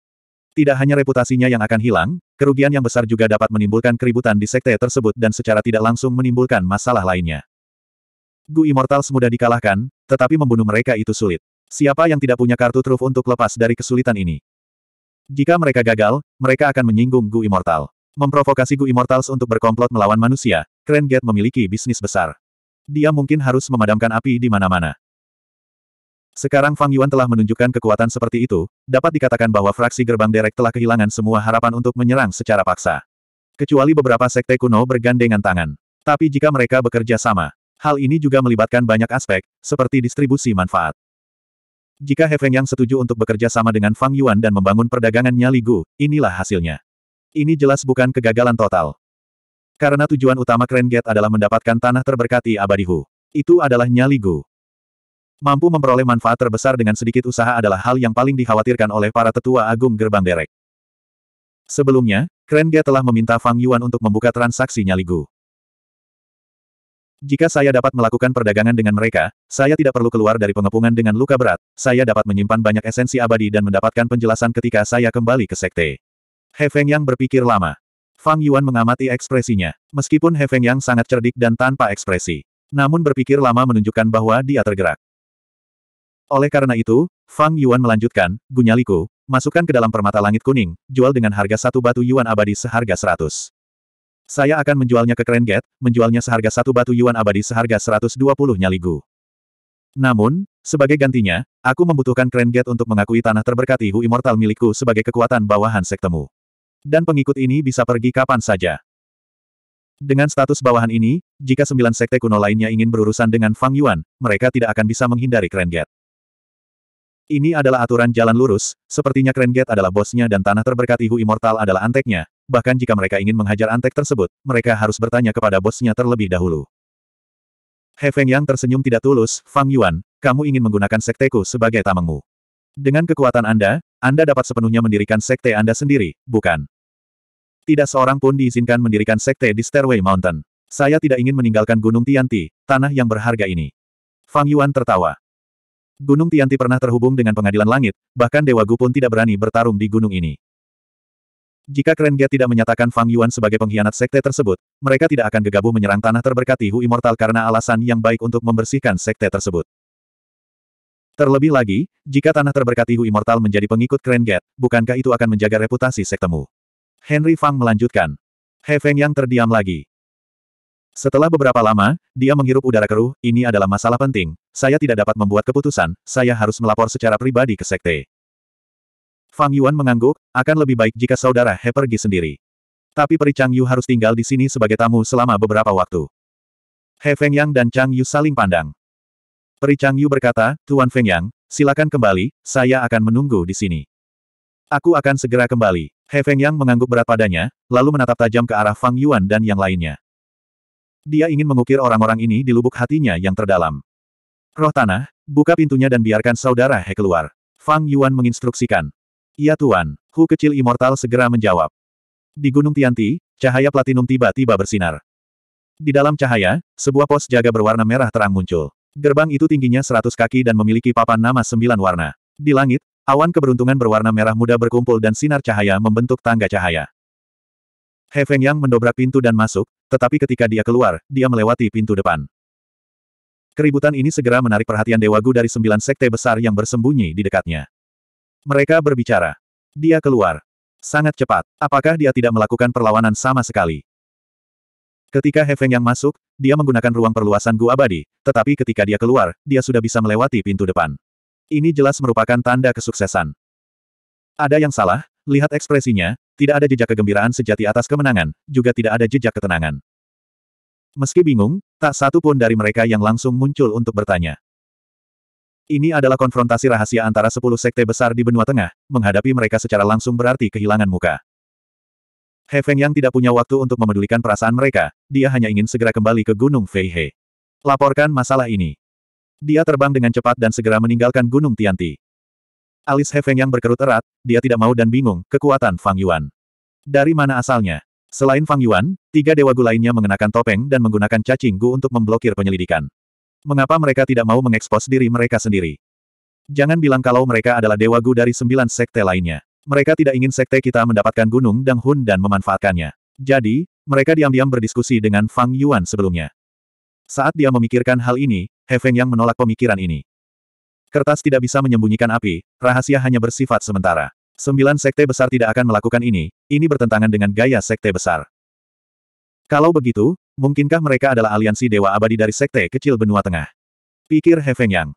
tidak hanya reputasinya yang akan hilang, kerugian yang besar juga dapat menimbulkan keributan di sekte tersebut dan secara tidak langsung menimbulkan masalah lainnya. Gu Immortal semudah dikalahkan, tetapi membunuh mereka itu sulit. Siapa yang tidak punya kartu truf untuk lepas dari kesulitan ini? Jika mereka gagal, mereka akan menyinggung Gu Immortal. Memprovokasi Gu Immortals untuk berkomplot melawan manusia, Krenget memiliki bisnis besar. Dia mungkin harus memadamkan api di mana-mana. Sekarang Fang Yuan telah menunjukkan kekuatan seperti itu, dapat dikatakan bahwa fraksi gerbang derek telah kehilangan semua harapan untuk menyerang secara paksa. Kecuali beberapa sekte kuno bergandengan tangan. Tapi jika mereka bekerja sama, hal ini juga melibatkan banyak aspek, seperti distribusi manfaat. Jika Hefeng yang setuju untuk bekerja sama dengan Fang Yuan dan membangun perdagangannya Ligu, inilah hasilnya. Ini jelas bukan kegagalan total. Karena tujuan utama Kren Gate adalah mendapatkan tanah terberkati abadi Hu. Itu adalah nyali Gu. Mampu memperoleh manfaat terbesar dengan sedikit usaha adalah hal yang paling dikhawatirkan oleh para tetua agung gerbang derek. Sebelumnya, Kren Gate telah meminta Fang Yuan untuk membuka transaksi nyali Gu. Jika saya dapat melakukan perdagangan dengan mereka, saya tidak perlu keluar dari pengepungan dengan luka berat, saya dapat menyimpan banyak esensi abadi dan mendapatkan penjelasan ketika saya kembali ke sekte. He Feng yang berpikir lama. Fang Yuan mengamati ekspresinya. Meskipun He Feng Yang sangat cerdik dan tanpa ekspresi. Namun berpikir lama menunjukkan bahwa dia tergerak. Oleh karena itu, Fang Yuan melanjutkan, Gunyaliku, masukkan ke dalam permata langit kuning, jual dengan harga satu batu yuan abadi seharga seratus. Saya akan menjualnya ke Keren Gate, menjualnya seharga satu batu yuan abadi seharga seratus dua 120 nyaligu. Namun, sebagai gantinya, aku membutuhkan Keren Gate untuk mengakui tanah terberkati Hu Immortal milikku sebagai kekuatan bawahan sektemu. Dan pengikut ini bisa pergi kapan saja. Dengan status bawahan ini, jika sembilan sekte kuno lainnya ingin berurusan dengan Fang Yuan, mereka tidak akan bisa menghindari Krenget. Ini adalah aturan jalan lurus, sepertinya Krenget adalah bosnya dan tanah terberkati Hu Immortal adalah anteknya, bahkan jika mereka ingin menghajar antek tersebut, mereka harus bertanya kepada bosnya terlebih dahulu. He Feng Yang tersenyum tidak tulus, Fang Yuan, kamu ingin menggunakan sekteku sebagai tamengmu. Dengan kekuatan Anda, Anda dapat sepenuhnya mendirikan sekte Anda sendiri, bukan? Tidak seorang pun diizinkan mendirikan sekte di Stairway Mountain. Saya tidak ingin meninggalkan Gunung Tianti, tanah yang berharga ini. Fang Yuan tertawa. Gunung Tianti pernah terhubung dengan pengadilan langit, bahkan Dewa Gu pun tidak berani bertarung di gunung ini. Jika Keren tidak menyatakan Fang Yuan sebagai pengkhianat sekte tersebut, mereka tidak akan gegabah menyerang tanah terberkati Hu Immortal karena alasan yang baik untuk membersihkan sekte tersebut. Terlebih lagi, jika tanah terberkati Hu Immortal menjadi pengikut Krenget, bukankah itu akan menjaga reputasi sektemu? Henry Fang melanjutkan. He Feng yang terdiam lagi. Setelah beberapa lama, dia menghirup udara keruh, ini adalah masalah penting, saya tidak dapat membuat keputusan, saya harus melapor secara pribadi ke sekte. Fang Yuan mengangguk, akan lebih baik jika saudara He pergi sendiri. Tapi Peri Chang Yu harus tinggal di sini sebagai tamu selama beberapa waktu. He Feng Yang dan Chang Yu saling pandang. Peri Chang Yu berkata, Tuan Feng Yang, silakan kembali, saya akan menunggu di sini. Aku akan segera kembali. He Feng Yang mengangguk berat padanya, lalu menatap tajam ke arah Fang Yuan dan yang lainnya. Dia ingin mengukir orang-orang ini di lubuk hatinya yang terdalam. Roh tanah, buka pintunya dan biarkan saudara He keluar. Fang Yuan menginstruksikan. Iya Tuan, Hu kecil immortal segera menjawab. Di Gunung Tianti, cahaya platinum tiba-tiba bersinar. Di dalam cahaya, sebuah pos jaga berwarna merah terang muncul. Gerbang itu tingginya 100 kaki dan memiliki papan nama sembilan warna. Di langit, awan keberuntungan berwarna merah muda berkumpul dan sinar cahaya membentuk tangga cahaya. He Feng Yang mendobrak pintu dan masuk, tetapi ketika dia keluar, dia melewati pintu depan. Keributan ini segera menarik perhatian Dewa Gu dari sembilan sekte besar yang bersembunyi di dekatnya. Mereka berbicara. Dia keluar. Sangat cepat. Apakah dia tidak melakukan perlawanan sama sekali? Ketika He Feng yang masuk, dia menggunakan ruang perluasan gua abadi, tetapi ketika dia keluar, dia sudah bisa melewati pintu depan. Ini jelas merupakan tanda kesuksesan. Ada yang salah, lihat ekspresinya, tidak ada jejak kegembiraan sejati atas kemenangan, juga tidak ada jejak ketenangan. Meski bingung, tak satu pun dari mereka yang langsung muncul untuk bertanya. Ini adalah konfrontasi rahasia antara sepuluh sekte besar di benua tengah, menghadapi mereka secara langsung berarti kehilangan muka. He Feng Yang tidak punya waktu untuk memedulikan perasaan mereka, dia hanya ingin segera kembali ke Gunung Fei He. Laporkan masalah ini. Dia terbang dengan cepat dan segera meninggalkan Gunung Tianti. Alis He Feng Yang berkerut erat, dia tidak mau dan bingung, kekuatan Fang Yuan. Dari mana asalnya? Selain Fang Yuan, tiga dewa gu lainnya mengenakan topeng dan menggunakan cacing gu untuk memblokir penyelidikan. Mengapa mereka tidak mau mengekspos diri mereka sendiri? Jangan bilang kalau mereka adalah dewa gu dari sembilan sekte lainnya. Mereka tidak ingin sekte kita mendapatkan Gunung Dang Hun dan memanfaatkannya. Jadi, mereka diam-diam berdiskusi dengan Fang Yuan sebelumnya. Saat dia memikirkan hal ini, He Feng yang menolak pemikiran ini. Kertas tidak bisa menyembunyikan api, rahasia hanya bersifat sementara. Sembilan sekte besar tidak akan melakukan ini, ini bertentangan dengan gaya sekte besar. Kalau begitu, mungkinkah mereka adalah aliansi Dewa Abadi dari sekte kecil benua tengah? Pikir He Feng Yang.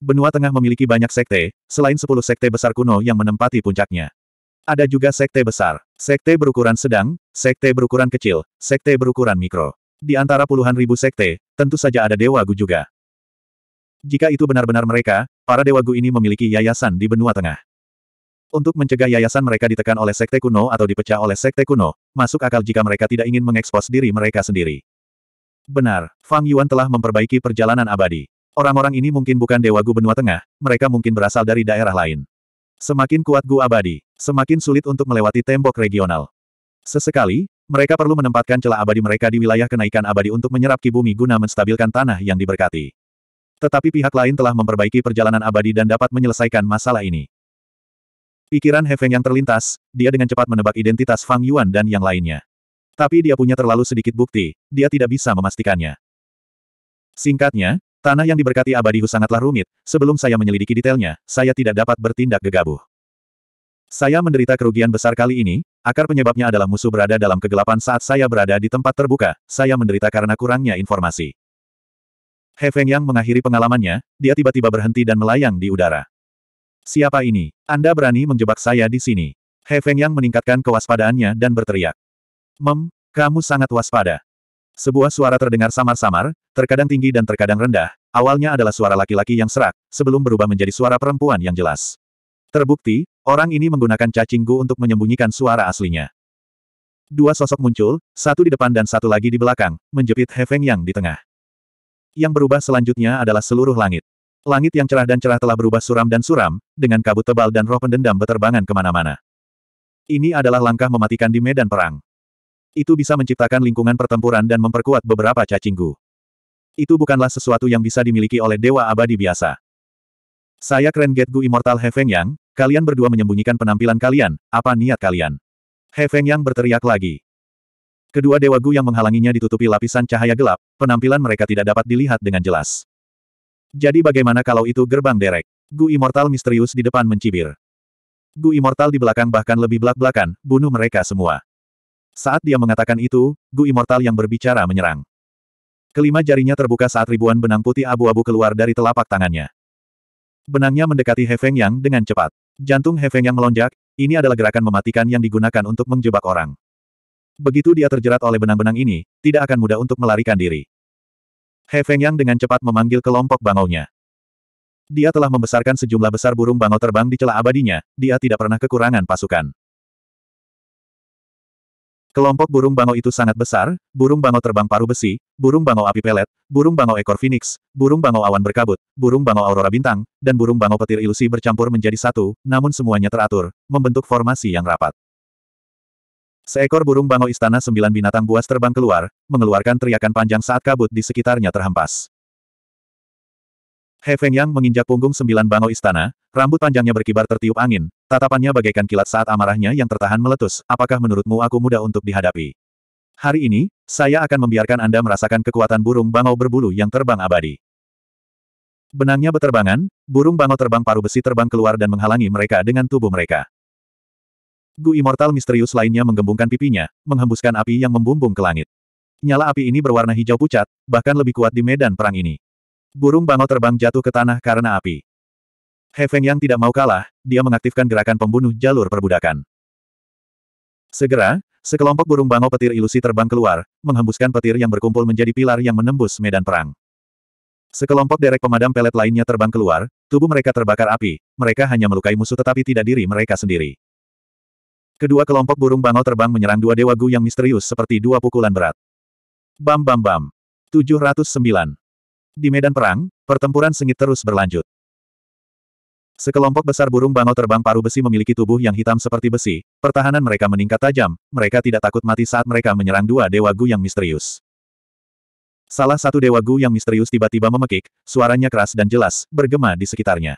Benua Tengah memiliki banyak sekte, selain 10 sekte besar kuno yang menempati puncaknya. Ada juga sekte besar, sekte berukuran sedang, sekte berukuran kecil, sekte berukuran mikro. Di antara puluhan ribu sekte, tentu saja ada Dewa Gu juga. Jika itu benar-benar mereka, para Dewa Gu ini memiliki yayasan di benua tengah. Untuk mencegah yayasan mereka ditekan oleh sekte kuno atau dipecah oleh sekte kuno, masuk akal jika mereka tidak ingin mengekspos diri mereka sendiri. Benar, Fang Yuan telah memperbaiki perjalanan abadi. Orang-orang ini mungkin bukan Dewa Gu Benua Tengah, mereka mungkin berasal dari daerah lain. Semakin kuat Gu Abadi, semakin sulit untuk melewati tembok regional. Sesekali, mereka perlu menempatkan celah abadi mereka di wilayah kenaikan abadi untuk menyerap kibumi guna menstabilkan tanah yang diberkati. Tetapi pihak lain telah memperbaiki perjalanan abadi dan dapat menyelesaikan masalah ini. Pikiran Hefeng yang terlintas, dia dengan cepat menebak identitas Fang Yuan dan yang lainnya. Tapi dia punya terlalu sedikit bukti, dia tidak bisa memastikannya. Singkatnya, Tanah yang diberkati abadihu sangatlah rumit, sebelum saya menyelidiki detailnya, saya tidak dapat bertindak gegabah. Saya menderita kerugian besar kali ini, akar penyebabnya adalah musuh berada dalam kegelapan saat saya berada di tempat terbuka, saya menderita karena kurangnya informasi. He Feng Yang mengakhiri pengalamannya, dia tiba-tiba berhenti dan melayang di udara. Siapa ini? Anda berani menjebak saya di sini. He Feng Yang meningkatkan kewaspadaannya dan berteriak. Mem, kamu sangat waspada. Sebuah suara terdengar samar-samar, terkadang tinggi dan terkadang rendah, awalnya adalah suara laki-laki yang serak, sebelum berubah menjadi suara perempuan yang jelas. Terbukti, orang ini menggunakan cacing gu untuk menyembunyikan suara aslinya. Dua sosok muncul, satu di depan dan satu lagi di belakang, menjepit Hefeng yang di tengah. Yang berubah selanjutnya adalah seluruh langit. Langit yang cerah dan cerah telah berubah suram dan suram, dengan kabut tebal dan roh pendendam beterbangan kemana-mana. Ini adalah langkah mematikan di medan perang. Itu bisa menciptakan lingkungan pertempuran dan memperkuat beberapa cacing gu. Itu bukanlah sesuatu yang bisa dimiliki oleh Dewa Abadi biasa. Saya keren Get Gu Immortal He Feng Yang, kalian berdua menyembunyikan penampilan kalian, apa niat kalian? He Feng Yang berteriak lagi. Kedua Dewa Gu yang menghalanginya ditutupi lapisan cahaya gelap, penampilan mereka tidak dapat dilihat dengan jelas. Jadi bagaimana kalau itu gerbang derek? Gu Immortal misterius di depan mencibir. Gu Immortal di belakang bahkan lebih belak-belakan, bunuh mereka semua. Saat dia mengatakan itu, Gu Immortal yang berbicara menyerang. Kelima jarinya terbuka saat ribuan benang putih abu-abu keluar dari telapak tangannya. Benangnya mendekati He Feng Yang dengan cepat. Jantung He Feng Yang melonjak, ini adalah gerakan mematikan yang digunakan untuk menjebak orang. Begitu dia terjerat oleh benang-benang ini, tidak akan mudah untuk melarikan diri. He Feng Yang dengan cepat memanggil kelompok bangau nya. Dia telah membesarkan sejumlah besar burung bangau terbang di celah abadinya, dia tidak pernah kekurangan pasukan. Kelompok burung bangau itu sangat besar, burung bangau terbang paruh besi, burung bangau api pelet, burung bangau ekor phoenix, burung bangau awan berkabut, burung bangau aurora bintang, dan burung bangau petir ilusi bercampur menjadi satu, namun semuanya teratur, membentuk formasi yang rapat. Seekor burung bangau istana sembilan binatang buas terbang keluar, mengeluarkan teriakan panjang saat kabut di sekitarnya terhempas. He Feng Yang menginjak punggung sembilan bangau istana, rambut panjangnya berkibar tertiup angin, Tatapannya bagaikan kilat saat amarahnya yang tertahan meletus, apakah menurutmu aku mudah untuk dihadapi? Hari ini, saya akan membiarkan Anda merasakan kekuatan burung bangau berbulu yang terbang abadi. Benangnya beterbangan, burung bangau terbang paruh besi terbang keluar dan menghalangi mereka dengan tubuh mereka. Gu Immortal misterius lainnya menggembungkan pipinya, menghembuskan api yang membumbung ke langit. Nyala api ini berwarna hijau pucat, bahkan lebih kuat di medan perang ini. Burung bangau terbang jatuh ke tanah karena api. He Feng yang tidak mau kalah, dia mengaktifkan gerakan pembunuh jalur perbudakan. Segera, sekelompok burung bangau petir ilusi terbang keluar, menghembuskan petir yang berkumpul menjadi pilar yang menembus medan perang. Sekelompok derek pemadam pelet lainnya terbang keluar, tubuh mereka terbakar api, mereka hanya melukai musuh tetapi tidak diri mereka sendiri. Kedua kelompok burung bangau terbang menyerang dua dewa gu yang misterius seperti dua pukulan berat. Bam bam bam. 709. Di medan perang, pertempuran sengit terus berlanjut. Sekelompok besar burung bangau terbang paruh besi memiliki tubuh yang hitam seperti besi, pertahanan mereka meningkat tajam, mereka tidak takut mati saat mereka menyerang dua dewa gu yang misterius. Salah satu dewa gu yang misterius tiba-tiba memekik, suaranya keras dan jelas, bergema di sekitarnya.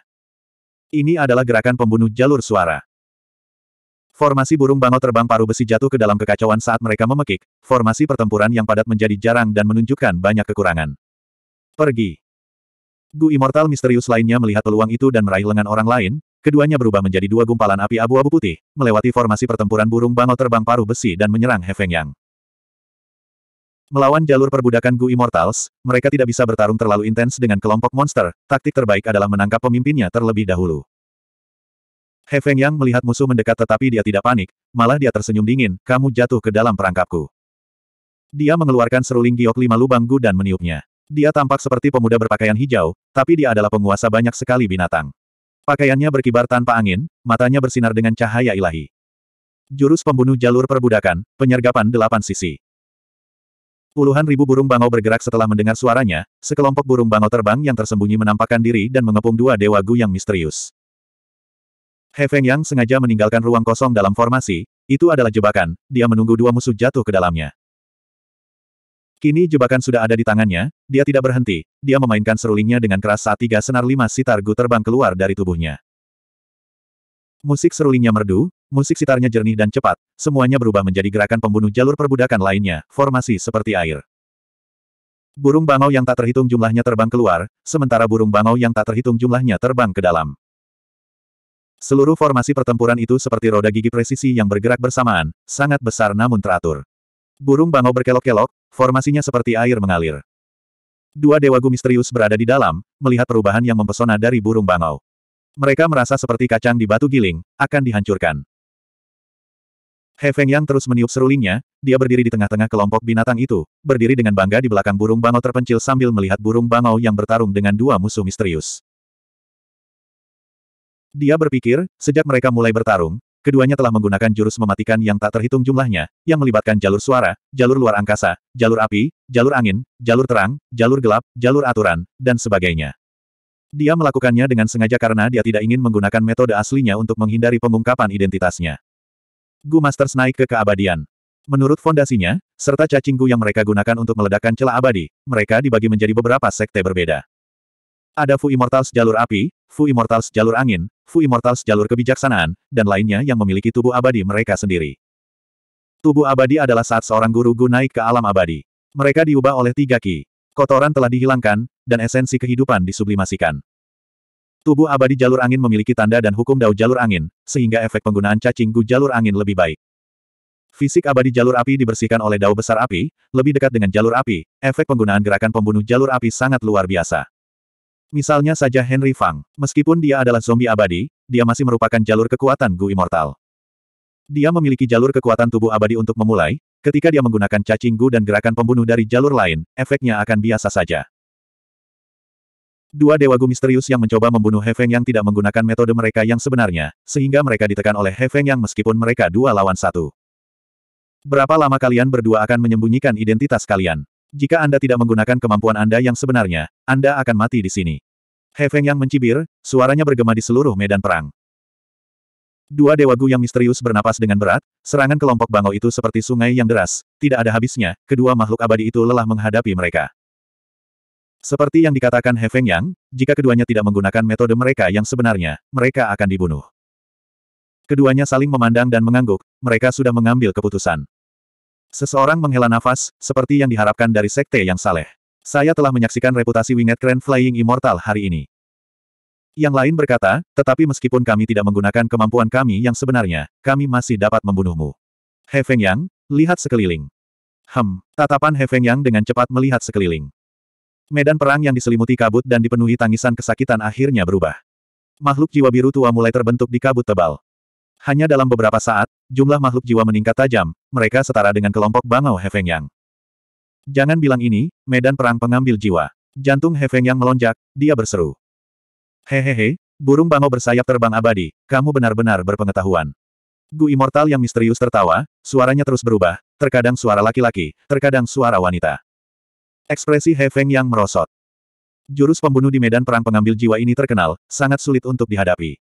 Ini adalah gerakan pembunuh jalur suara. Formasi burung bangau terbang paruh besi jatuh ke dalam kekacauan saat mereka memekik, formasi pertempuran yang padat menjadi jarang dan menunjukkan banyak kekurangan. Pergi. Gu Immortal misterius lainnya melihat peluang itu dan meraih lengan orang lain, keduanya berubah menjadi dua gumpalan api abu-abu putih, melewati formasi pertempuran burung bangau terbang paruh besi dan menyerang He Feng Yang. Melawan jalur perbudakan Gu Immortals, mereka tidak bisa bertarung terlalu intens dengan kelompok monster, taktik terbaik adalah menangkap pemimpinnya terlebih dahulu. He Feng Yang melihat musuh mendekat tetapi dia tidak panik, malah dia tersenyum dingin, kamu jatuh ke dalam perangkapku. Dia mengeluarkan seruling giok lima lubang Gu dan meniupnya. Dia tampak seperti pemuda berpakaian hijau, tapi dia adalah penguasa banyak sekali binatang. Pakaiannya berkibar tanpa angin, matanya bersinar dengan cahaya ilahi. Jurus pembunuh jalur perbudakan, penyergapan delapan sisi. Puluhan ribu burung bangau bergerak setelah mendengar suaranya, sekelompok burung bangau terbang yang tersembunyi menampakkan diri dan mengepung dua dewa Gu yang misterius. He Feng Yang sengaja meninggalkan ruang kosong dalam formasi, itu adalah jebakan, dia menunggu dua musuh jatuh ke dalamnya. Kini jebakan sudah ada di tangannya, dia tidak berhenti, dia memainkan serulingnya dengan keras saat tiga senar lima sitar gu terbang keluar dari tubuhnya. Musik serulingnya merdu, musik sitarnya jernih dan cepat, semuanya berubah menjadi gerakan pembunuh jalur perbudakan lainnya, formasi seperti air. Burung bangau yang tak terhitung jumlahnya terbang keluar, sementara burung bangau yang tak terhitung jumlahnya terbang ke dalam. Seluruh formasi pertempuran itu seperti roda gigi presisi yang bergerak bersamaan, sangat besar namun teratur. Burung bangau berkelok-kelok, Formasinya seperti air mengalir. Dua dewa gu misterius berada di dalam, melihat perubahan yang mempesona dari burung bangau. Mereka merasa seperti kacang di batu giling, akan dihancurkan. He Feng Yang terus meniup serulingnya, dia berdiri di tengah-tengah kelompok binatang itu, berdiri dengan bangga di belakang burung bangau terpencil sambil melihat burung bangau yang bertarung dengan dua musuh misterius. Dia berpikir, sejak mereka mulai bertarung, Keduanya telah menggunakan jurus mematikan yang tak terhitung jumlahnya, yang melibatkan jalur suara, jalur luar angkasa, jalur api, jalur angin, jalur terang, jalur gelap, jalur aturan, dan sebagainya. Dia melakukannya dengan sengaja karena dia tidak ingin menggunakan metode aslinya untuk menghindari pengungkapan identitasnya. Gu Masters naik ke keabadian. Menurut fondasinya, serta cacing gu yang mereka gunakan untuk meledakkan celah abadi, mereka dibagi menjadi beberapa sekte berbeda. Ada Fu Immortals jalur api, Fu Immortals jalur angin, Fu Immortals jalur kebijaksanaan, dan lainnya yang memiliki tubuh abadi mereka sendiri. Tubuh abadi adalah saat seorang guru gu naik ke alam abadi. Mereka diubah oleh tiga ki. Kotoran telah dihilangkan, dan esensi kehidupan disublimasikan. Tubuh abadi jalur angin memiliki tanda dan hukum dao jalur angin, sehingga efek penggunaan cacing gu jalur angin lebih baik. Fisik abadi jalur api dibersihkan oleh dao besar api, lebih dekat dengan jalur api, efek penggunaan gerakan pembunuh jalur api sangat luar biasa. Misalnya saja Henry Fang, meskipun dia adalah zombie abadi, dia masih merupakan jalur kekuatan Gu Immortal. Dia memiliki jalur kekuatan tubuh abadi untuk memulai, ketika dia menggunakan cacing Gu dan gerakan pembunuh dari jalur lain, efeknya akan biasa saja. Dua dewa Gu misterius yang mencoba membunuh Hefeng yang tidak menggunakan metode mereka yang sebenarnya, sehingga mereka ditekan oleh Hefeng yang meskipun mereka dua lawan satu. Berapa lama kalian berdua akan menyembunyikan identitas kalian? Jika Anda tidak menggunakan kemampuan Anda yang sebenarnya, Anda akan mati di sini. He Feng yang mencibir, suaranya bergema di seluruh medan perang. Dua dewa Gu yang misterius bernapas dengan berat, serangan kelompok bangau itu seperti sungai yang deras, tidak ada habisnya, kedua makhluk abadi itu lelah menghadapi mereka. Seperti yang dikatakan He Feng Yang, jika keduanya tidak menggunakan metode mereka yang sebenarnya, mereka akan dibunuh. Keduanya saling memandang dan mengangguk, mereka sudah mengambil keputusan. Seseorang menghela nafas, seperti yang diharapkan dari sekte yang saleh. Saya telah menyaksikan reputasi Winged Grand Flying Immortal hari ini. Yang lain berkata, tetapi meskipun kami tidak menggunakan kemampuan kami yang sebenarnya, kami masih dapat membunuhmu. He Feng Yang, lihat sekeliling. Hem, tatapan He Feng Yang dengan cepat melihat sekeliling. Medan perang yang diselimuti kabut dan dipenuhi tangisan kesakitan akhirnya berubah. Makhluk jiwa biru tua mulai terbentuk di kabut tebal. Hanya dalam beberapa saat, jumlah makhluk jiwa meningkat tajam, mereka setara dengan kelompok Bangau Hefeng Yang. Jangan bilang ini, medan perang pengambil jiwa. Jantung Hefeng Yang melonjak, dia berseru. Hehehe, burung bangau bersayap terbang abadi, kamu benar-benar berpengetahuan. Gu Immortal yang misterius tertawa, suaranya terus berubah, terkadang suara laki-laki, terkadang suara wanita. Ekspresi Hefeng Yang merosot. Jurus pembunuh di medan perang pengambil jiwa ini terkenal, sangat sulit untuk dihadapi.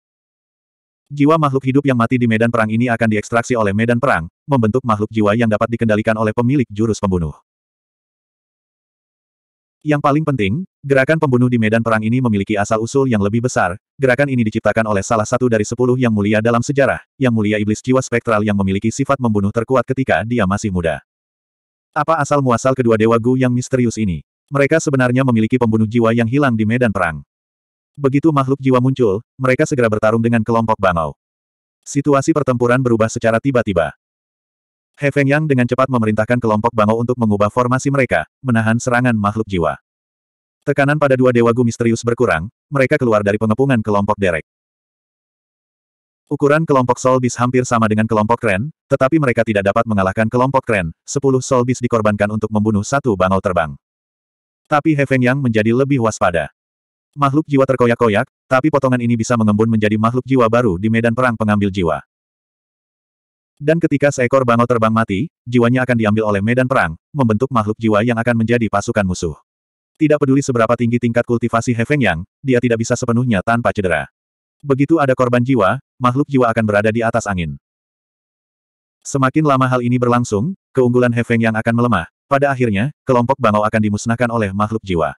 Jiwa makhluk hidup yang mati di medan perang ini akan diekstraksi oleh medan perang, membentuk makhluk jiwa yang dapat dikendalikan oleh pemilik jurus pembunuh. Yang paling penting, gerakan pembunuh di medan perang ini memiliki asal-usul yang lebih besar. Gerakan ini diciptakan oleh salah satu dari sepuluh yang mulia dalam sejarah, yang mulia iblis jiwa spektral yang memiliki sifat membunuh terkuat ketika dia masih muda. Apa asal-muasal kedua dewa Gu yang misterius ini? Mereka sebenarnya memiliki pembunuh jiwa yang hilang di medan perang. Begitu makhluk jiwa muncul, mereka segera bertarung dengan kelompok bangau. Situasi pertempuran berubah secara tiba-tiba. He Feng Yang dengan cepat memerintahkan kelompok bangau untuk mengubah formasi mereka, menahan serangan makhluk jiwa. Tekanan pada dua dewa gu misterius berkurang, mereka keluar dari pengepungan kelompok derek. Ukuran kelompok Solbis hampir sama dengan kelompok Kren, tetapi mereka tidak dapat mengalahkan kelompok Kren, sepuluh Solbis dikorbankan untuk membunuh satu bangau terbang. Tapi He Feng Yang menjadi lebih waspada. Makhluk jiwa terkoyak-koyak, tapi potongan ini bisa mengembun menjadi makhluk jiwa baru di medan perang pengambil jiwa. Dan ketika seekor bangau terbang mati, jiwanya akan diambil oleh medan perang, membentuk makhluk jiwa yang akan menjadi pasukan musuh. Tidak peduli seberapa tinggi tingkat kultivasi Hefeng Yang, dia tidak bisa sepenuhnya tanpa cedera. Begitu ada korban jiwa, makhluk jiwa akan berada di atas angin. Semakin lama hal ini berlangsung, keunggulan Hefeng yang akan melemah. Pada akhirnya, kelompok Bangau akan dimusnahkan oleh makhluk jiwa.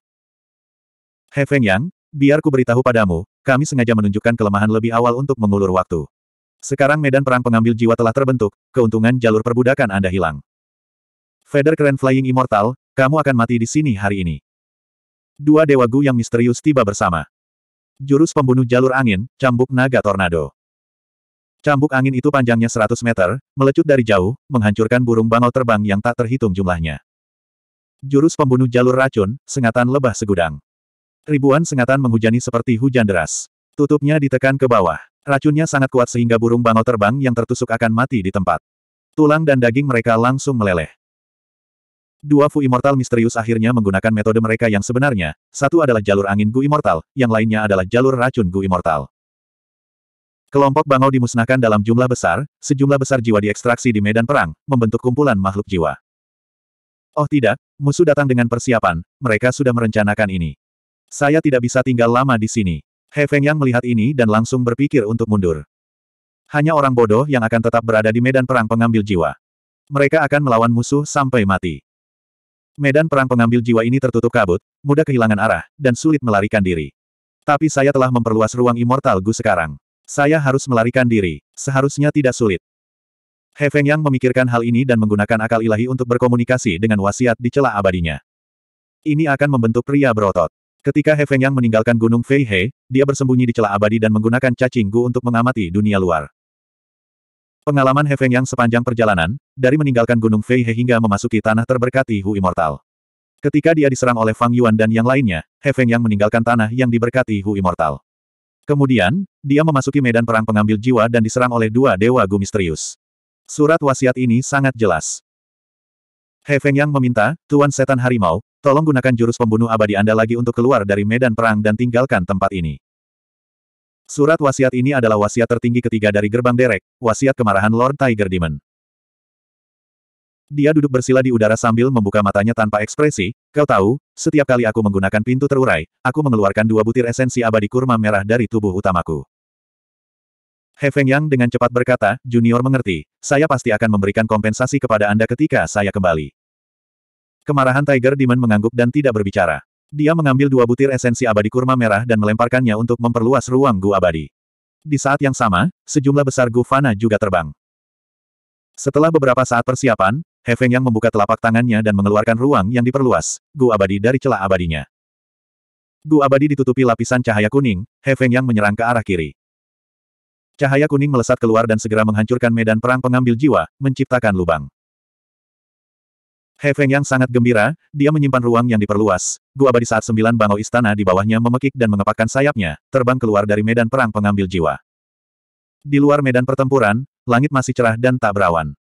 He Feng Yang, biar ku beritahu padamu, kami sengaja menunjukkan kelemahan lebih awal untuk mengulur waktu. Sekarang medan perang pengambil jiwa telah terbentuk, keuntungan jalur perbudakan Anda hilang. Feather Grand Flying Immortal, kamu akan mati di sini hari ini. Dua Dewa Gu yang misterius tiba bersama. Jurus pembunuh jalur angin, cambuk naga tornado. Cambuk angin itu panjangnya 100 meter, melecut dari jauh, menghancurkan burung bangau terbang yang tak terhitung jumlahnya. Jurus pembunuh jalur racun, sengatan lebah segudang. Ribuan sengatan menghujani seperti hujan deras. Tutupnya ditekan ke bawah. Racunnya sangat kuat sehingga burung bangau terbang yang tertusuk akan mati di tempat. Tulang dan daging mereka langsung meleleh. Dua Fu Immortal misterius akhirnya menggunakan metode mereka yang sebenarnya, satu adalah jalur angin Gu Immortal, yang lainnya adalah jalur racun Gu Immortal. Kelompok bangau dimusnahkan dalam jumlah besar, sejumlah besar jiwa diekstraksi di medan perang, membentuk kumpulan makhluk jiwa. Oh tidak, musuh datang dengan persiapan, mereka sudah merencanakan ini. Saya tidak bisa tinggal lama di sini. He Feng Yang melihat ini dan langsung berpikir untuk mundur. Hanya orang bodoh yang akan tetap berada di medan perang pengambil jiwa. Mereka akan melawan musuh sampai mati. Medan perang pengambil jiwa ini tertutup kabut, mudah kehilangan arah, dan sulit melarikan diri. Tapi saya telah memperluas ruang immortal Gu sekarang. Saya harus melarikan diri. Seharusnya tidak sulit. He Feng Yang memikirkan hal ini dan menggunakan akal ilahi untuk berkomunikasi dengan wasiat di celah abadinya. Ini akan membentuk pria berotot. Ketika He Feng Yang meninggalkan Gunung Fei He, dia bersembunyi di celah abadi dan menggunakan cacing Gu untuk mengamati dunia luar. Pengalaman He Feng Yang sepanjang perjalanan, dari meninggalkan Gunung Fei He hingga memasuki tanah terberkati Hu Immortal. Ketika dia diserang oleh Fang Yuan dan yang lainnya, He Feng Yang meninggalkan tanah yang diberkati Hu Immortal. Kemudian, dia memasuki medan perang pengambil jiwa dan diserang oleh dua dewa Gu misterius. Surat wasiat ini sangat jelas. He Feng Yang meminta, Tuan Setan Harimau, Tolong gunakan jurus pembunuh abadi Anda lagi untuk keluar dari medan perang dan tinggalkan tempat ini. Surat wasiat ini adalah wasiat tertinggi ketiga dari gerbang derek, wasiat kemarahan Lord Tiger Demon. Dia duduk bersila di udara sambil membuka matanya tanpa ekspresi, kau tahu, setiap kali aku menggunakan pintu terurai, aku mengeluarkan dua butir esensi abadi kurma merah dari tubuh utamaku. He Feng Yang dengan cepat berkata, Junior mengerti, saya pasti akan memberikan kompensasi kepada Anda ketika saya kembali. Kemarahan Tiger Demon mengangguk dan tidak berbicara. Dia mengambil dua butir esensi abadi kurma merah dan melemparkannya untuk memperluas ruang Gu abadi. Di saat yang sama, sejumlah besar Gu Fana juga terbang. Setelah beberapa saat persiapan, Hefeng yang membuka telapak tangannya dan mengeluarkan ruang yang diperluas, Gu abadi dari celah abadinya. Gu abadi ditutupi lapisan cahaya kuning, Hefeng yang menyerang ke arah kiri. Cahaya kuning melesat keluar dan segera menghancurkan medan perang pengambil jiwa, menciptakan lubang. He Feng yang sangat gembira, dia menyimpan ruang yang diperluas. Gua abadi saat sembilan bangau istana di bawahnya memekik dan mengepakkan sayapnya, terbang keluar dari medan perang pengambil jiwa. Di luar medan pertempuran, langit masih cerah dan tak berawan.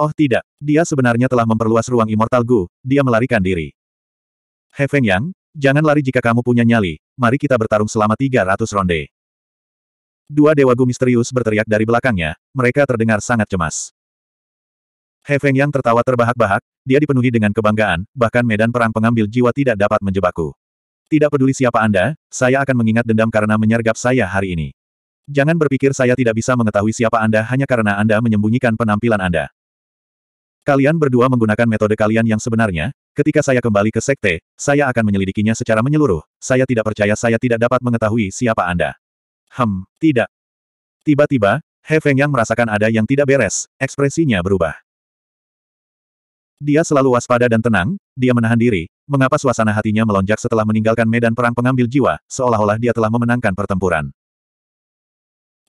Oh tidak, dia sebenarnya telah memperluas ruang immortal Gu, dia melarikan diri. He Feng Yang, jangan lari jika kamu punya nyali, mari kita bertarung selama 300 ronde. Dua dewa Gu misterius berteriak dari belakangnya, mereka terdengar sangat cemas. He Feng yang tertawa terbahak-bahak, dia dipenuhi dengan kebanggaan, bahkan medan perang pengambil jiwa tidak dapat menjebakku. Tidak peduli siapa Anda, saya akan mengingat dendam karena menyergap saya hari ini. Jangan berpikir saya tidak bisa mengetahui siapa Anda hanya karena Anda menyembunyikan penampilan Anda. Kalian berdua menggunakan metode kalian yang sebenarnya, ketika saya kembali ke sekte, saya akan menyelidikinya secara menyeluruh, saya tidak percaya saya tidak dapat mengetahui siapa Anda. Hmm, tidak. Tiba-tiba, He Feng yang merasakan ada yang tidak beres, ekspresinya berubah. Dia selalu waspada dan tenang, dia menahan diri, mengapa suasana hatinya melonjak setelah meninggalkan medan perang pengambil jiwa, seolah-olah dia telah memenangkan pertempuran.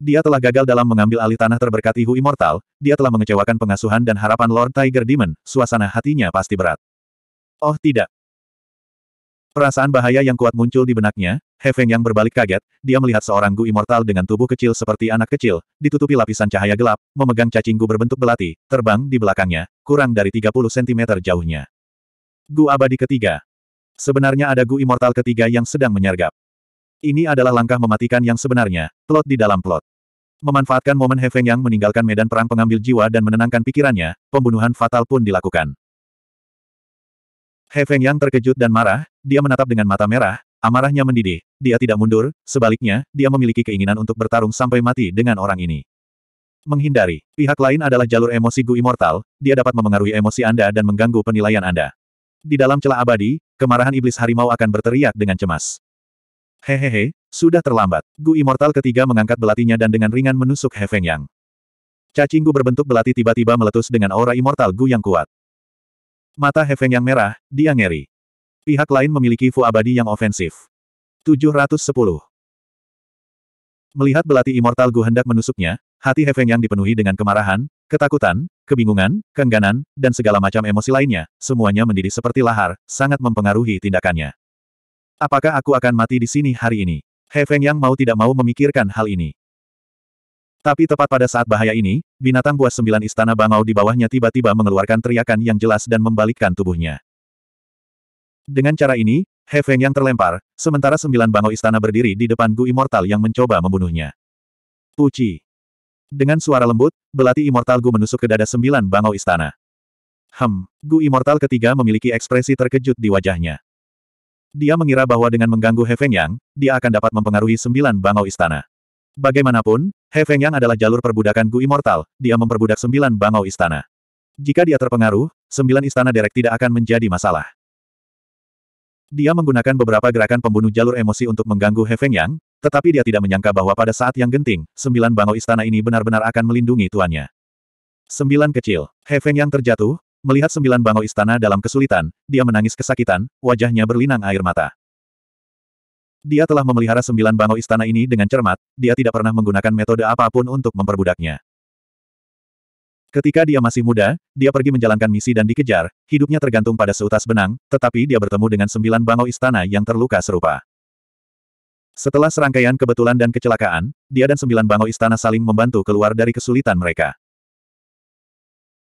Dia telah gagal dalam mengambil alih tanah terberkati Hu Immortal, dia telah mengecewakan pengasuhan dan harapan Lord Tiger Demon, suasana hatinya pasti berat. Oh tidak, Perasaan bahaya yang kuat muncul di benaknya, He Feng yang berbalik kaget, dia melihat seorang Gu Immortal dengan tubuh kecil seperti anak kecil, ditutupi lapisan cahaya gelap, memegang cacing Gu berbentuk belati, terbang di belakangnya, kurang dari 30 cm jauhnya. Gu abadi ketiga. Sebenarnya ada Gu Immortal ketiga yang sedang menyergap. Ini adalah langkah mematikan yang sebenarnya, plot di dalam plot. Memanfaatkan momen He Feng yang meninggalkan medan perang pengambil jiwa dan menenangkan pikirannya, pembunuhan fatal pun dilakukan. He Feng Yang terkejut dan marah, dia menatap dengan mata merah, amarahnya mendidih, dia tidak mundur, sebaliknya, dia memiliki keinginan untuk bertarung sampai mati dengan orang ini. Menghindari, pihak lain adalah jalur emosi Gu Immortal, dia dapat memengaruhi emosi Anda dan mengganggu penilaian Anda. Di dalam celah abadi, kemarahan iblis harimau akan berteriak dengan cemas. Hehehe, sudah terlambat. Gu Immortal ketiga mengangkat belatinya dan dengan ringan menusuk He Feng Yang. Cacing Gu berbentuk belati tiba-tiba meletus dengan aura immortal Gu yang kuat. Mata Hefeng yang merah, dia ngeri. Pihak lain memiliki Fu abadi yang ofensif. 710. Melihat belati Immortal Gu hendak menusuknya, hati Hefeng yang dipenuhi dengan kemarahan, ketakutan, kebingungan, keengganan, dan segala macam emosi lainnya, semuanya mendidih seperti lahar, sangat mempengaruhi tindakannya. Apakah aku akan mati di sini hari ini? Hefeng yang mau tidak mau memikirkan hal ini. Tapi tepat pada saat bahaya ini, binatang buas sembilan istana bangau di bawahnya tiba-tiba mengeluarkan teriakan yang jelas dan membalikkan tubuhnya. Dengan cara ini, He Feng yang terlempar, sementara sembilan bangau istana berdiri di depan Gu Immortal yang mencoba membunuhnya. Puci. Dengan suara lembut, belati Immortal Gu menusuk ke dada sembilan bangau istana. Hem, Gu Immortal ketiga memiliki ekspresi terkejut di wajahnya. Dia mengira bahwa dengan mengganggu He Feng Yang, dia akan dapat mempengaruhi sembilan bangau istana. Bagaimanapun, He Yang adalah jalur perbudakan Gu Immortal, dia memperbudak sembilan bangau istana. Jika dia terpengaruh, sembilan istana derek tidak akan menjadi masalah. Dia menggunakan beberapa gerakan pembunuh jalur emosi untuk mengganggu He Yang, tetapi dia tidak menyangka bahwa pada saat yang genting, sembilan bangau istana ini benar-benar akan melindungi tuannya. Sembilan kecil, He Yang terjatuh, melihat sembilan bangau istana dalam kesulitan, dia menangis kesakitan, wajahnya berlinang air mata. Dia telah memelihara sembilan bangau istana ini dengan cermat, dia tidak pernah menggunakan metode apapun untuk memperbudaknya. Ketika dia masih muda, dia pergi menjalankan misi dan dikejar, hidupnya tergantung pada seutas benang, tetapi dia bertemu dengan sembilan bangau istana yang terluka serupa. Setelah serangkaian kebetulan dan kecelakaan, dia dan sembilan bangau istana saling membantu keluar dari kesulitan mereka.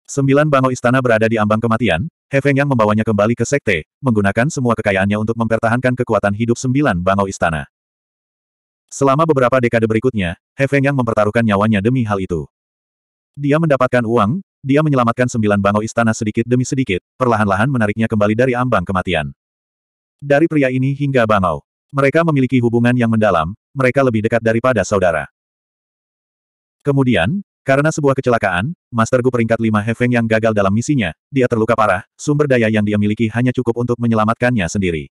Sembilan bangau istana berada di ambang kematian, He Feng yang membawanya kembali ke sekte, menggunakan semua kekayaannya untuk mempertahankan kekuatan hidup sembilan bangau istana. Selama beberapa dekade berikutnya, He Feng yang mempertaruhkan nyawanya demi hal itu. Dia mendapatkan uang, dia menyelamatkan sembilan bangau istana sedikit demi sedikit, perlahan-lahan menariknya kembali dari ambang kematian. Dari pria ini hingga bangau, mereka memiliki hubungan yang mendalam, mereka lebih dekat daripada saudara. Kemudian, karena sebuah kecelakaan, Master Gu peringkat 5 Hefeng yang gagal dalam misinya, dia terluka parah, sumber daya yang dia miliki hanya cukup untuk menyelamatkannya sendiri.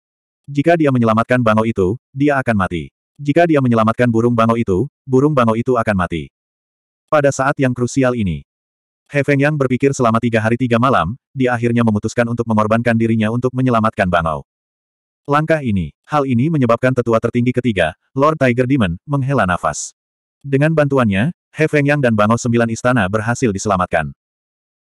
Jika dia menyelamatkan bangau itu, dia akan mati. Jika dia menyelamatkan burung bangau itu, burung bangau itu akan mati. Pada saat yang krusial ini, Hefeng yang berpikir selama tiga hari tiga malam, dia akhirnya memutuskan untuk mengorbankan dirinya untuk menyelamatkan bangau. Langkah ini, hal ini menyebabkan tetua tertinggi ketiga, Lord Tiger Demon, menghela nafas. Dengan bantuannya, He Feng Yang dan Bangau Sembilan Istana berhasil diselamatkan.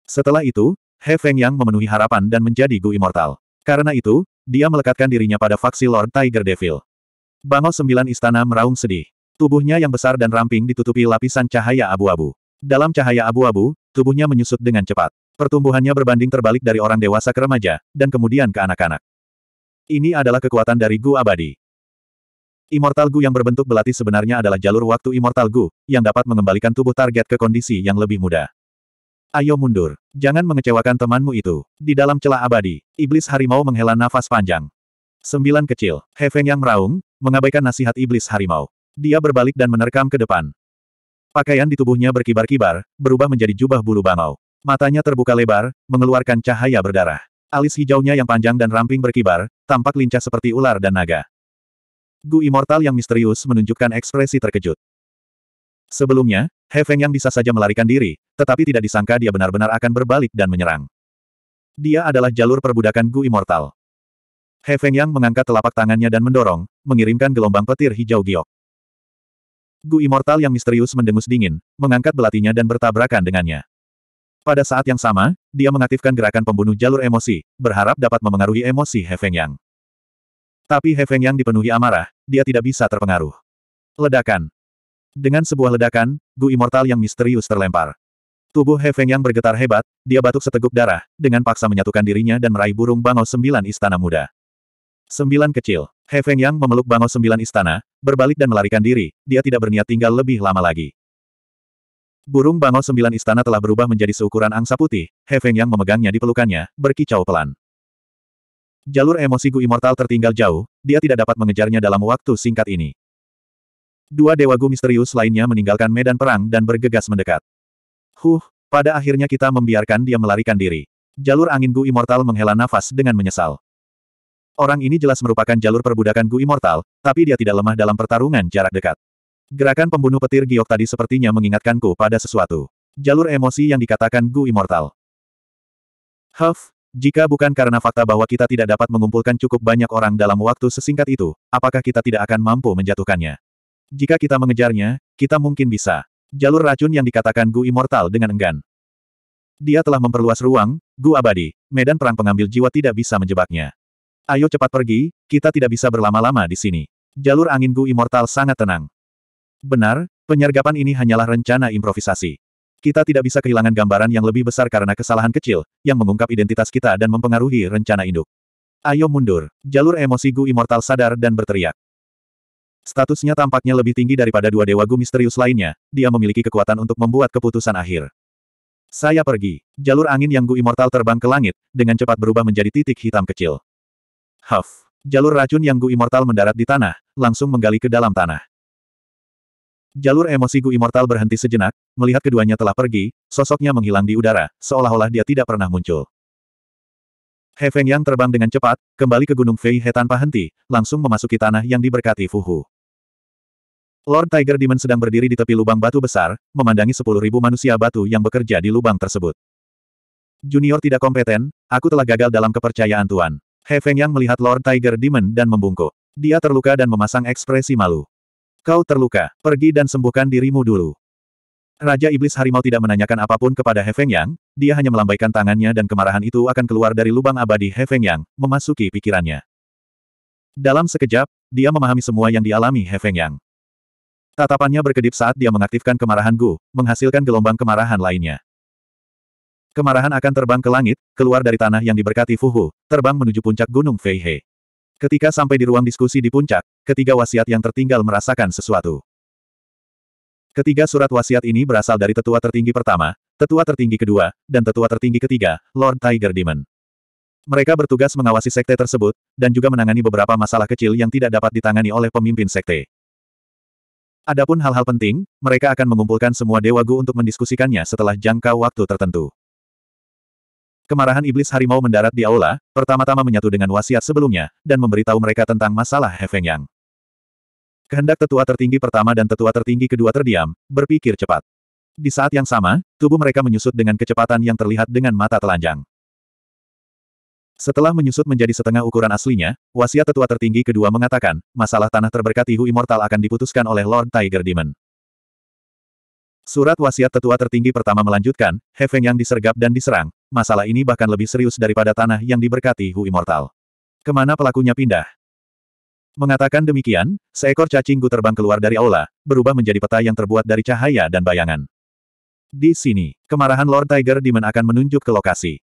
Setelah itu, He Feng Yang memenuhi harapan dan menjadi Gu Immortal. Karena itu, dia melekatkan dirinya pada faksi Lord Tiger Devil. Bangau Sembilan Istana meraung sedih. Tubuhnya yang besar dan ramping ditutupi lapisan cahaya abu-abu. Dalam cahaya abu-abu, tubuhnya menyusut dengan cepat. Pertumbuhannya berbanding terbalik dari orang dewasa ke remaja, dan kemudian ke anak-anak. Ini adalah kekuatan dari Gu Abadi. Immortal Gu yang berbentuk belati sebenarnya adalah jalur waktu Immortal Gu, yang dapat mengembalikan tubuh target ke kondisi yang lebih mudah. Ayo mundur. Jangan mengecewakan temanmu itu. Di dalam celah abadi, iblis harimau menghela nafas panjang. Sembilan kecil, Hefeng yang meraung, mengabaikan nasihat iblis harimau. Dia berbalik dan menerkam ke depan. Pakaian di tubuhnya berkibar-kibar, berubah menjadi jubah bulu bangau. Matanya terbuka lebar, mengeluarkan cahaya berdarah. Alis hijaunya yang panjang dan ramping berkibar, tampak lincah seperti ular dan naga. Gu Immortal yang misterius menunjukkan ekspresi terkejut. Sebelumnya, He Feng yang bisa saja melarikan diri, tetapi tidak disangka dia benar-benar akan berbalik dan menyerang. Dia adalah jalur perbudakan Gu Immortal. He Feng yang mengangkat telapak tangannya dan mendorong, mengirimkan gelombang petir hijau giok. Gu Immortal yang misterius mendengus dingin, mengangkat belatinya dan bertabrakan dengannya. Pada saat yang sama, dia mengaktifkan gerakan pembunuh jalur emosi, berharap dapat memengaruhi emosi He Feng yang. Tapi He Feng yang dipenuhi amarah, dia tidak bisa terpengaruh. Ledakan. Dengan sebuah ledakan, Gu Immortal yang misterius terlempar. Tubuh He Feng yang bergetar hebat, dia batuk seteguk darah, dengan paksa menyatukan dirinya dan meraih burung bangau sembilan istana muda. Sembilan kecil. He Feng yang memeluk bangau sembilan istana, berbalik dan melarikan diri, dia tidak berniat tinggal lebih lama lagi. Burung bangau sembilan istana telah berubah menjadi seukuran angsa putih, He Feng yang memegangnya di pelukannya, berkicau pelan. Jalur emosi Gu Immortal tertinggal jauh, dia tidak dapat mengejarnya dalam waktu singkat ini. Dua Dewa Gu misterius lainnya meninggalkan medan perang dan bergegas mendekat. Huh, pada akhirnya kita membiarkan dia melarikan diri. Jalur angin Gu Immortal menghela nafas dengan menyesal. Orang ini jelas merupakan jalur perbudakan Gu Immortal, tapi dia tidak lemah dalam pertarungan jarak dekat. Gerakan pembunuh petir giok tadi sepertinya mengingatkanku pada sesuatu. Jalur emosi yang dikatakan Gu Immortal. Huff, jika bukan karena fakta bahwa kita tidak dapat mengumpulkan cukup banyak orang dalam waktu sesingkat itu, apakah kita tidak akan mampu menjatuhkannya? Jika kita mengejarnya, kita mungkin bisa. Jalur racun yang dikatakan Gu Immortal dengan enggan. Dia telah memperluas ruang, Gu Abadi, medan perang pengambil jiwa tidak bisa menjebaknya. Ayo cepat pergi, kita tidak bisa berlama-lama di sini. Jalur angin Gu Immortal sangat tenang. Benar, penyergapan ini hanyalah rencana improvisasi. Kita tidak bisa kehilangan gambaran yang lebih besar karena kesalahan kecil, yang mengungkap identitas kita dan mempengaruhi rencana induk. Ayo mundur. Jalur emosi Gu Immortal sadar dan berteriak. Statusnya tampaknya lebih tinggi daripada dua dewa Gu misterius lainnya, dia memiliki kekuatan untuk membuat keputusan akhir. Saya pergi. Jalur angin yang Gu Immortal terbang ke langit, dengan cepat berubah menjadi titik hitam kecil. Huff. Jalur racun yang Gu Immortal mendarat di tanah, langsung menggali ke dalam tanah. Jalur emosi Gu Immortal berhenti sejenak, melihat keduanya telah pergi, sosoknya menghilang di udara, seolah-olah dia tidak pernah muncul. He Feng Yang terbang dengan cepat, kembali ke Gunung Fei He tanpa henti, langsung memasuki tanah yang diberkati Fuhu. Lord Tiger Demon sedang berdiri di tepi lubang batu besar, memandangi sepuluh ribu manusia batu yang bekerja di lubang tersebut. Junior tidak kompeten, aku telah gagal dalam kepercayaan Tuan. He Feng Yang melihat Lord Tiger Demon dan membungkuk. Dia terluka dan memasang ekspresi malu. Kau terluka, pergi dan sembuhkan dirimu dulu. Raja Iblis Harimau tidak menanyakan apapun kepada He Feng Yang, dia hanya melambaikan tangannya dan kemarahan itu akan keluar dari lubang abadi He Feng Yang, memasuki pikirannya. Dalam sekejap, dia memahami semua yang dialami He Feng Yang. Tatapannya berkedip saat dia mengaktifkan kemarahan Gu, menghasilkan gelombang kemarahan lainnya. Kemarahan akan terbang ke langit, keluar dari tanah yang diberkati Fuhu, terbang menuju puncak Gunung Feihe. Ketika sampai di ruang diskusi di puncak, ketiga wasiat yang tertinggal merasakan sesuatu. Ketiga surat wasiat ini berasal dari tetua tertinggi pertama, tetua tertinggi kedua, dan tetua tertinggi ketiga, Lord Tiger Demon. Mereka bertugas mengawasi sekte tersebut, dan juga menangani beberapa masalah kecil yang tidak dapat ditangani oleh pemimpin sekte. Adapun hal-hal penting, mereka akan mengumpulkan semua dewa Gu untuk mendiskusikannya setelah jangka waktu tertentu. Kemarahan iblis harimau mendarat di aula, pertama-tama menyatu dengan wasiat sebelumnya, dan memberitahu mereka tentang masalah Hefeng Yang. Kehendak tetua tertinggi pertama dan tetua tertinggi kedua terdiam, berpikir cepat. Di saat yang sama, tubuh mereka menyusut dengan kecepatan yang terlihat dengan mata telanjang. Setelah menyusut menjadi setengah ukuran aslinya, wasiat tetua tertinggi kedua mengatakan, masalah tanah terberkati Hu Immortal akan diputuskan oleh Lord Tiger Demon. Surat wasiat tetua tertinggi pertama melanjutkan, Hefeng Yang disergap dan diserang, masalah ini bahkan lebih serius daripada tanah yang diberkati Hu Immortal. Kemana pelakunya pindah? Mengatakan demikian, seekor cacing gu terbang keluar dari aula, berubah menjadi peta yang terbuat dari cahaya dan bayangan. Di sini, kemarahan Lord Tiger Demon akan menunjuk ke lokasi.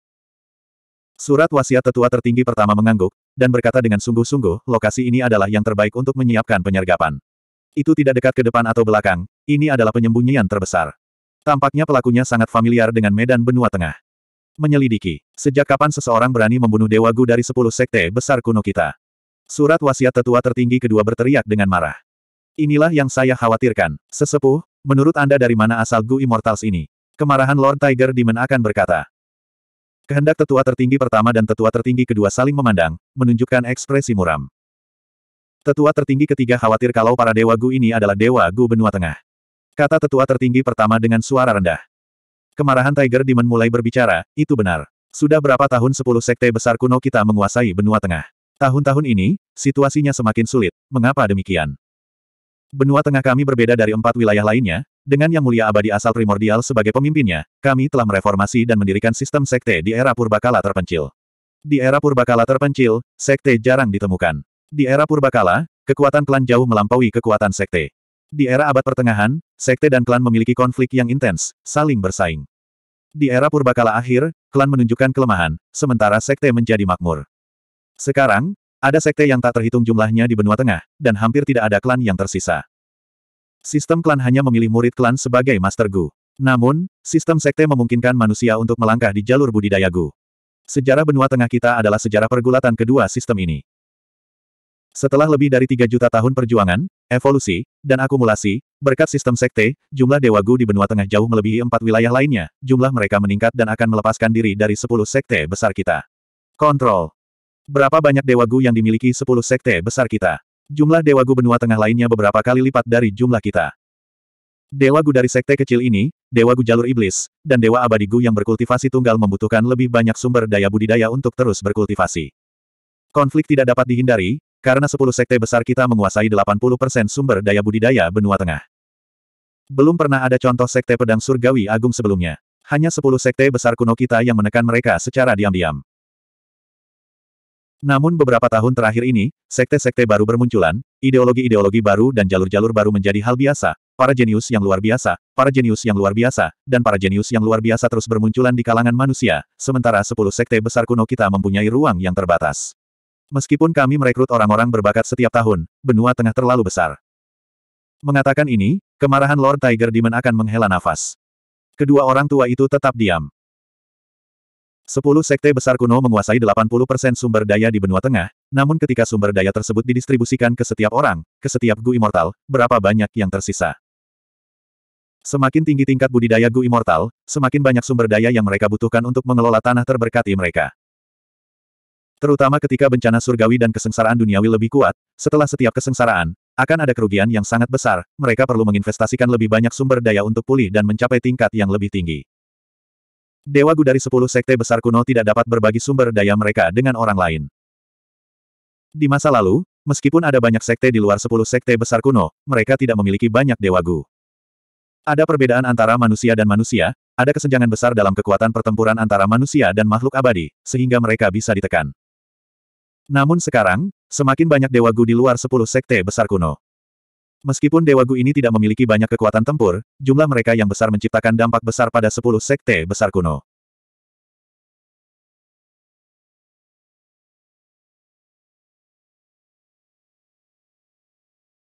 Surat wasiat tetua tertinggi pertama mengangguk, dan berkata dengan sungguh-sungguh, lokasi ini adalah yang terbaik untuk menyiapkan penyergapan. Itu tidak dekat ke depan atau belakang, ini adalah penyembunyian terbesar. Tampaknya pelakunya sangat familiar dengan medan benua tengah menyelidiki. Sejak kapan seseorang berani membunuh Dewa Gu dari sepuluh sekte besar kuno kita? Surat wasiat tetua tertinggi kedua berteriak dengan marah. Inilah yang saya khawatirkan. Sesepuh, menurut Anda dari mana asal Gu Immortals ini? Kemarahan Lord Tiger Demon akan berkata. Kehendak tetua tertinggi pertama dan tetua tertinggi kedua saling memandang, menunjukkan ekspresi muram. Tetua tertinggi ketiga khawatir kalau para Dewa Gu ini adalah Dewa Gu Benua Tengah. Kata tetua tertinggi pertama dengan suara rendah. Kemarahan Tiger Demon mulai berbicara, itu benar. Sudah berapa tahun sepuluh sekte besar kuno kita menguasai benua tengah. Tahun-tahun ini, situasinya semakin sulit, mengapa demikian? Benua tengah kami berbeda dari empat wilayah lainnya, dengan Yang Mulia Abadi asal primordial sebagai pemimpinnya, kami telah mereformasi dan mendirikan sistem sekte di era purbakala terpencil. Di era purbakala terpencil, sekte jarang ditemukan. Di era purbakala, kekuatan klan jauh melampaui kekuatan sekte. Di era abad pertengahan, sekte dan klan memiliki konflik yang intens, saling bersaing. Di era purbakala akhir, klan menunjukkan kelemahan, sementara sekte menjadi makmur. Sekarang, ada sekte yang tak terhitung jumlahnya di benua tengah, dan hampir tidak ada klan yang tersisa. Sistem klan hanya memilih murid klan sebagai master gu. Namun, sistem sekte memungkinkan manusia untuk melangkah di jalur budidaya gu. Sejarah benua tengah kita adalah sejarah pergulatan kedua sistem ini. Setelah lebih dari tiga juta tahun perjuangan, evolusi, dan akumulasi, berkat sistem sekte, jumlah Dewa Gu di benua tengah jauh melebihi empat wilayah lainnya, jumlah mereka meningkat dan akan melepaskan diri dari sepuluh sekte besar kita. Kontrol. Berapa banyak Dewa Gu yang dimiliki sepuluh sekte besar kita? Jumlah Dewa Gu benua tengah lainnya beberapa kali lipat dari jumlah kita. Dewa Gu dari sekte kecil ini, Dewa Gu jalur iblis, dan Dewa Abadi Gu yang berkultivasi tunggal membutuhkan lebih banyak sumber daya budidaya untuk terus berkultivasi. Konflik tidak dapat dihindari, karena 10 sekte besar kita menguasai 80% sumber daya budidaya benua tengah. Belum pernah ada contoh sekte pedang surgawi agung sebelumnya. Hanya 10 sekte besar kuno kita yang menekan mereka secara diam-diam. Namun beberapa tahun terakhir ini, sekte-sekte baru bermunculan, ideologi-ideologi baru dan jalur-jalur baru menjadi hal biasa, para jenius yang luar biasa, para jenius yang luar biasa, dan para jenius yang luar biasa terus bermunculan di kalangan manusia, sementara 10 sekte besar kuno kita mempunyai ruang yang terbatas. Meskipun kami merekrut orang-orang berbakat setiap tahun, benua tengah terlalu besar. Mengatakan ini, kemarahan Lord Tiger Demon akan menghela nafas. Kedua orang tua itu tetap diam. Sepuluh sekte besar kuno menguasai 80% sumber daya di benua tengah, namun ketika sumber daya tersebut didistribusikan ke setiap orang, ke setiap Gu Immortal, berapa banyak yang tersisa? Semakin tinggi tingkat budidaya Gu Immortal, semakin banyak sumber daya yang mereka butuhkan untuk mengelola tanah terberkati mereka. Terutama ketika bencana surgawi dan kesengsaraan duniawi lebih kuat, setelah setiap kesengsaraan, akan ada kerugian yang sangat besar, mereka perlu menginvestasikan lebih banyak sumber daya untuk pulih dan mencapai tingkat yang lebih tinggi. Dewa Gu dari sepuluh sekte besar kuno tidak dapat berbagi sumber daya mereka dengan orang lain. Di masa lalu, meskipun ada banyak sekte di luar sepuluh sekte besar kuno, mereka tidak memiliki banyak Dewa Gu. Ada perbedaan antara manusia dan manusia, ada kesenjangan besar dalam kekuatan pertempuran antara manusia dan makhluk abadi, sehingga mereka bisa ditekan. Namun sekarang, semakin banyak Dewa Gu di luar sepuluh sekte besar kuno. Meskipun Dewa Gu ini tidak memiliki banyak kekuatan tempur, jumlah mereka yang besar menciptakan dampak besar pada sepuluh sekte besar kuno.